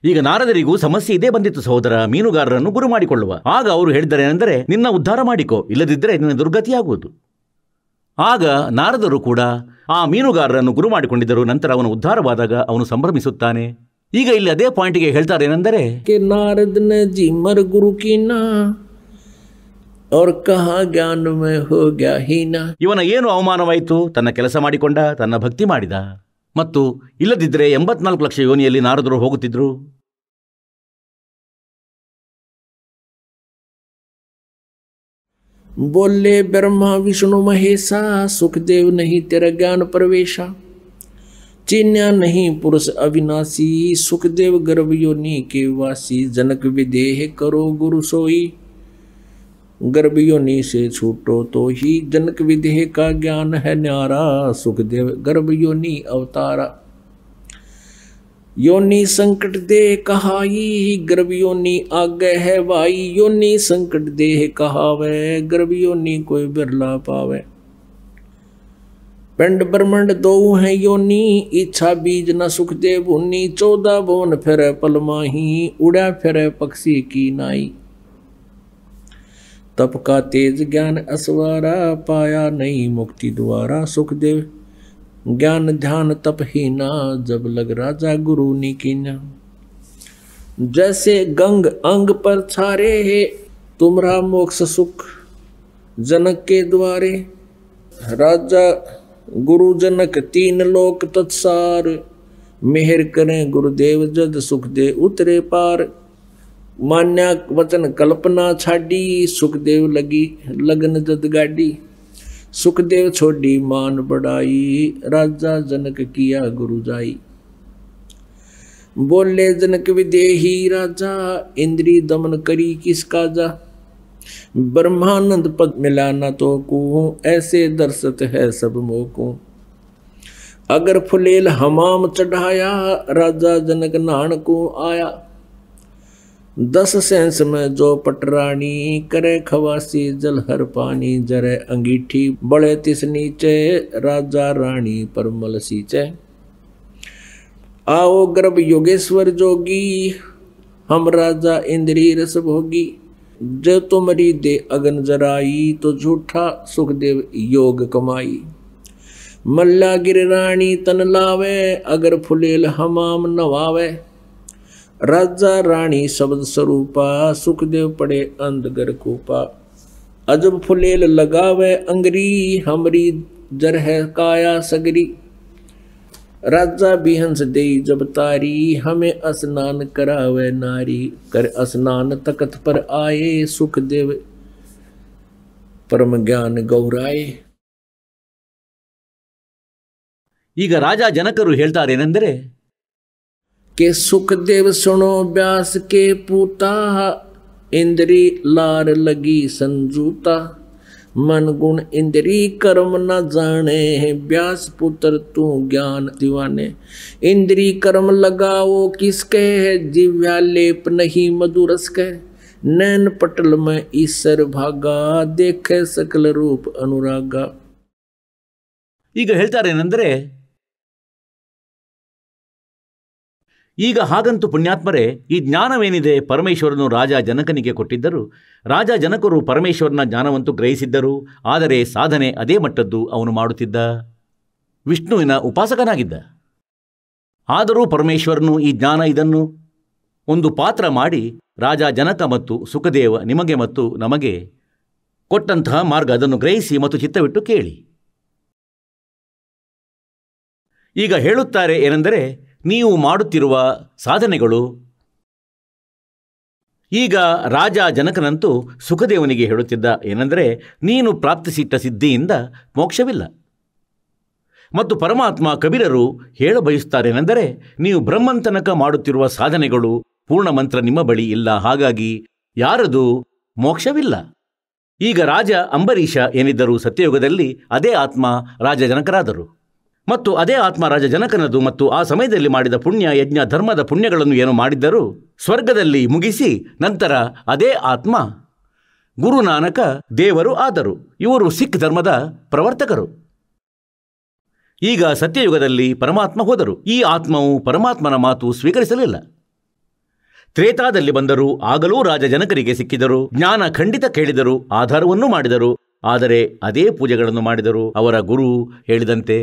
ಈಗ ನಾರದರಿಗೂ ಸಮಸ್ಯೆ ಇದೇ ಬಂದಿತ್ತು ಸಹೋದರ ಮೀನುಗಾರರನ್ನು ಗುರು ಮಾಡಿಕೊಳ್ಳುವ ಆಗ ಅವರು ಹೇಳಿದರೆ ಏನೆಂದರೆ ನಿನ್ನ ಉದ್ಧಾರ ಮಾಡಿಕೊ ಇಲ್ಲದಿದ್ದರೆ ನಿನ್ನ ದುರ್ಗತಿಯಾಗುವುದು ಆಗ ನಾರದರು ಕೂಡ ಆ ಮೀನುಗಾರರನ್ನು ಗುರು ಮಾಡಿಕೊಂಡಿದ್ದರು ನಂತರ ಅವನು ಉದ್ಧಾರವಾದಾಗ ಅವನು ಸಂಭ್ರಮಿಸುತ್ತಾನೆ ಈಗ ಇಲ್ಲಿ ಅದೇ ಪಾಯಿಂಟ್ಗೆ ಹೇಳ್ತಾರೆ ಏನೆಂದರೆ ಅವ್ರ ಕಹ ज्ञान ಇವನ ಏನು ಅವಮಾನವಾಯಿತು ತನ್ನ ಕೆಲಸ ಮಾಡಿಕೊಂಡ ತನ್ನ ಭಕ್ತಿ ಮಾಡಿದ ಮತ್ತು ಇಲ್ಲದಿದ್ರೆ ಎಂಬತ್ನಾಲ್ಕು ಲಕ್ಷ ಯೋನಿಯಲ್ಲಿ ನಾರದರು ಹೋಗುತ್ತಿದ್ರು ಬೋಲ್ಲೆ ಬ್ರಹ್ಮ ವಿಷ್ಣು ಮಹೇಶ ಸುಖದೇವ್ ನಹಿ ತೆರ ಜ್ಞಾನ ಪ್ರವೇಶ चिन्ह ನಹಿ ಪುರುಷ ಅವಿನಾಶಿ ಸುಖದೇವ್ ಗರ್ಭ ಯೋನಿ के वासी जनक विदेह ಕರೋ ಗುರು ಸೋಯಿ गर्भ योनि से छूटो तो ही जनक विधेय का ज्ञान है न्यारा सुखदेव गर्भ योनि अवतारा योनि संकट देह कहाई गर्भ योनि आगे है वाई योनि संकट देह कहावे गर्भ योनि कोई बिरला पावे पिंड ब्रह्मंड दो है योनि इच्छा बीज न सुखदेव उन्नी चौदह बोन फिर पलमाही उड़ा फिर पक्षी की नाई तप का तेज ज्ञान असवारा पाया नहीं मुक्ति द्वारा सुखदेव ज्ञान ध्यान तप ही ना जब लग राजा गुरु निकी न जैसे गंग अंग पर छारे है तुमरा मोक्ष सुख जनक के द्वारे राजा गुरु जनक तीन लोक तत्सार मेहर करें गुरुदेव जद सुख दे उतरे पार मान्या वचन कल्पना छाडी सुखदेव लगी लगन जद गाडी सुखदेव छोड़ी मान बढ़ाई राजा जनक किया गुरु जाई बोले जनक विदेही राजा इंद्री दमन करी किसका जा ब्रह्मानंद पद मिला न तो को ऐसे दर्शत है सब मोको अगर फुलेल हमाम चढ़ाया राजा जनक नान को आया दस सेंस में जो पटरानी करे खवासी जल हर पानी जरे अंगीठी बड़े तिस नीचे राजा रानी परमल सींचे आओ गर्भ योगेश्वर जोगी हम राजा इंद्री रस भोगी जो तुमरी दे अगन जराई तो झूठा सुखदेव योग कमाई मल्ला गिर रानी तन लावे अगर फुलेल हमाम नवावे राजा रानी शब्द स्वरूपा सुखदेव पड़े अंध गर कोपा अजब फुलेल लगावे अंगरी हमरी जर है काया सगरी राजा बिहंस दे जब तारी हमें स्नान करावे नारी कर स्नान तकत पर आए सुखदेव परम ज्ञान ಗೌರಾಯ್ राजा ರಾಜ ಜನಕರು के सुखदेव सुनो व्यास के पूता इंद्री लार लगी संजूता मन गुण इंद्री कर्म न जाने व्यास पुत्र तू ज्ञान दीवाने इंद्री कर्म लगाओ किसके है जिव्या लेप नहीं मधुरस के नैन पटल में ईश्वर भागा देखे सकल रूप अनुरागा ಈಗ ಹೇಳ್ತಾರೆ ಏನಂದ್ರೆ ಈಗ ಹಾಗಂತೂ ಪುಣ್ಯಾತ್ಮರೇ ಈ ಜ್ಞಾನವೇನಿದೆ ಪರಮೇಶ್ವರನು ರಾಜ ಜನಕನಿಗೆ ಕೊಟ್ಟಿದ್ದರು ರಾಜ ಜನಕರು ಪರಮೇಶ್ವರನ ಜ್ಞಾನವಂತೂ ಗ್ರಹಿಸಿದ್ದರು ಆದರೆ ಸಾಧನೆ ಅದೇ ಮಟ್ಟದ್ದು ಅವನು ಮಾಡುತ್ತಿದ್ದ ವಿಷ್ಣುವಿನ ಉಪಾಸಕನಾಗಿದ್ದ ಆದರೂ ಪರಮೇಶ್ವರನು ಈ ಜ್ಞಾನ ಇದನ್ನು ಒಂದು ಪಾತ್ರ ಮಾಡಿ ರಾಜ ಜನಕ ಮತ್ತು ಸುಖದೇವ ನಿಮಗೆ ಮತ್ತು ನಮಗೆ ಕೊಟ್ಟಂತಹ ಮಾರ್ಗ ಅದನ್ನು ಗ್ರಹಿಸಿ ಮತ್ತು ಚಿತ್ತವಿಟ್ಟು ಕೇಳಿ ಈಗ ಹೇಳುತ್ತಾರೆ ಏನೆಂದರೆ ನೀವು ಮಾಡುತ್ತಿರುವ ಸಾಧನೆಗಳು ಈಗ ರಾಜ ಜನಕನಂತೂ ಸುಖದೇವನಿಗೆ ಹೇಳುತ್ತಿದ್ದ ಏನೆಂದರೆ ನೀನು ಪ್ರಾಪ್ತಿಸಿಟ್ಟ ಸಿದ್ಧಿಯಿಂದ ಮೋಕ್ಷವಿಲ್ಲ ಮತ್ತು ಪರಮಾತ್ಮ ಕಬೀರರು ಹೇಳ ಬಯಸುತ್ತಾರೆನೆಂದರೆ ನೀವು ಬ್ರಹ್ಮಂತನಕ ಮಾಡುತ್ತಿರುವ ಸಾಧನೆಗಳು ಪೂರ್ಣ ಮಂತ್ರ ನಿಮ್ಮ ಬಳಿ ಇಲ್ಲ ಹಾಗಾಗಿ ಯಾರದು ಮೋಕ್ಷವಿಲ್ಲ ಈಗ ರಾಜ ಅಂಬರೀಷ ಏನಿದ್ದರೂ ಸತ್ಯಯುಗದಲ್ಲಿ ಅದೇ ಆತ್ಮ ರಾಜಜನಕರಾದರು ಮತ್ತು ಅದೇ ಆತ್ಮ ರಾಜ ಜನಕನದು ಮತ್ತು ಆ ಸಮಯದಲ್ಲಿ ಮಾಡಿದ ಪುಣ್ಯ ಯಜ್ಞ ಧರ್ಮದ ಪುಣ್ಯಗಳನ್ನು ಏನು ಮಾಡಿದ್ದರೂ ಸ್ವರ್ಗದಲ್ಲಿ ಮುಗಿಸಿ ನಂತರ ಅದೇ ಆತ್ಮ ಗುರುನಾನಕ ದೇವರು ಆದರು ಇವರು ಸಿಖ್ ಧರ್ಮದ ಪ್ರವರ್ತಕರು ಈಗ ಸತ್ಯಯುಗದಲ್ಲಿ ಪರಮಾತ್ಮ ಹೋದರು ಈ ಆತ್ಮವು ಪರಮಾತ್ಮನ ಮಾತು ಸ್ವೀಕರಿಸಲಿಲ್ಲ ತ್ರೇತಾದಲ್ಲಿ ಬಂದರು ಆಗಲೂ ರಾಜ ಜನಕರಿಗೆ ಸಿಕ್ಕಿದರು ಜ್ಞಾನ ಖಂಡಿತ ಕೇಳಿದರು ಆಧಾರವನ್ನೂ ಮಾಡಿದರು ಆದರೆ ಅದೇ ಪೂಜೆಗಳನ್ನು ಮಾಡಿದರು ಅವರ ಗುರು ಹೇಳಿದಂತೆ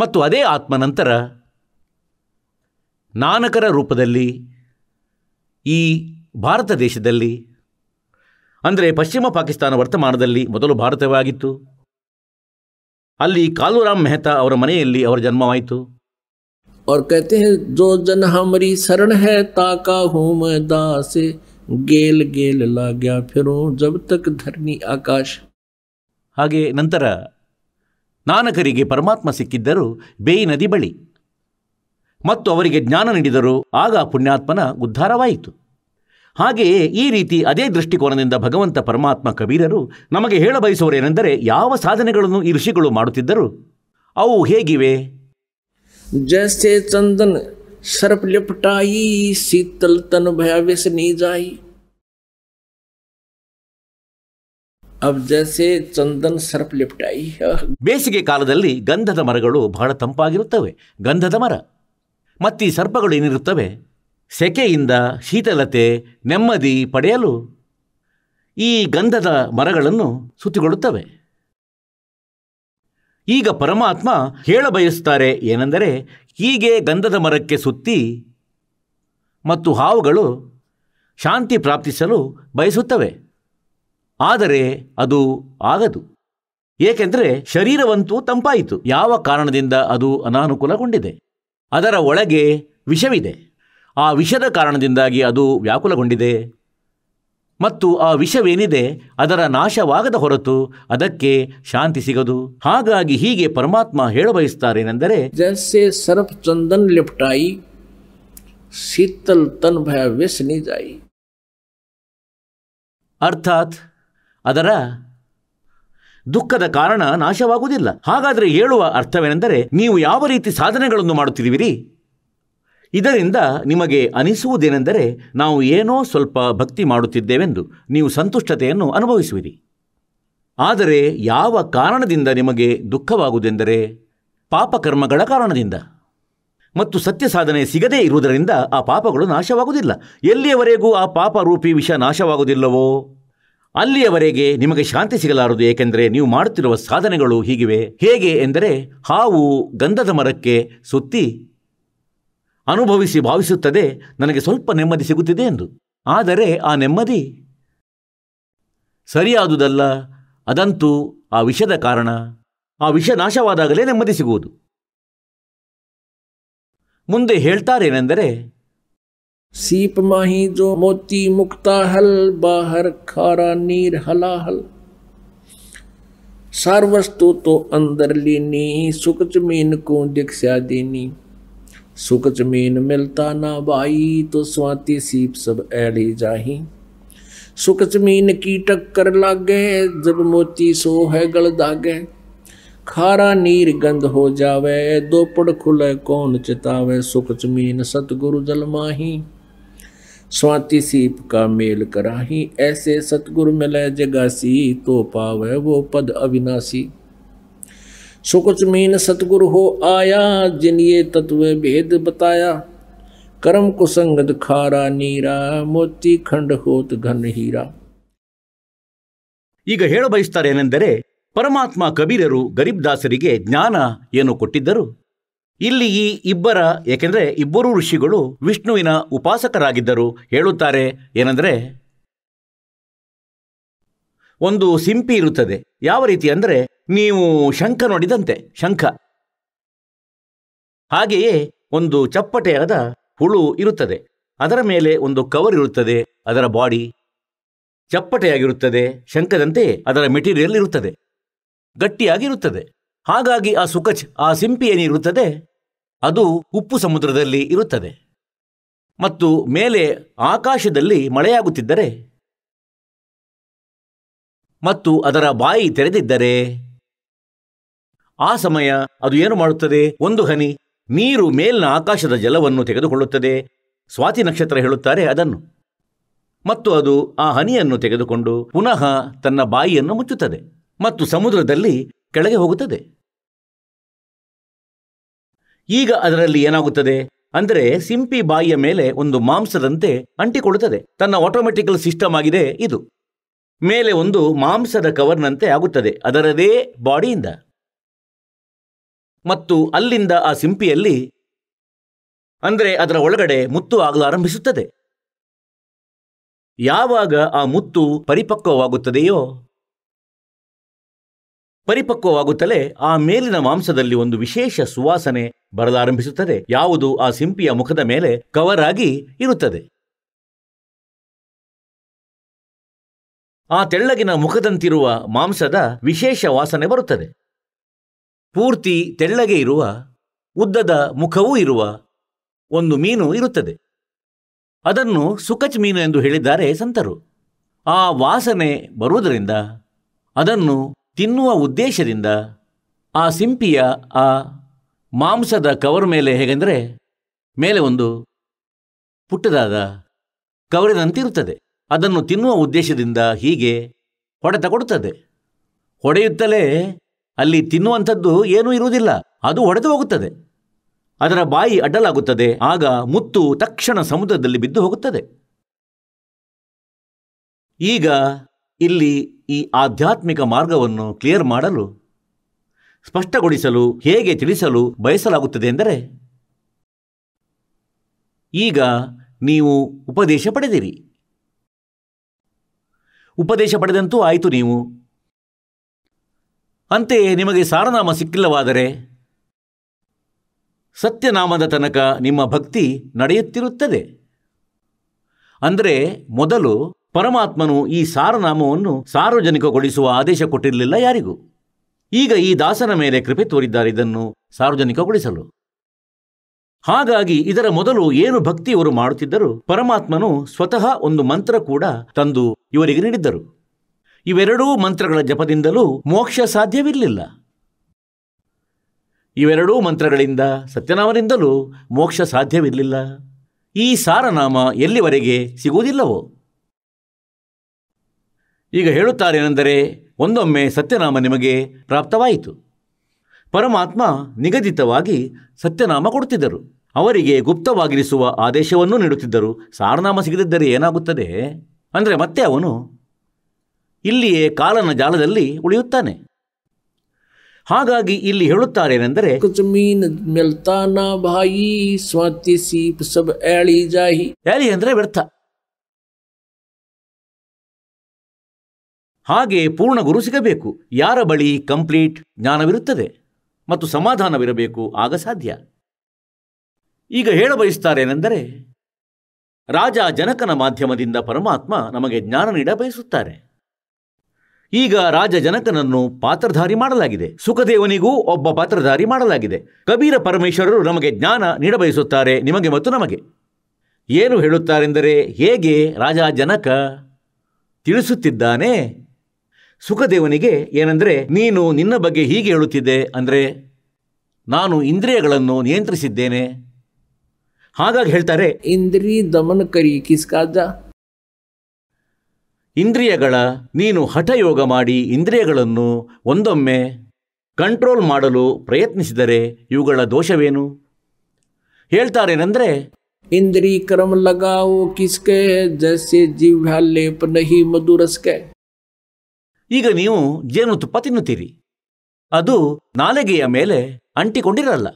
ಮತ್ತು ಅದೇ ಆತ್ಮ ನಂತರ ನಾನಕರ ರೂಪದಲ್ಲಿ ಈ ಭಾರತ ದೇಶದಲ್ಲಿ ಅಂದರೆ ಪಶ್ಚಿಮ ಪಾಕಿಸ್ತಾನ ವರ್ತಮಾನದಲ್ಲಿ ಮೊದಲು ಭಾರತವಾಗಿತ್ತು ಅಲ್ಲಿ ಕಾಲುರಾಮ್ ಮೆಹ್ತಾ ಅವರ ಮನೆಯಲ್ಲಿ ಅವರ ಜನ್ಮವಾಯಿತು ಅವ್ರ कहते ಜೋ ಜನ ಹಮರಿ ಸರಣ शरण ತಾಕಾ ताका हूँ ಗೇಲ್ दास गेल गेल ಜಬ್ गया ಹಾಗೆ ನಂತರ ನಾನಕರಿಗೆ ಪರಮಾತ್ಮ ಸಿಕ್ಕಿದ್ದರು ಬೇಯಿ ನದಿ ಬಳಿ ಮತ್ತು ಅವರಿಗೆ ಜ್ಞಾನ ನೀಡಿದರು ಆಗ ಪುಣ್ಯಾತ್ಮನ ಉದ್ಧಾರವಾಯಿತು ಹಾಗೆಯೇ ಈ ರೀತಿ ಅದೇ ದೃಷ್ಟಿಕೋನದಿಂದ ಭಗವಂತ ಪರಮಾತ್ಮ ಕಬೀರರು ನಮಗೆ ಹೇಳಬಯಸುವರೇನೆಂದರೆ ಯಾವ ಸಾಧನೆಗಳನ್ನು ಈ ಋಷಿಗಳು ಮಾಡುತ್ತಿದ್ದರು ಅವು ಹೇಗಿವೆ ಜಸ್ತೆ ಚಂದನ್ ಸರ್ಪಲಿಪ್ಟಾಯಿ ಸೀತಲ್ ತನು ನೀಜಾಯಿ ಅಬ್ ಚಂದನ್ ಸರ್ಪ್ ಲಿಪ್ಟಾಯಿ ಬೇಸಿಗೆ ಕಾಲದಲ್ಲಿ ಗಂಧದ ಮರಗಳು ಬಹಳ ತಂಪಾಗಿರುತ್ತವೆ ಗಂಧದ ಮರ ಮತ್ತೀ ಸರ್ಪಗಳು ಏನಿರುತ್ತವೆ ಸೆಕೆಯಿಂದ ಶೀತಲತೆ ನೆಮ್ಮದಿ ಪಡೆಯಲು ಈ ಗಂಧದ ಮರಗಳನ್ನು ಸುತ್ತಿಕೊಳ್ಳುತ್ತವೆ ಈಗ ಪರಮಾತ್ಮ ಹೇಳ ಬಯಸುತ್ತಾರೆ ಏನೆಂದರೆ ಹೀಗೆ ಗಂಧದ ಮರಕ್ಕೆ ಸುತ್ತಿ ಮತ್ತು ಹಾವುಗಳು ಶಾಂತಿ ಪ್ರಾಪ್ತಿಸಲು ಬಯಸುತ್ತವೆ ಆದರೆ ಅದು ಆಗದು ಏಕೆಂದರೆ ಶರೀರವಂತೂ ತಂಪಾಯಿತು ಯಾವ ಕಾರಣದಿಂದ ಅದು ಅನಾನುಕೂಲಗೊಂಡಿದೆ ಅದರ ಒಳಗೆ ವಿಷವಿದೆ ಆ ವಿಷದ ಕಾರಣದಿಂದಾಗಿ ಅದು ವ್ಯಾಕುಲಗೊಂಡಿದೆ ಮತ್ತು ಆ ವಿಷವೇನಿದೆ ಅದರ ನಾಶವಾಗದ ಹೊರತು ಅದಕ್ಕೆ ಶಾಂತಿ ಸಿಗದು ಹಾಗಾಗಿ ಹೀಗೆ ಪರಮಾತ್ಮ ಹೇಳಬಯಸ್ತಾರೇನೆಂದರೆ ಬಯಸುತ್ತಾರೆ ಸರಪ್ ಚಂದನ್ ಲಿಪ್ಟಾಯಿ ಶೀತಲ್ ತನ್ ಭಯ ವ್ಯಸನಿ ಅರ್ಥಾತ್ ಅದರ ದುಃಖದ ಕಾರಣ ನಾಶವಾಗುವುದಿಲ್ಲ ಹಾಗಾದರೆ ಹೇಳುವ ಅರ್ಥವೇನೆಂದರೆ ನೀವು ಯಾವ ರೀತಿ ಸಾಧನೆಗಳನ್ನು ಮಾಡುತ್ತಿದ್ದೀವಿರಿ ಇದರಿಂದ ನಿಮಗೆ ಅನಿಸುವುದೇನೆಂದರೆ ನಾವು ಏನೋ ಸ್ವಲ್ಪ ಭಕ್ತಿ ಮಾಡುತ್ತಿದ್ದೇವೆಂದು ನೀವು ಸಂತುಷ್ಟತೆಯನ್ನು ಅನುಭವಿಸುವಿರಿ ಆದರೆ ಯಾವ ಕಾರಣದಿಂದ ನಿಮಗೆ ದುಃಖವಾಗುವುದೆಂದರೆ ಪಾಪಕರ್ಮಗಳ ಕಾರಣದಿಂದ ಮತ್ತು ಸತ್ಯ ಸಾಧನೆ ಸಿಗದೇ ಇರುವುದರಿಂದ ಆ ಪಾಪಗಳು ನಾಶವಾಗುವುದಿಲ್ಲ ಎಲ್ಲಿಯವರೆಗೂ ಆ ಪಾಪ ರೂಪಿ ವಿಷ ನಾಶವಾಗುವುದಿಲ್ಲವೋ ಅಲ್ಲಿಯವರೆಗೆ ನಿಮಗೆ ಶಾಂತಿ ಸಿಗಲಾರದು ಏಕೆಂದರೆ ನೀವು ಮಾಡುತ್ತಿರುವ ಸಾಧನೆಗಳು ಹೀಗಿವೆ ಹೇಗೆ ಎಂದರೆ ಹಾವು ಗಂಧದ ಮರಕ್ಕೆ ಸುತ್ತಿ ಅನುಭವಿಸಿ ಭಾವಿಸುತ್ತದೆ ನನಗೆ ಸ್ವಲ್ಪ ನೆಮ್ಮದಿ ಸಿಗುತ್ತಿದೆ ಎಂದು ಆದರೆ ಆ ನೆಮ್ಮದಿ ಸರಿಯಾದುದಲ್ಲ ಅದಂತೂ ಆ ವಿಷದ ಕಾರಣ ಆ ವಿಷ ನಾಶವಾದಾಗಲೇ ನೆಮ್ಮದಿ ಸಿಗುವುದು ಮುಂದೆ ಹೇಳ್ತಾರೇನೆಂದರೆ सीप माही जो मोती मुक्ता हल बाहर खारा नीर हल सार वस्तु तो अंदर लीनी सुख जमीन को दीक्षा देनी सुख जमीन मिलता ना बाई तो स्वाति सीप सब ऐली जाही सुख जमीन की टक्कर लागे जब मोती सो है गल दागे खारा नीर गंद हो जावे दोपड़ खुले कौन चितावे सुख जमीन सतगुरु जल माही स्वाति सीप का मेल कराही ऐसे सतगुर मिले जगासी तो पावे वो पद अविनाशी सुकुच मीन सतगुर हो आया जिन ये तत्व भेद बताया कर्म कुसंगत खारा नीरा मोती खंड होत घन हीरा ಈಗ ಹೇಳಬಯಸ್ತಾರೇನೆಂದರೆ ಪರಮಾತ್ಮ ಕಬೀರರು ಗರೀಬ್ ದಾಸರಿಗೆ ಜ್ಞಾನ ಏನು ಕೊಟ್ಟಿದ್ದರು ಇಲ್ಲಿ ಈ ಇಬ್ಬರ ಏಕೆಂದರೆ ಇಬ್ಬರು ಋಷಿಗಳು ವಿಷ್ಣುವಿನ ಉಪಾಸಕರಾಗಿದ್ದರು ಹೇಳುತ್ತಾರೆ ಏನಂದರೆ ಒಂದು ಸಿಂಪಿ ಇರುತ್ತದೆ ಯಾವ ರೀತಿ ಅಂದರೆ ನೀವು ಶಂಖ ನೋಡಿದಂತೆ ಶಂಖ ಹಾಗೆಯೇ ಒಂದು ಚಪ್ಪಟೆಯಾದ ಹುಳು ಇರುತ್ತದೆ ಅದರ ಮೇಲೆ ಒಂದು ಕವರ್ ಇರುತ್ತದೆ ಅದರ ಬಾಡಿ ಚಪ್ಪಟೆಯಾಗಿರುತ್ತದೆ ಶಂಖದಂತೆ ಅದರ ಮೆಟೀರಿಯಲ್ ಇರುತ್ತದೆ ಗಟ್ಟಿಯಾಗಿರುತ್ತದೆ ಹಾಗಾಗಿ ಆ ಸುಕಚ್ ಆ ಸಿಂಪಿ ಏನಿರುತ್ತದೆ ಅದು ಉಪ್ಪು ಸಮುದ್ರದಲ್ಲಿ ಇರುತ್ತದೆ ಮತ್ತು ಮೇಲೆ ಆಕಾಶದಲ್ಲಿ ಮಳೆಯಾಗುತ್ತಿದ್ದರೆ ಮತ್ತು ಅದರ ಬಾಯಿ ತೆರೆದಿದ್ದರೆ ಆ ಸಮಯ ಅದು ಏನು ಮಾಡುತ್ತದೆ ಒಂದು ಹನಿ ನೀರು ಮೇಲಿನ ಆಕಾಶದ ಜಲವನ್ನು ತೆಗೆದುಕೊಳ್ಳುತ್ತದೆ ಸ್ವಾತಿ ನಕ್ಷತ್ರ ಹೇಳುತ್ತಾರೆ ಅದನ್ನು ಮತ್ತು ಅದು ಆ ಹನಿಯನ್ನು ತೆಗೆದುಕೊಂಡು ಪುನಃ ತನ್ನ ಬಾಯಿಯನ್ನು ಮುಚ್ಚುತ್ತದೆ ಮತ್ತು ಸಮುದ್ರದಲ್ಲಿ ಕೆಳಗೆ ಹೋಗುತ್ತದೆ ಈಗ ಅದರಲ್ಲಿ ಏನಾಗುತ್ತದೆ ಅಂದರೆ ಸಿಂಪಿ ಬಾಯಿಯ ಮೇಲೆ ಒಂದು ಮಾಂಸದಂತೆ ಅಂಟಿಕೊಳ್ಳುತ್ತದೆ ತನ್ನ ಆಟೋಮೆಟಿಕಲ್ ಸಿಸ್ಟಮ್ ಆಗಿದೆ ಇದು ಮೇಲೆ ಒಂದು ಮಾಂಸದ ಕವರ್ನಂತೆ ಆಗುತ್ತದೆ ಅದರದೇ ಬಾಡಿಯಿಂದ ಮತ್ತು ಅಲ್ಲಿಂದ ಆ ಸಿಂಪಿಯಲ್ಲಿ ಅಂದರೆ ಅದರ ಒಳಗಡೆ ಮುತ್ತು ಆಗಲು ಆರಂಭಿಸುತ್ತದೆ ಯಾವಾಗ ಆ ಮುತ್ತು ಪರಿಪಕ್ವವಾಗುತ್ತದೆಯೋ ಪರಿಪಕ್ವವಾಗುತ್ತಲೇ ಆ ಮೇಲಿನ ಮಾಂಸದಲ್ಲಿ ಒಂದು ವಿಶೇಷ ಸುವಾಸನೆ ಬರಲಾರಂಭಿಸುತ್ತದೆ ಯಾವುದು ಆ ಸಿಂಪಿಯ ಮುಖದ ಮೇಲೆ ಕವರ್ ಆಗಿ ಇರುತ್ತದೆ ಆ ತೆಳ್ಳಗಿನ ಮುಖದಂತಿರುವ ಮಾಂಸದ ವಿಶೇಷ ವಾಸನೆ ಬರುತ್ತದೆ ಪೂರ್ತಿ ತೆಳ್ಳಗೆ ಇರುವ ಉದ್ದದ ಮುಖವೂ ಇರುವ ಒಂದು ಮೀನು ಇರುತ್ತದೆ ಅದನ್ನು ಸುಕಚ್ ಮೀನು ಎಂದು ಹೇಳಿದ್ದಾರೆ ಸಂತರು ಆ ವಾಸನೆ ಬರುವುದರಿಂದ ಅದನ್ನು ತಿನ್ನುವ ಉದ್ದೇಶದಿಂದ ಆ ಸಿಂಪಿಯ ಆ ಮಾಂಸದ ಕವರ್ ಮೇಲೆ ಹೇಗೆಂದರೆ ಮೇಲೆ ಒಂದು ಪುಟ್ಟದಾದ ಕವರಿನಂತಿರುತ್ತದೆ ಅದನ್ನು ತಿನ್ನುವ ಉದ್ದೇಶದಿಂದ ಹೀಗೆ ಹೊಡೆತ ಕೊಡುತ್ತದೆ ಹೊಡೆಯುತ್ತಲೇ ಅಲ್ಲಿ ತಿನ್ನುವಂಥದ್ದು ಏನೂ ಇರುವುದಿಲ್ಲ ಅದು ಹೊಡೆದು ಹೋಗುತ್ತದೆ ಅದರ ಬಾಯಿ ಅಡ್ಡಲಾಗುತ್ತದೆ ಆಗ ಮುತ್ತು ತಕ್ಷಣ ಸಮುದ್ರದಲ್ಲಿ ಬಿದ್ದು ಹೋಗುತ್ತದೆ ಈಗ ಇಲ್ಲಿ ಈ ಆಧ್ಯಾತ್ಮಿಕ ಮಾರ್ಗವನ್ನು ಕ್ಲಿಯರ್ ಮಾಡಲು ಸ್ಪಷ್ಟಗೊಳಿಸಲು ಹೇಗೆ ತಿಳಿಸಲು ಬಯಸಲಾಗುತ್ತದೆ ಎಂದರೆ ಈಗ ನೀವು ಉಪದೇಶ ಪಡೆದಿರಿ ಉಪದೇಶ ಪಡೆದಂತೂ ಆಯಿತು ನೀವು ಅಂತೆಯೇ ನಿಮಗೆ ಸಾರನಾಮ ಸಿಕ್ಕಿಲ್ಲವಾದರೆ ಸತ್ಯನಾಮದ ತನಕ ನಿಮ್ಮ ಭಕ್ತಿ ನಡೆಯುತ್ತಿರುತ್ತದೆ ಅಂದರೆ ಮೊದಲು ಪರಮಾತ್ಮನು ಈ ಸಾರನಾಮವನ್ನು ಸಾರ್ವಜನಿಕಗೊಳಿಸುವ ಆದೇಶ ಕೊಟ್ಟಿರಲಿಲ್ಲ ಯಾರಿಗೂ ಈಗ ಈ ದಾಸನ ಮೇಲೆ ಕೃಪೆ ತೋರಿದ್ದಾರೆ ಇದನ್ನು ಸಾರ್ವಜನಿಕಗೊಳಿಸಲು ಹಾಗಾಗಿ ಇದರ ಮೊದಲು ಏನು ಭಕ್ತಿ ಇವರು ಮಾಡುತ್ತಿದ್ದರು ಪರಮಾತ್ಮನು ಸ್ವತಃ ಒಂದು ಮಂತ್ರ ಕೂಡ ತಂದು ಇವರಿಗೆ ನೀಡಿದ್ದರು ಇವೆರಡೂ ಮಂತ್ರಗಳ ಜಪದಿಂದಲೂ ಮೋಕ್ಷ ಸಾಧ್ಯವಿರಲಿಲ್ಲ ಇವೆರಡೂ ಮಂತ್ರಗಳಿಂದ ಸತ್ಯನಾಮನಿಂದಲೂ ಮೋಕ್ಷ ಸಾಧ್ಯವಿರಲಿಲ್ಲ ಈ ಸಾರನಾಮ ಎಲ್ಲಿವರೆಗೆ ಸಿಗುವುದಿಲ್ಲವೋ ಈಗ ಹೇಳುತ್ತಾರೇನೆಂದರೆ ಒಂದೊಮ್ಮೆ ಸತ್ಯನಾಮ ನಿಮಗೆ ಪ್ರಾಪ್ತವಾಯಿತು ಪರಮಾತ್ಮ ನಿಗದಿತವಾಗಿ ಸತ್ಯನಾಮ ಕೊಡುತ್ತಿದ್ದರು ಅವರಿಗೆ ಗುಪ್ತವಾಗಿರಿಸುವ ಆದೇಶವನ್ನೂ ನೀಡುತ್ತಿದ್ದರು ಸಾರನಾಮ ಸಿಗದಿದ್ದರೆ ಏನಾಗುತ್ತದೆ ಅಂದರೆ ಮತ್ತೆ ಅವನು ಇಲ್ಲಿಯೇ ಕಾಲನ ಜಾಲದಲ್ಲಿ ಉಳಿಯುತ್ತಾನೆ ಹಾಗಾಗಿ ಇಲ್ಲಿ ಹೇಳುತ್ತಾರೇನೆಂದರೆ ಏಳಿ ಅಂದರೆ ವ್ಯರ್ಥ ಹಾಗೆ ಪೂರ್ಣ ಗುರು ಸಿಗಬೇಕು ಯಾರ ಬಳಿ ಕಂಪ್ಲೀಟ್ ಜ್ಞಾನವಿರುತ್ತದೆ ಮತ್ತು ಸಮಾಧಾನವಿರಬೇಕು ಆಗ ಸಾಧ್ಯ ಈಗ ಹೇಳ ರಾಜ ಜನಕನ ಮಾಧ್ಯಮದಿಂದ ಪರಮಾತ್ಮ ನಮಗೆ ಜ್ಞಾನ ನೀಡ ಬಯಸುತ್ತಾರೆ ಈಗ ರಾಜ ಜನಕನನ್ನು ಪಾತ್ರಧಾರಿ ಮಾಡಲಾಗಿದೆ ಸುಖದೇವನಿಗೂ ಒಬ್ಬ ಪಾತ್ರಧಾರಿ ಮಾಡಲಾಗಿದೆ ಕಬೀರ ಪರಮೇಶ್ವರರು ನಮಗೆ ಜ್ಞಾನ ನೀಡಬಯಸುತ್ತಾರೆ ನಿಮಗೆ ಮತ್ತು ನಮಗೆ ಏನು ಹೇಳುತ್ತಾರೆಂದರೆ ಹೇಗೆ ರಾಜ ಜನಕ ತಿಳಿಸುತ್ತಿದ್ದಾನೆ ಸುಖದೇವನಿಗೆ ಏನಂದರೆ ನೀನು ನಿನ್ನ ಬಗ್ಗೆ ಹೀಗೆ ಹೇಳುತ್ತಿದ್ದೆ ಅಂದರೆ ನಾನು ಇಂದ್ರಿಯಗಳನ್ನು ನಿಯಂತ್ರಿಸಿದ್ದೇನೆ ಹಾಗಾಗಿ ಹೇಳ್ತಾರೆ ಇಂದ್ರಿ ದಮನಕರಿ ಕಿಸ್ಕಾದ ಇಂದ್ರಿಯಗಳ ನೀನು ಹಠಯೋಗ ಮಾಡಿ ಇಂದ್ರಿಯಗಳನ್ನು ಒಂದೊಮ್ಮೆ ಕಂಟ್ರೋಲ್ ಮಾಡಲು ಪ್ರಯತ್ನಿಸಿದರೆ ಇವುಗಳ ದೋಷವೇನು ಹೇಳ್ತಾರೇನೆಂದರೆ ಇಂದ್ರಿ ಕ್ರಮ ಲಗಾವೋ ಕಿಸ್ಕೆ ಜಸ್ಯ ಜಿಹ್ವಾ ನಹಿ ಮಧುರಸ್ಕೆ ಈಗ ನೀವು ಜೇನುತುಪ್ಪ ತಿನ್ನುತ್ತೀರಿ ಅದು ನಾಲಗೆಯ ಮೇಲೆ ಅಂಟಿಕೊಂಡಿರಲ್ಲ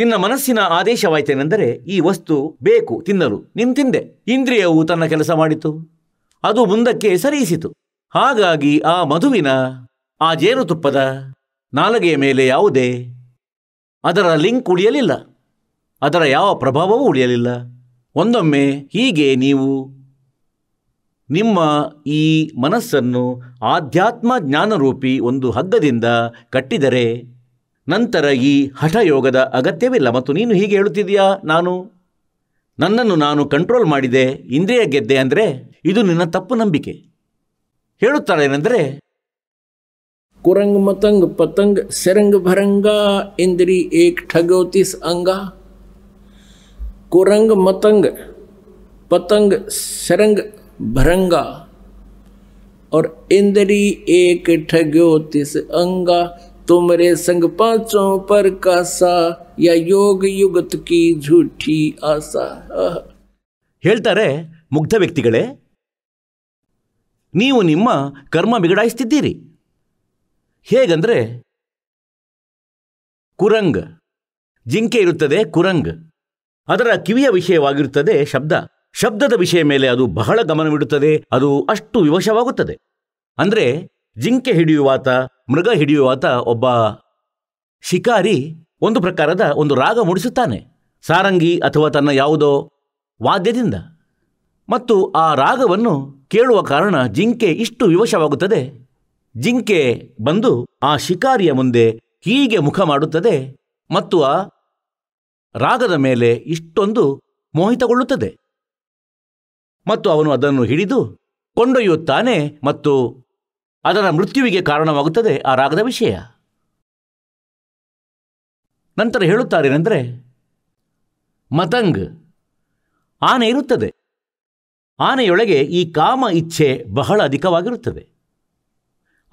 ನಿನ್ನ ಮನಸ್ಸಿನ ಆದೇಶವಾಯ್ತೇನೆಂದರೆ ಈ ವಸ್ತು ಬೇಕು ತಿನ್ನಲು ನಿನ್ ತಿಂದೆ ಇಂದ್ರಿಯವು ತನ್ನ ಕೆಲಸ ಮಾಡಿತು ಅದು ಮುಂದಕ್ಕೆ ಸರಿಯಿಸಿತು ಹಾಗಾಗಿ ಆ ಮಧುವಿನ ಆ ಜೇನುತುಪ್ಪದ ನಾಲಗೆಯ ಮೇಲೆ ಯಾವುದೇ ಅದರ ಲಿಂಕ್ ಉಳಿಯಲಿಲ್ಲ ಅದರ ಯಾವ ಪ್ರಭಾವವೂ ಉಳಿಯಲಿಲ್ಲ ಒಂದೊಮ್ಮೆ ಹೀಗೆ ನೀವು ನಿಮ್ಮ ಈ ಮನಸ್ಸನ್ನು ಆಧ್ಯಾತ್ಮ ಜ್ಞಾನರೂಪಿ ಒಂದು ಹಗ್ಗದಿಂದ ಕಟ್ಟಿದರೆ ನಂತರ ಈ ಹಠಯೋಗದ ಅಗತ್ಯವಿಲ್ಲ ಮತ್ತು ನೀನು ಹೀಗೆ ಹೇಳುತ್ತಿದೆಯಾ ನಾನು ನನ್ನನ್ನು ನಾನು ಕಂಟ್ರೋಲ್ ಮಾಡಿದೆ ಇಂದ್ರಿಯ ಗೆದ್ದೆ ಅಂದರೆ ಇದು ನಿನ್ನ ತಪ್ಪು ನಂಬಿಕೆ ಹೇಳುತ್ತಾಳೇನೆಂದರೆ ಕುರಂಗ್ ಮತಂಗ್ ಪತಂಗ್ ಸೆರಂಗ್ ಭರಂಗ ಇಂದ್ರಿ ಏಕ್ ಠಗೋತಿಸ್ ಅಂಗ ಕುರಂಗ್ ಮತಂಗ್ ಪತಂಗ್ ಸೆರಂಗ್ भरंगा और इंद्री एक ठग्यो तिस अंगा तुमरे संग पांचों पर कासा या योग ಯುಗತ್ ಕಿ ಝೂಠಿ ಆಸಾ ಹೇಳ್ತಾರೆ ಮುಗ್ಧ ವ್ಯಕ್ತಿಗಳೇ ನೀವು ನಿಮ್ಮ ಕರ್ಮ ಬಿಗಡಾಯಿಸ್ತಿದ್ದೀರಿ ಹೇಗಂದರೆ ಕುರಂಗ್ ಜಿಂಕೆ ಇರುತ್ತದೆ ಕುರಂಗ್ ಅದರ ಕಿವಿಯ ವಿಷಯವಾಗಿರುತ್ತದೆ ಶಬ್ದ ಶಬ್ದದ ವಿಷಯ ಮೇಲೆ ಅದು ಬಹಳ ಗಮನವಿಡುತ್ತದೆ ಅದು ಅಷ್ಟು ವಿವಶವಾಗುತ್ತದೆ ಅಂದರೆ ಜಿಂಕೆ ಹಿಡಿಯುವಾತ ಮೃಗ ಹಿಡಿಯುವಾತ ಒಬ್ಬ ಶಿಕಾರಿ ಒಂದು ಪ್ರಕಾರದ ಒಂದು ರಾಗ ಮೂಡಿಸುತ್ತಾನೆ ಸಾರಂಗಿ ಅಥವಾ ತನ್ನ ಯಾವುದೋ ವಾದ್ಯದಿಂದ ಮತ್ತು ಆ ರಾಗವನ್ನು ಕೇಳುವ ಕಾರಣ ಜಿಂಕೆ ಇಷ್ಟು ವಿವಶವಾಗುತ್ತದೆ ಜಿಂಕೆ ಬಂದು ಆ ಶಿಕಾರಿಯ ಮುಂದೆ ಹೀಗೆ ಮುಖ ಮಾಡುತ್ತದೆ ಮತ್ತು ಆ ರಾಗದ ಮೇಲೆ ಇಷ್ಟೊಂದು ಮೋಹಿತಗೊಳ್ಳುತ್ತದೆ ಮತ್ತು ಅವನು ಅದನ್ನು ಹಿಡಿದು ಕೊಂಡೊಯ್ಯುತ್ತಾನೆ ಮತ್ತು ಅದರ ಮೃತ್ಯುವಿಗೆ ಕಾರಣವಾಗುತ್ತದೆ ಆ ರಾಗದ ವಿಷಯ ನಂತರ ಹೇಳುತ್ತಾರೇನೆಂದರೆ ಮತಂಗ್ ಆನೆ ಇರುತ್ತದೆ ಆನೆಯೊಳಗೆ ಈ ಕಾಮ ಇಚ್ಛೆ ಬಹಳ ಅಧಿಕವಾಗಿರುತ್ತದೆ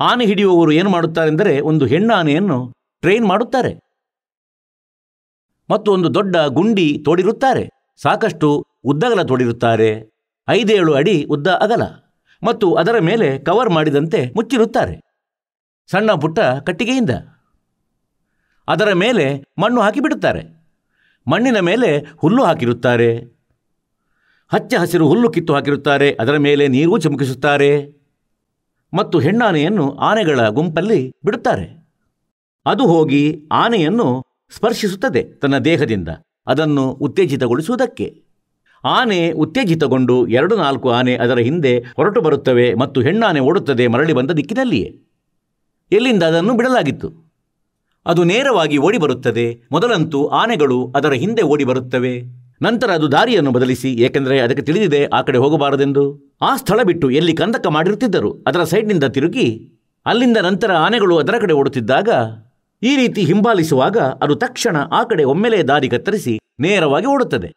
ಆನೆ ಹಿಡಿಯುವವರು ಏನು ಮಾಡುತ್ತಾರೆಂದರೆ ಒಂದು ಆನೆಯನ್ನು ಟ್ರೈನ್ ಮಾಡುತ್ತಾರೆ ಮತ್ತು ಒಂದು ದೊಡ್ಡ ಗುಂಡಿ ತೋಡಿರುತ್ತಾರೆ ಸಾಕಷ್ಟು ಉದ್ದಗಲ ತೋಡಿರುತ್ತಾರೆ ಐದೇಳು ಅಡಿ ಉದ್ದ ಅಗಲ ಮತ್ತು ಅದರ ಮೇಲೆ ಕವರ್ ಮಾಡಿದಂತೆ ಮುಚ್ಚಿರುತ್ತಾರೆ ಸಣ್ಣ ಪುಟ್ಟ ಕಟ್ಟಿಗೆಯಿಂದ ಅದರ ಮೇಲೆ ಮಣ್ಣು ಹಾಕಿಬಿಡುತ್ತಾರೆ ಮಣ್ಣಿನ ಮೇಲೆ ಹುಲ್ಲು ಹಾಕಿರುತ್ತಾರೆ ಹಚ್ಚ ಹಸಿರು ಹುಲ್ಲು ಕಿತ್ತು ಹಾಕಿರುತ್ತಾರೆ ಅದರ ಮೇಲೆ ನೀರು ಚಮಕಿಸುತ್ತಾರೆ ಮತ್ತು ಹೆಣ್ಣಾನೆಯನ್ನು ಆನೆಗಳ ಗುಂಪಲ್ಲಿ ಬಿಡುತ್ತಾರೆ ಅದು ಹೋಗಿ ಆನೆಯನ್ನು ಸ್ಪರ್ಶಿಸುತ್ತದೆ ತನ್ನ ದೇಹದಿಂದ ಅದನ್ನು ಉತ್ತೇಜಿತಗೊಳಿಸುವುದಕ್ಕೆ ಆನೆ ಉತ್ತೇಜಿತಗೊಂಡು ಎರಡು ನಾಲ್ಕು ಆನೆ ಅದರ ಹಿಂದೆ ಹೊರಟು ಬರುತ್ತವೆ ಮತ್ತು ಹೆಣ್ಣಾನೆ ಓಡುತ್ತದೆ ಮರಳಿ ಬಂದ ದಿಕ್ಕಿನಲ್ಲಿಯೇ ಎಲ್ಲಿಂದ ಅದನ್ನು ಬಿಡಲಾಗಿತ್ತು ಅದು ನೇರವಾಗಿ ಓಡಿ ಬರುತ್ತದೆ ಮೊದಲಂತೂ ಆನೆಗಳು ಅದರ ಹಿಂದೆ ಓಡಿ ಬರುತ್ತವೆ ನಂತರ ಅದು ದಾರಿಯನ್ನು ಬದಲಿಸಿ ಏಕೆಂದರೆ ಅದಕ್ಕೆ ತಿಳಿದಿದೆ ಆ ಕಡೆ ಹೋಗಬಾರದೆಂದು ಆ ಸ್ಥಳ ಬಿಟ್ಟು ಎಲ್ಲಿ ಕಂದಕ ಮಾಡಿರುತ್ತಿದ್ದರು ಅದರ ಸೈಡ್ನಿಂದ ತಿರುಗಿ ಅಲ್ಲಿಂದ ನಂತರ ಆನೆಗಳು ಅದರ ಕಡೆ ಓಡುತ್ತಿದ್ದಾಗ ಈ ರೀತಿ ಹಿಂಬಾಲಿಸುವಾಗ ಅದು ತಕ್ಷಣ ಆ ಕಡೆ ಒಮ್ಮೆಲೆ ದಾರಿ ಕತ್ತರಿಸಿ ನೇರವಾಗಿ ಓಡುತ್ತದೆ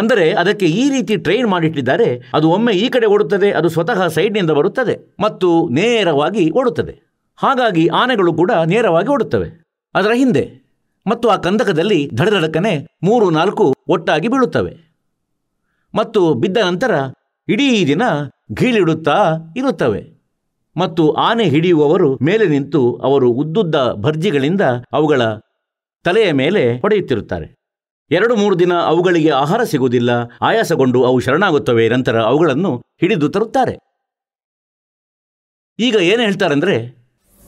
ಅಂದರೆ ಅದಕ್ಕೆ ಈ ರೀತಿ ಟ್ರೈನ್ ಮಾಡಿಟ್ಟಿದ್ದಾರೆ ಅದು ಒಮ್ಮೆ ಈ ಕಡೆ ಓಡುತ್ತದೆ ಅದು ಸ್ವತಃ ಸೈಡ್ನಿಂದ ಬರುತ್ತದೆ ಮತ್ತು ನೇರವಾಗಿ ಓಡುತ್ತದೆ ಹಾಗಾಗಿ ಆನೆಗಳು ಕೂಡ ನೇರವಾಗಿ ಓಡುತ್ತವೆ ಅದರ ಹಿಂದೆ ಮತ್ತು ಆ ಕಂದಕದಲ್ಲಿ ಧಡಧಡಕನೆ ಮೂರು ನಾಲ್ಕು ಒಟ್ಟಾಗಿ ಬೀಳುತ್ತವೆ ಮತ್ತು ಬಿದ್ದ ನಂತರ ಇಡೀ ದಿನ ಗೀಳಿಡುತ್ತಾ ಇರುತ್ತವೆ ಮತ್ತು ಆನೆ ಹಿಡಿಯುವವರು ಮೇಲೆ ನಿಂತು ಅವರು ಉದ್ದುದ್ದ ಭರ್ಜಿಗಳಿಂದ ಅವುಗಳ ತಲೆಯ ಮೇಲೆ ಹೊಡೆಯುತ್ತಿರುತ್ತಾರೆ ಎರಡು ಮೂರು ದಿನ ಅವುಗಳಿಗೆ ಆಹಾರ ಸಿಗುವುದಿಲ್ಲ ಆಯಾಸಗೊಂಡು ಅವು ಶರಣಾಗುತ್ತವೆ ನಂತರ ಅವುಗಳನ್ನು ಹಿಡಿದು ತರುತ್ತಾರೆ ಈಗ ಏನು ಹೇಳ್ತಾರೆ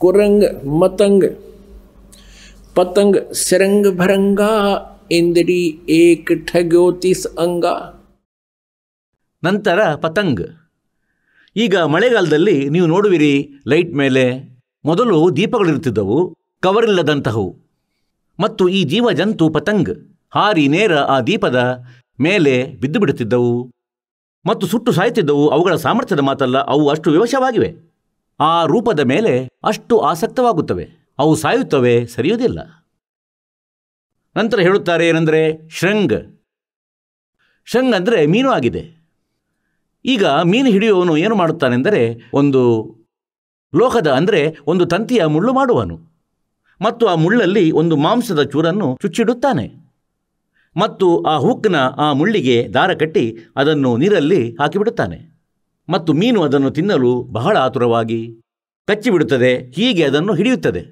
ಕುರಂಗ್ ಮತಂಗ್ ಪತಂಗ್ ಸೆರಂಗ್ ಭರಂಗ ಎಂದಿಡಿ ಏಕ್ ಠಗ್ಯೋತಿಸ್ ಅಂಗ ನಂತರ ಪತಂಗ್ ಈಗ ಮಳೆಗಾಲದಲ್ಲಿ ನೀವು ನೋಡುವಿರಿ ಲೈಟ್ ಮೇಲೆ ಮೊದಲು ದೀಪಗಳಿರುತ್ತಿದ್ದವು ಇಲ್ಲದಂತಹವು ಮತ್ತು ಈ ಜೀವ ಜಂತು ಪತಂಗ್ ಹಾರಿ ನೇರ ಆ ದೀಪದ ಮೇಲೆ ಬಿದ್ದು ಬಿಡುತ್ತಿದ್ದವು ಮತ್ತು ಸುಟ್ಟು ಸಾಯುತ್ತಿದ್ದವು ಅವುಗಳ ಸಾಮರ್ಥ್ಯದ ಮಾತಲ್ಲ ಅವು ಅಷ್ಟು ವಿವಶವಾಗಿವೆ ಆ ರೂಪದ ಮೇಲೆ ಅಷ್ಟು ಆಸಕ್ತವಾಗುತ್ತವೆ ಅವು ಸಾಯುತ್ತವೆ ಸರಿಯುವುದಿಲ್ಲ ನಂತರ ಹೇಳುತ್ತಾರೆ ಏನೆಂದರೆ ಶೃಂಗ್ ಶೃಂಗ್ ಅಂದರೆ ಮೀನು ಆಗಿದೆ ಈಗ ಮೀನು ಹಿಡಿಯುವವನು ಏನು ಮಾಡುತ್ತಾನೆಂದರೆ ಒಂದು ಲೋಹದ ಅಂದರೆ ಒಂದು ತಂತಿಯ ಮುಳ್ಳು ಮಾಡುವನು ಮತ್ತು ಆ ಮುಳ್ಳಲ್ಲಿ ಒಂದು ಮಾಂಸದ ಚೂರನ್ನು ಚುಚ್ಚಿಡುತ್ತಾನೆ ಮತ್ತು ಆ ಹುಕ್ನ ಆ ಮುಳ್ಳಿಗೆ ದಾರ ಕಟ್ಟಿ ಅದನ್ನು ನೀರಲ್ಲಿ ಹಾಕಿಬಿಡುತ್ತಾನೆ ಮತ್ತು ಮೀನು ಅದನ್ನು ತಿನ್ನಲು ಬಹಳ ಆತುರವಾಗಿ ಕಚ್ಚಿಬಿಡುತ್ತದೆ ಹೀಗೆ ಅದನ್ನು ಹಿಡಿಯುತ್ತದೆ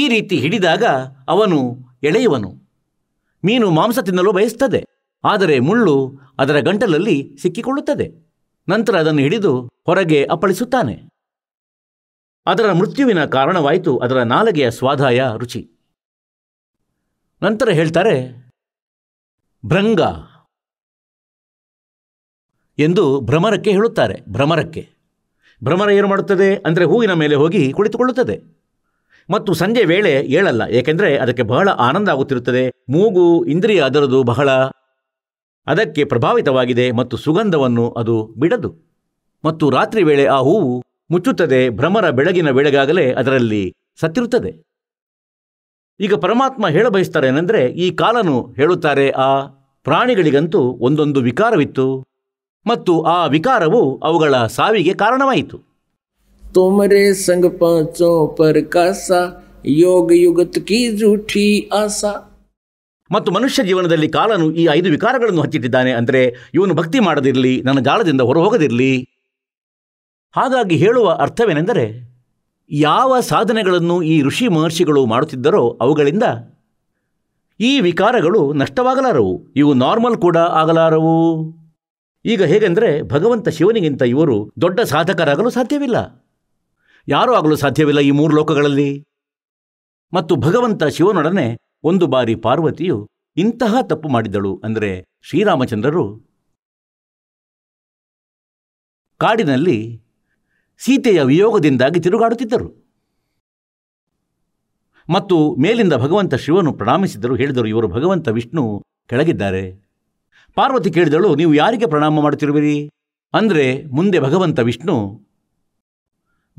ಈ ರೀತಿ ಹಿಡಿದಾಗ ಅವನು ಎಳೆಯುವನು ಮೀನು ಮಾಂಸ ತಿನ್ನಲು ಬಯಸುತ್ತದೆ ಆದರೆ ಮುಳ್ಳು ಅದರ ಗಂಟಲಲ್ಲಿ ಸಿಕ್ಕಿಕೊಳ್ಳುತ್ತದೆ ನಂತರ ಅದನ್ನು ಹಿಡಿದು ಹೊರಗೆ ಅಪ್ಪಳಿಸುತ್ತಾನೆ ಅದರ ಮೃತ್ಯುವಿನ ಕಾರಣವಾಯಿತು ಅದರ ನಾಲಗೆಯ ಸ್ವಾದಾಯ ರುಚಿ ನಂತರ ಹೇಳ್ತಾರೆ ಭ್ರಂಗ ಎಂದು ಭ್ರಮರಕ್ಕೆ ಹೇಳುತ್ತಾರೆ ಭ್ರಮರಕ್ಕೆ ಭ್ರಮರ ಏನು ಮಾಡುತ್ತದೆ ಅಂದರೆ ಹೂವಿನ ಮೇಲೆ ಹೋಗಿ ಕುಳಿತುಕೊಳ್ಳುತ್ತದೆ ಮತ್ತು ಸಂಜೆ ವೇಳೆ ಏಳಲ್ಲ ಏಕೆಂದರೆ ಅದಕ್ಕೆ ಬಹಳ ಆನಂದ ಆಗುತ್ತಿರುತ್ತದೆ ಮೂಗು ಇಂದ್ರಿಯ ಅದರದು ಬಹಳ ಅದಕ್ಕೆ ಪ್ರಭಾವಿತವಾಗಿದೆ ಮತ್ತು ಸುಗಂಧವನ್ನು ಅದು ಬಿಡದು ಮತ್ತು ರಾತ್ರಿ ವೇಳೆ ಆ ಹೂವು ಮುಚ್ಚುತ್ತದೆ ಭ್ರಮರ ಬೆಳಗಿನ ವೇಳೆಗಾಗಲೇ ಅದರಲ್ಲಿ ಸತ್ತಿರುತ್ತದೆ ಈಗ ಪರಮಾತ್ಮ ಹೇಳಬಯಸ್ತಾರೆ ಏನೆಂದರೆ ಈ ಕಾಲನು ಹೇಳುತ್ತಾರೆ ಆ ಪ್ರಾಣಿಗಳಿಗಂತೂ ಒಂದೊಂದು ವಿಕಾರವಿತ್ತು ಮತ್ತು ಆ ವಿಕಾರವು ಅವುಗಳ ಸಾವಿಗೆ ಕಾರಣವಾಯಿತು ತೋಮರೆ ಸಂಗ ಪಾಚೋ ಯೋಗ ಯುಗತ್ ಕಿ ಆಸಾ ಮತ್ತು ಮನುಷ್ಯ ಜೀವನದಲ್ಲಿ ಕಾಲನು ಈ ಐದು ವಿಕಾರಗಳನ್ನು ಹಚ್ಚಿಟ್ಟಿದ್ದಾನೆ ಅಂದರೆ ಇವನು ಭಕ್ತಿ ಮಾಡದಿರಲಿ ನನ್ನ ಜಾಲದಿಂದ ಹೊರಹೋಗದಿರಲಿ ಹಾಗಾಗಿ ಹೇಳುವ ಅರ್ಥವೇನೆಂದರೆ ಯಾವ ಸಾಧನೆಗಳನ್ನು ಈ ಋಷಿ ಮಹರ್ಷಿಗಳು ಮಾಡುತ್ತಿದ್ದರೋ ಅವುಗಳಿಂದ ಈ ವಿಕಾರಗಳು ನಷ್ಟವಾಗಲಾರವು ಇವು ನಾರ್ಮಲ್ ಕೂಡ ಆಗಲಾರವು ಈಗ ಹೇಗೆಂದರೆ ಭಗವಂತ ಶಿವನಿಗಿಂತ ಇವರು ದೊಡ್ಡ ಸಾಧಕರಾಗಲು ಸಾಧ್ಯವಿಲ್ಲ ಯಾರೂ ಆಗಲು ಸಾಧ್ಯವಿಲ್ಲ ಈ ಮೂರು ಲೋಕಗಳಲ್ಲಿ ಮತ್ತು ಭಗವಂತ ಶಿವನೊಡನೆ ಒಂದು ಬಾರಿ ಪಾರ್ವತಿಯು ಇಂತಹ ತಪ್ಪು ಮಾಡಿದಳು ಅಂದರೆ ಶ್ರೀರಾಮಚಂದ್ರರು ಕಾಡಿನಲ್ಲಿ ಸೀತೆಯ ವಿಯೋಗದಿಂದಾಗಿ ತಿರುಗಾಡುತ್ತಿದ್ದರು ಮತ್ತು ಮೇಲಿಂದ ಭಗವಂತ ಶಿವನು ಪ್ರಣಾಮಿಸಿದ್ದರು ಹೇಳಿದರು ಇವರು ಭಗವಂತ ವಿಷ್ಣು ಕೆಳಗಿದ್ದಾರೆ ಪಾರ್ವತಿ ಕೇಳಿದಳು ನೀವು ಯಾರಿಗೆ ಪ್ರಣಾಮ ಮಾಡುತ್ತಿರುವಿರಿ ಅಂದರೆ ಮುಂದೆ ಭಗವಂತ ವಿಷ್ಣು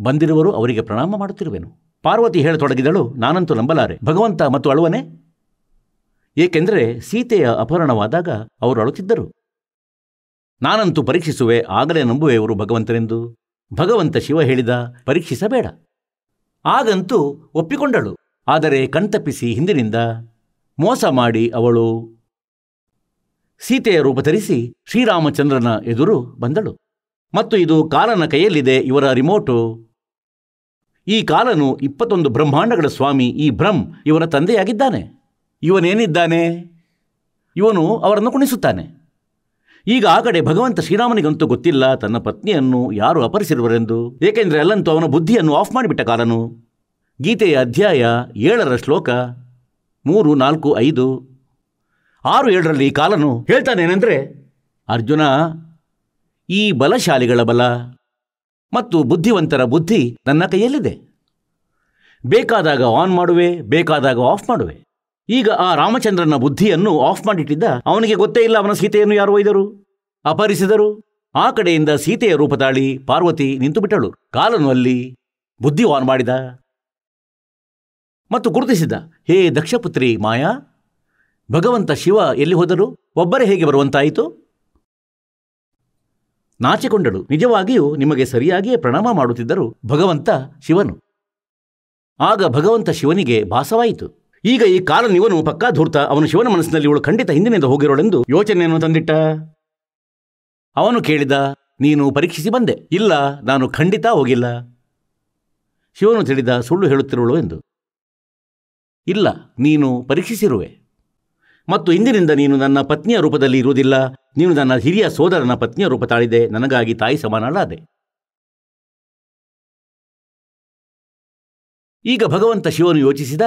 ಬಂದಿರುವರು ಅವರಿಗೆ ಪ್ರಣಾಮ ಮಾಡುತ್ತಿರುವೆನು ಪಾರ್ವತಿ ಹೇಳತೊಡಗಿದಳು ನಾನಂತೂ ನಂಬಲಾರೆ ಭಗವಂತ ಮತ್ತು ಅಳುವನೆ ಏಕೆಂದರೆ ಸೀತೆಯ ಅಪಹರಣವಾದಾಗ ಅವರು ಅಳುತ್ತಿದ್ದರು ನಾನಂತೂ ಪರೀಕ್ಷಿಸುವೆ ಆಗಲೇ ನಂಬುವೆ ಇವರು ಭಗವಂತನೆಂದು ಭಗವಂತ ಶಿವ ಹೇಳಿದ ಪರೀಕ್ಷಿಸಬೇಡ ಆಗಂತೂ ಒಪ್ಪಿಕೊಂಡಳು ಆದರೆ ಕಣ್ತಪ್ಪಿಸಿ ಹಿಂದಿನಿಂದ ಮೋಸ ಮಾಡಿ ಅವಳು ಸೀತೆಯ ರೂಪ ಧರಿಸಿ ಶ್ರೀರಾಮಚಂದ್ರನ ಎದುರು ಬಂದಳು ಮತ್ತು ಇದು ಕಾಲನ ಕೈಯಲ್ಲಿದೆ ಇವರ ರಿಮೋಟು ಈ ಕಾಲನು ಇಪ್ಪತ್ತೊಂದು ಬ್ರಹ್ಮಾಂಡಗಳ ಸ್ವಾಮಿ ಈ ಭ್ರಂ ಇವರ ತಂದೆಯಾಗಿದ್ದಾನೆ ಇವನೇನಿದ್ದಾನೆ ಇವನು ಅವರನ್ನು ಕುಣಿಸುತ್ತಾನೆ ಈಗ ಆ ಕಡೆ ಭಗವಂತ ಶ್ರೀರಾಮನಿಗಂತೂ ಗೊತ್ತಿಲ್ಲ ತನ್ನ ಪತ್ನಿಯನ್ನು ಯಾರು ಅಪರಿಸಿರುವರೆಂದು ಏಕೆಂದರೆ ಅಲ್ಲಂತೂ ಅವನ ಬುದ್ಧಿಯನ್ನು ಆಫ್ ಮಾಡಿಬಿಟ್ಟ ಕಾಲನು ಗೀತೆಯ ಅಧ್ಯಾಯ ಏಳರ ಶ್ಲೋಕ ಮೂರು ನಾಲ್ಕು ಐದು ಆರು ಏಳರಲ್ಲಿ ಈ ಕಾಲನು ಹೇಳ್ತಾನೇನೆಂದರೆ ಅರ್ಜುನ ಈ ಬಲಶಾಲಿಗಳ ಬಲ ಮತ್ತು ಬುದ್ಧಿವಂತರ ಬುದ್ಧಿ ನನ್ನ ಕೈಯಲ್ಲಿದೆ ಬೇಕಾದಾಗ ಆನ್ ಮಾಡುವೆ ಬೇಕಾದಾಗ ಆಫ್ ಮಾಡುವೆ ಈಗ ಆ ರಾಮಚಂದ್ರನ ಬುದ್ಧಿಯನ್ನು ಆಫ್ ಮಾಡಿಟ್ಟಿದ್ದ ಅವನಿಗೆ ಗೊತ್ತೇ ಇಲ್ಲ ಅವನ ಸೀತೆಯನ್ನು ಯಾರು ಒಯ್ದರು ಅಪಹರಿಸಿದರು ಆ ಕಡೆಯಿಂದ ಸೀತೆಯ ರೂಪ ತಾಳಿ ಪಾರ್ವತಿ ನಿಂತು ಬಿಟ್ಟಳು ಕಾಲನು ಅಲ್ಲಿ ಬುದ್ಧಿ ಆನ್ ಮಾಡಿದ ಮತ್ತು ಗುರುತಿಸಿದ ಹೇ ದಕ್ಷಪುತ್ರಿ ಮಾಯಾ ಭಗವಂತ ಶಿವ ಎಲ್ಲಿ ಹೋದರು ಒಬ್ಬರೇ ಹೇಗೆ ಬರುವಂತಾಯಿತು ನಾಚಿಕೊಂಡಳು ನಿಜವಾಗಿಯೂ ನಿಮಗೆ ಸರಿಯಾಗಿಯೇ ಪ್ರಣಾಮ ಮಾಡುತ್ತಿದ್ದರು ಭಗವಂತ ಶಿವನು ಆಗ ಭಗವಂತ ಶಿವನಿಗೆ ಭಾಸವಾಯಿತು ಈಗ ಈ ಇವನು ಪಕ್ಕಾ ಧೂರ್ತ ಅವನು ಶಿವನ ಮನಸ್ಸಿನಲ್ಲಿ ಇವಳು ಖಂಡಿತ ಹಿಂದಿನಿಂದ ಹೋಗಿರೋಳೆಂದು ಯೋಚನೆಯನ್ನು ತಂದಿಟ್ಟ ಅವನು ಕೇಳಿದ ನೀನು ಪರೀಕ್ಷಿಸಿ ಬಂದೆ ಇಲ್ಲ ನಾನು ಖಂಡಿತ ಹೋಗಿಲ್ಲ ಶಿವನು ತಿಳಿದ ಸುಳ್ಳು ಹೇಳುತ್ತಿರುವಳು ಎಂದು ಇಲ್ಲ ನೀನು ಪರೀಕ್ಷಿಸಿರುವೆ ಮತ್ತು ಇಂದಿನಿಂದ ನೀನು ನನ್ನ ಪತ್ನಿಯ ರೂಪದಲ್ಲಿ ಇರುವುದಿಲ್ಲ ನೀನು ನನ್ನ ಹಿರಿಯ ಸೋದರನ ಪತ್ನಿಯ ರೂಪ ತಾಳಿದೆ ನನಗಾಗಿ ತಾಯಿ ಸಮಾನಳಾದೆ ಈಗ ಭಗವಂತ ಶಿವನು ಯೋಚಿಸಿದ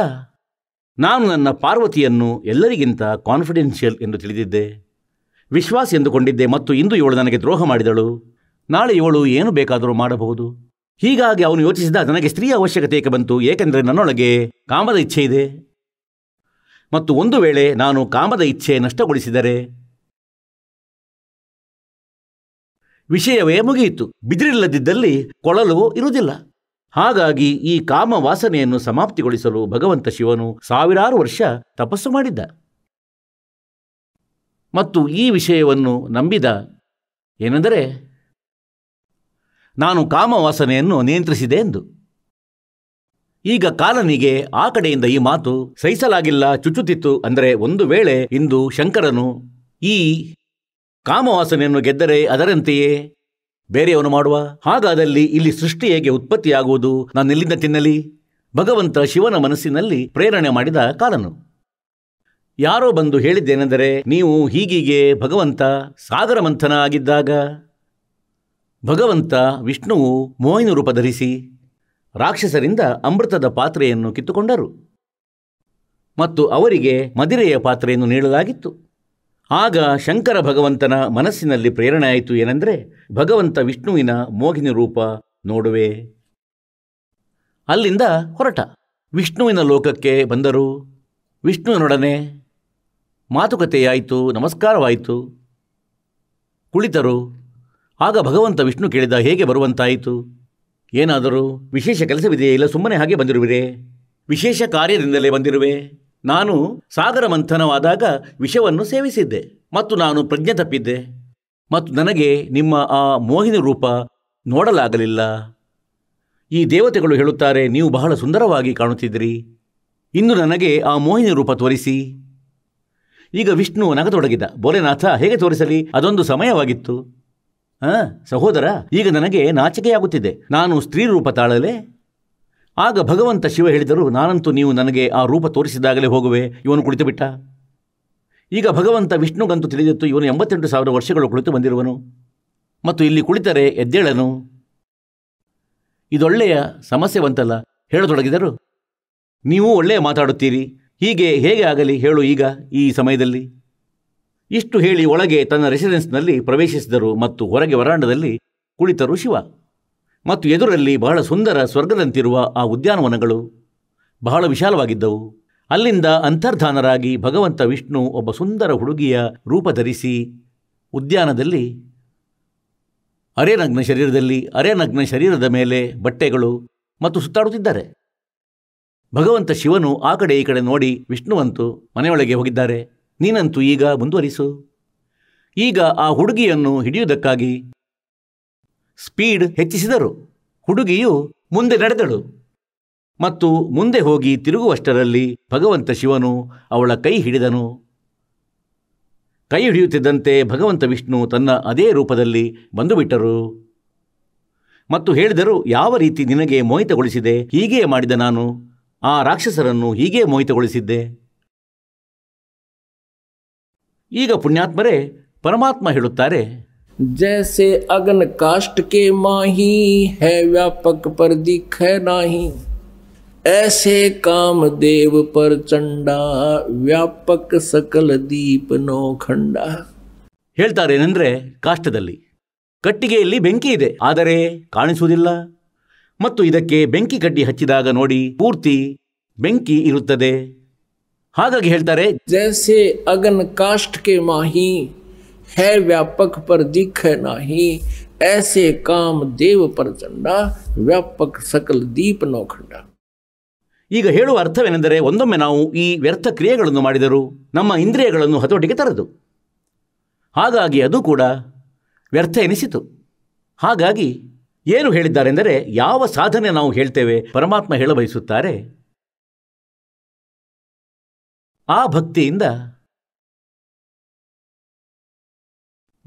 ನಾನು ನನ್ನ ಪಾರ್ವತಿಯನ್ನು ಎಲ್ಲರಿಗಿಂತ ಕಾನ್ಫಿಡೆನ್ಷಿಯಲ್ ಎಂದು ತಿಳಿದಿದ್ದೆ ವಿಶ್ವಾಸ ಎಂದುಕೊಂಡಿದ್ದೆ ಮತ್ತು ಇಂದು ಇವಳು ನನಗೆ ದ್ರೋಹ ಮಾಡಿದಳು ನಾಳೆ ಇವಳು ಏನು ಬೇಕಾದರೂ ಮಾಡಬಹುದು ಹೀಗಾಗಿ ಅವನು ಯೋಚಿಸಿದ ನನಗೆ ಸ್ತ್ರೀ ಅವಶ್ಯಕತೆ ಏಕೆ ಬಂತು ಏಕೆಂದರೆ ನನ್ನೊಳಗೆ ಕಾಮದ ಇಚ್ಛೆ ಇದೆ ಮತ್ತು ಒಂದು ವೇಳೆ ನಾನು ಕಾಮದ ಇಚ್ಛೆ ನಷ್ಟಗೊಳಿಸಿದರೆ ವಿಷಯವೇ ಮುಗಿಯಿತು ಬಿದಿರಿಲ್ಲದಿದ್ದಲ್ಲಿ ಕೊಳಲು ಇರುವುದಿಲ್ಲ ಹಾಗಾಗಿ ಈ ಕಾಮ ವಾಸನೆಯನ್ನು ಸಮಾಪ್ತಿಗೊಳಿಸಲು ಭಗವಂತ ಶಿವನು ಸಾವಿರಾರು ವರ್ಷ ತಪಸ್ಸು ಮಾಡಿದ್ದ ಮತ್ತು ಈ ವಿಷಯವನ್ನು ನಂಬಿದ ಏನೆಂದರೆ ನಾನು ಕಾಮವಾಸನೆಯನ್ನು ನಿಯಂತ್ರಿಸಿದೆ ಎಂದು ಈಗ ಕಾಲನಿಗೆ ಆ ಕಡೆಯಿಂದ ಈ ಮಾತು ಸಹಿಸಲಾಗಿಲ್ಲ ಚುಚ್ಚುತ್ತಿತ್ತು ಅಂದರೆ ಒಂದು ವೇಳೆ ಇಂದು ಶಂಕರನು ಈ ಕಾಮವಾಸನೆಯನ್ನು ಗೆದ್ದರೆ ಅದರಂತೆಯೇ ಬೇರೆಯವನು ಮಾಡುವ ಹಾಗಾದಲ್ಲಿ ಇಲ್ಲಿ ಸೃಷ್ಟಿ ಹೇಗೆ ಉತ್ಪತ್ತಿಯಾಗುವುದು ನಾನೆಲ್ಲಿಂದ ತಿನ್ನಲಿ ಭಗವಂತ ಶಿವನ ಮನಸ್ಸಿನಲ್ಲಿ ಪ್ರೇರಣೆ ಮಾಡಿದ ಕಾಲನು ಯಾರೋ ಬಂದು ಹೇಳಿದ್ದೇನೆಂದರೆ ನೀವು ಹೀಗೀಗೆ ಭಗವಂತ ಸಾಗರ ಮಂಥನ ಆಗಿದ್ದಾಗ ಭಗವಂತ ವಿಷ್ಣುವು ಮೋಹಿನ ರೂಪ ಧರಿಸಿ ರಾಕ್ಷಸರಿಂದ ಅಮೃತದ ಪಾತ್ರೆಯನ್ನು ಕಿತ್ತುಕೊಂಡರು ಮತ್ತು ಅವರಿಗೆ ಮದಿರೆಯ ಪಾತ್ರೆಯನ್ನು ನೀಡಲಾಗಿತ್ತು ಆಗ ಶಂಕರ ಭಗವಂತನ ಮನಸ್ಸಿನಲ್ಲಿ ಪ್ರೇರಣೆ ಆಯಿತು ಏನೆಂದರೆ ಭಗವಂತ ವಿಷ್ಣುವಿನ ಮೋಹಿನಿ ರೂಪ ನೋಡುವೆ ಅಲ್ಲಿಂದ ಹೊರಟ ವಿಷ್ಣುವಿನ ಲೋಕಕ್ಕೆ ಬಂದರು ವಿಷ್ಣುವಿನೊಡನೆ ಮಾತುಕತೆಯಾಯಿತು ನಮಸ್ಕಾರವಾಯಿತು ಕುಳಿತರು ಆಗ ಭಗವಂತ ವಿಷ್ಣು ಕೇಳಿದ ಹೇಗೆ ಬರುವಂತಾಯಿತು ಏನಾದರೂ ವಿಶೇಷ ಕೆಲಸವಿದೆಯೇ ಇಲ್ಲ ಸುಮ್ಮನೆ ಹಾಗೆ ಬಂದಿರುವಿರೇ ವಿಶೇಷ ಕಾರ್ಯದಿಂದಲೇ ಬಂದಿರುವೆ ನಾನು ಸಾಗರ ಮಂಥನವಾದಾಗ ವಿಷವನ್ನು ಸೇವಿಸಿದ್ದೆ ಮತ್ತು ನಾನು ಪ್ರಜ್ಞೆ ತಪ್ಪಿದ್ದೆ ಮತ್ತು ನನಗೆ ನಿಮ್ಮ ಆ ಮೋಹಿನಿ ರೂಪ ನೋಡಲಾಗಲಿಲ್ಲ ಈ ದೇವತೆಗಳು ಹೇಳುತ್ತಾರೆ ನೀವು ಬಹಳ ಸುಂದರವಾಗಿ ಕಾಣುತ್ತಿದ್ದಿರಿ ಇನ್ನು ನನಗೆ ಆ ಮೋಹಿನಿ ರೂಪ ತೋರಿಸಿ ಈಗ ವಿಷ್ಣು ನಗತೊಡಗಿದ ಭೋಲೆನಾಥ ಹೇಗೆ ತೋರಿಸಲಿ ಅದೊಂದು ಸಮಯವಾಗಿತ್ತು ಹಾಂ ಸಹೋದರ ಈಗ ನನಗೆ ನಾಚಿಕೆಯಾಗುತ್ತಿದೆ ನಾನು ಸ್ತ್ರೀ ರೂಪ ತಾಳಲೆ ಆಗ ಭಗವಂತ ಶಿವ ಹೇಳಿದರು ನಾನಂತೂ ನೀವು ನನಗೆ ಆ ರೂಪ ತೋರಿಸಿದಾಗಲೇ ಹೋಗುವೆ ಇವನು ಕುಳಿತು ಬಿಟ್ಟ ಈಗ ಭಗವಂತ ವಿಷ್ಣುಗಂತೂ ತಿಳಿದಿತ್ತು ಇವನು ಎಂಬತ್ತೆಂಟು ಸಾವಿರ ವರ್ಷಗಳು ಕುಳಿತು ಬಂದಿರುವನು ಮತ್ತು ಇಲ್ಲಿ ಕುಳಿತರೆ ಎದ್ದೇಳನು ಇದೊಳ್ಳೆಯ ಸಮಸ್ಯೆವಂತಲ್ಲ ಹೇಳತೊಡಗಿದರು ನೀವು ಒಳ್ಳೆಯ ಮಾತಾಡುತ್ತೀರಿ ಹೀಗೆ ಹೇಗೆ ಆಗಲಿ ಹೇಳು ಈಗ ಈ ಸಮಯದಲ್ಲಿ ಇಷ್ಟು ಹೇಳಿ ಒಳಗೆ ತನ್ನ ರೆಸಿಡೆನ್ಸ್ನಲ್ಲಿ ಪ್ರವೇಶಿಸಿದರು ಮತ್ತು ಹೊರಗೆ ವರಾಂಡದಲ್ಲಿ ಕುಳಿತರು ಶಿವ ಮತ್ತು ಎದುರಲ್ಲಿ ಬಹಳ ಸುಂದರ ಸ್ವರ್ಗದಂತಿರುವ ಆ ಉದ್ಯಾನವನಗಳು ಬಹಳ ವಿಶಾಲವಾಗಿದ್ದವು ಅಲ್ಲಿಂದ ಅಂತರ್ಧಾನರಾಗಿ ಭಗವಂತ ವಿಷ್ಣು ಒಬ್ಬ ಸುಂದರ ಹುಡುಗಿಯ ರೂಪ ಧರಿಸಿ ಉದ್ಯಾನದಲ್ಲಿ ಅರೆನಗ್ನ ಶರೀರದಲ್ಲಿ ಅರೆನಗ್ನ ಶರೀರದ ಮೇಲೆ ಬಟ್ಟೆಗಳು ಮತ್ತು ಸುತ್ತಾಡುತ್ತಿದ್ದಾರೆ ಭಗವಂತ ಶಿವನು ಆ ಕಡೆ ಈ ಕಡೆ ನೋಡಿ ವಿಷ್ಣುವಂತೂ ಮನೆಯೊಳಗೆ ಹೋಗಿದ್ದಾರೆ ನೀನಂತೂ ಈಗ ಮುಂದುವರಿಸು ಈಗ ಆ ಹುಡುಗಿಯನ್ನು ಹಿಡಿಯುವುದಕ್ಕಾಗಿ ಸ್ಪೀಡ್ ಹೆಚ್ಚಿಸಿದರು ಹುಡುಗಿಯು ಮುಂದೆ ನಡೆದಳು ಮತ್ತು ಮುಂದೆ ಹೋಗಿ ತಿರುಗುವಷ್ಟರಲ್ಲಿ ಭಗವಂತ ಶಿವನು ಅವಳ ಕೈ ಹಿಡಿದನು ಕೈ ಹಿಡಿಯುತ್ತಿದ್ದಂತೆ ಭಗವಂತ ವಿಷ್ಣು ತನ್ನ ಅದೇ ರೂಪದಲ್ಲಿ ಬಂದುಬಿಟ್ಟರು ಮತ್ತು ಹೇಳಿದರು ಯಾವ ರೀತಿ ನಿನಗೆ ಮೋಹಿತಗೊಳಿಸಿದೆ ಹೀಗೆಯೇ ಮಾಡಿದ ನಾನು ಆ ರಾಕ್ಷಸರನ್ನು ಹೀಗೇ ಮೋಹಿತಗೊಳಿಸಿದ್ದೆ ಈಗ ಪುಣ್ಯಾತ್ಮರೇ ಪರಮಾತ್ಮ ಹೇಳುತ್ತಾರೆ जैसे अग्न काष्ट के माही है व्यापक पर दिख नाही ऐसे काम देव पर ಚಂಡಾ ವ್ಯಾಪಕ ಸಕಲ ದೀಪನೋ ಖಂಡ ಹೇಳ್ತಾರೇನೆಂದರೆ ಕಾಷ್ಟದಲ್ಲಿ ಕಟ್ಟಿಗೆಯಲ್ಲಿ ಬೆಂಕಿ ಇದೆ ಆದರೆ ಕಾಣಿಸುವುದಿಲ್ಲ ಮತ್ತು ಇದಕ್ಕೆ ಬೆಂಕಿ ಕಡ್ಡಿ ಹಚ್ಚಿದಾಗ ನೋಡಿ ಪೂರ್ತಿ ಬೆಂಕಿ ಇರುತ್ತದೆ ಹಾಗಾಗಿ ಹೇಳ್ತಾರೆ ಜೈಸೆ ಅಗನ್ ಕಾಷ್ಟ್ ಕೆ ಮಾಹಿ है व्यापक पर दिख नाही ऐसे काम ದೇವ चंडा ವ್ಯಾಪಕ ಸಕಲ ದೀಪ ನೋಖಂಡ ಈಗ ಹೇಳುವ ಅರ್ಥವೇನೆಂದರೆ ಒಂದೊಮ್ಮೆ ನಾವು ಈ ವ್ಯರ್ಥ ಕ್ರಿಯೆಗಳನ್ನು ಮಾಡಿದರೂ ನಮ್ಮ ಇಂದ್ರಿಯಗಳನ್ನು ಹತೋಟಿಗೆ ತರದು ಹಾಗಾಗಿ ಅದು ಕೂಡ ವ್ಯರ್ಥ ಎನಿಸಿತು ಹಾಗಾಗಿ ಏನು ಹೇಳಿದ್ದಾರೆಂದರೆ ಯಾವ ಸಾಧನೆ ನಾವು ಹೇಳ್ತೇವೆ ಪರಮಾತ್ಮ ಹೇಳಬಯಸುತ್ತಾರೆ ಆ ಭಕ್ತಿಯಿಂದ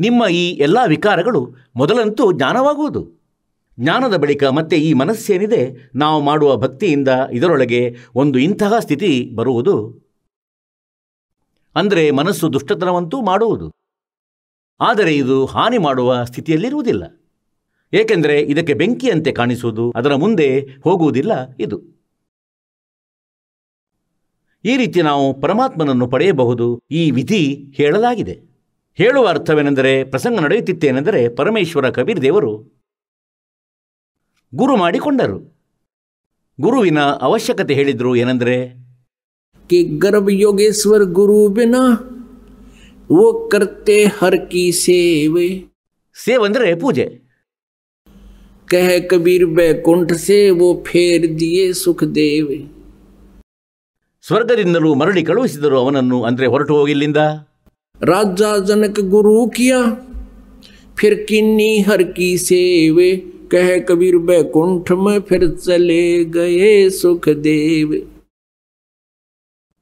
ನಿಮ್ಮ ಈ ಎಲ್ಲ ವಿಕಾರಗಳು ಮೊದಲಂತೂ ಜ್ಞಾನವಾಗುವುದು ಜ್ಞಾನದ ಬಳಿಕ ಮತ್ತೆ ಈ ಮನಸ್ಸೇನಿದೆ ನಾವು ಮಾಡುವ ಭಕ್ತಿಯಿಂದ ಇದರೊಳಗೆ ಒಂದು ಇಂತಹ ಸ್ಥಿತಿ ಬರುವುದು ಅಂದರೆ ಮನಸ್ಸು ದುಷ್ಟತನವಂತೂ ಮಾಡುವುದು ಆದರೆ ಇದು ಹಾನಿ ಮಾಡುವ ಸ್ಥಿತಿಯಲ್ಲಿರುವುದಿಲ್ಲ ಏಕೆಂದರೆ ಇದಕ್ಕೆ ಬೆಂಕಿಯಂತೆ ಕಾಣಿಸುವುದು ಅದರ ಮುಂದೆ ಹೋಗುವುದಿಲ್ಲ ಇದು ಈ ರೀತಿ ನಾವು ಪರಮಾತ್ಮನನ್ನು ಪಡೆಯಬಹುದು ಈ ವಿಧಿ ಹೇಳಲಾಗಿದೆ ಹೇಳುವ ಅರ್ಥವೇನೆಂದರೆ ಪ್ರಸಂಗ ನಡೆಯುತ್ತಿತ್ತೇನೆಂದರೆ ಪರಮೇಶ್ವರ ಕಬೀರ್ ದೇವರು ಗುರು ಮಾಡಿಕೊಂಡರು ಗುರುವಿನ ಅವಶ್ಯಕತೆ ಹೇಳಿದರು ಏನೆಂದರೆ ಕೆ ಗರ್ಭ ಯೋಗೇಶ್ವರ್ ಗುರು ಬಿನ ಓ ಕರ್ತೆ ಹರ್ ಕಿ ಸೇವೆ ಅಂದರೆ ಪೂಜೆ ಕಹ ಕಬೀರ್ ಬೈಕುಂಠ ಸೇ ಓ ಫೇರ್ ದಿಯೇ ಸುಖ ಸ್ವರ್ಗದಿಂದಲೂ ಮರಳಿ ಕಳುಹಿಸಿದರು ಅವನನ್ನು ಅಂದರೆ ಹೊರಟು ಹೋಗಿಲ್ಲಿಂದ ರಾಜ ಜನಕ ಗುರು किया फिर किन्नी हर की सेवे कह कबीर बैकुंठ ಸುಖ ದೇವ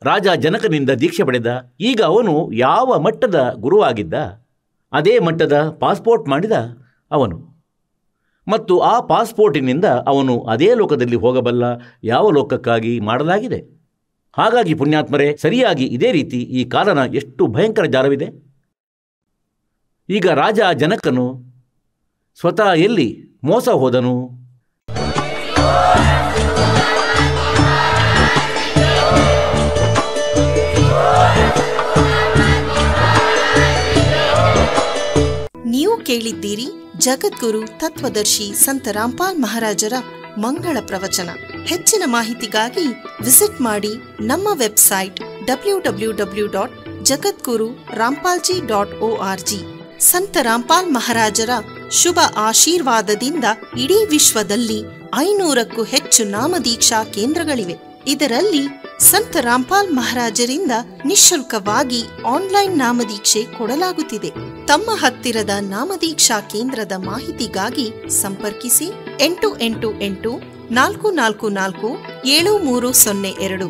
ರಾಜ ಜನಕನಿಂದ ದೀಕ್ಷೆ ಪಡೆದ ಈಗ ಅವನು ಯಾವ ಮಟ್ಟದ ಗುರುವಾಗಿದ್ದ ಅದೇ ಮಟ್ಟದ ಪಾಸ್ಪೋರ್ಟ್ ಮಾಡಿದ ಅವನು ಮತ್ತು ಆ ಪಾಸ್ಪೋರ್ಟಿನಿಂದ ಅವನು ಅದೇ ಲೋಕದಲ್ಲಿ ಹೋಗಬಲ್ಲ ಯಾವ ಲೋಕಕ್ಕಾಗಿ ಮಾಡಲಾಗಿದೆ ಹಾಗಾಗಿ ಪುಣ್ಯಾತ್ಮರೇ ಸರಿಯಾಗಿ ಇದೇ ರೀತಿ ಈ ಕಾಲನ ಎಷ್ಟು ಭಯಂಕರ ಜಾಲವಿದೆ ಈಗ ರಾಜ ಜನಕನು ಸ್ವತಃ ಎಲ್ಲಿ ಮೋಸ ಹೋದನು ನೀವು ಕೇಳಿದ್ದೀರಿ ಜಗದ್ಗುರು ತತ್ವದರ್ಶಿ ಸಂತ ರಾಮ್ಪಾಲ್ ಮಹಾರಾಜರ ಮಂಗಳ ಪ್ರವಚನ ಹೆಚ್ಚಿನ ಮಾಹಿತಿಗಾಗಿ ವಿಸಿಟ್ ಮಾಡಿ ನಮ್ಮ website W W W dot Jagadguru G dot O R G Sant Rampal ಮಹಾರಾಜರ ಶುಭ ಆಶೀರ್ವಾದದಿಂದ ಇಡೀ ವಿಶ್ವದಲ್ಲಿ ಐನೂರಕ್ಕೂ ಹೆಚ್ಚು ನಾಮದೀಕ್ಷಾ ಕೇಂದ್ರಗಳಿವೆ ಇದರಲ್ಲಿ ಸಂತ ರಾಮ್ಪಾಲ್ ಮಹಾರಾಜರಿಂದ ನಿಶುಲ್ಕವಾಗಿ ಆನ್ಲೈನ್ ನಾಮದೀಕ್ಷೆ ಕೊಡಲಾಗುತ್ತಿದೆ ತಮ್ಮ ಹತ್ತಿರದ ನಾಮದೀಕ್ಷಾ ಕೇಂದ್ರದ ಮಾಹಿತಿಗಾಗಿ ಸಂಪರ್ಕಿಸಿ ಎಂಟು ಎಂಟು ಎಂಟು ನಾಲ್ಕು ನಾಲ್ಕು ನಾಲ್ಕು ಏಳು ಮೂರು ಸೊನ್ನೆ ಎರಡು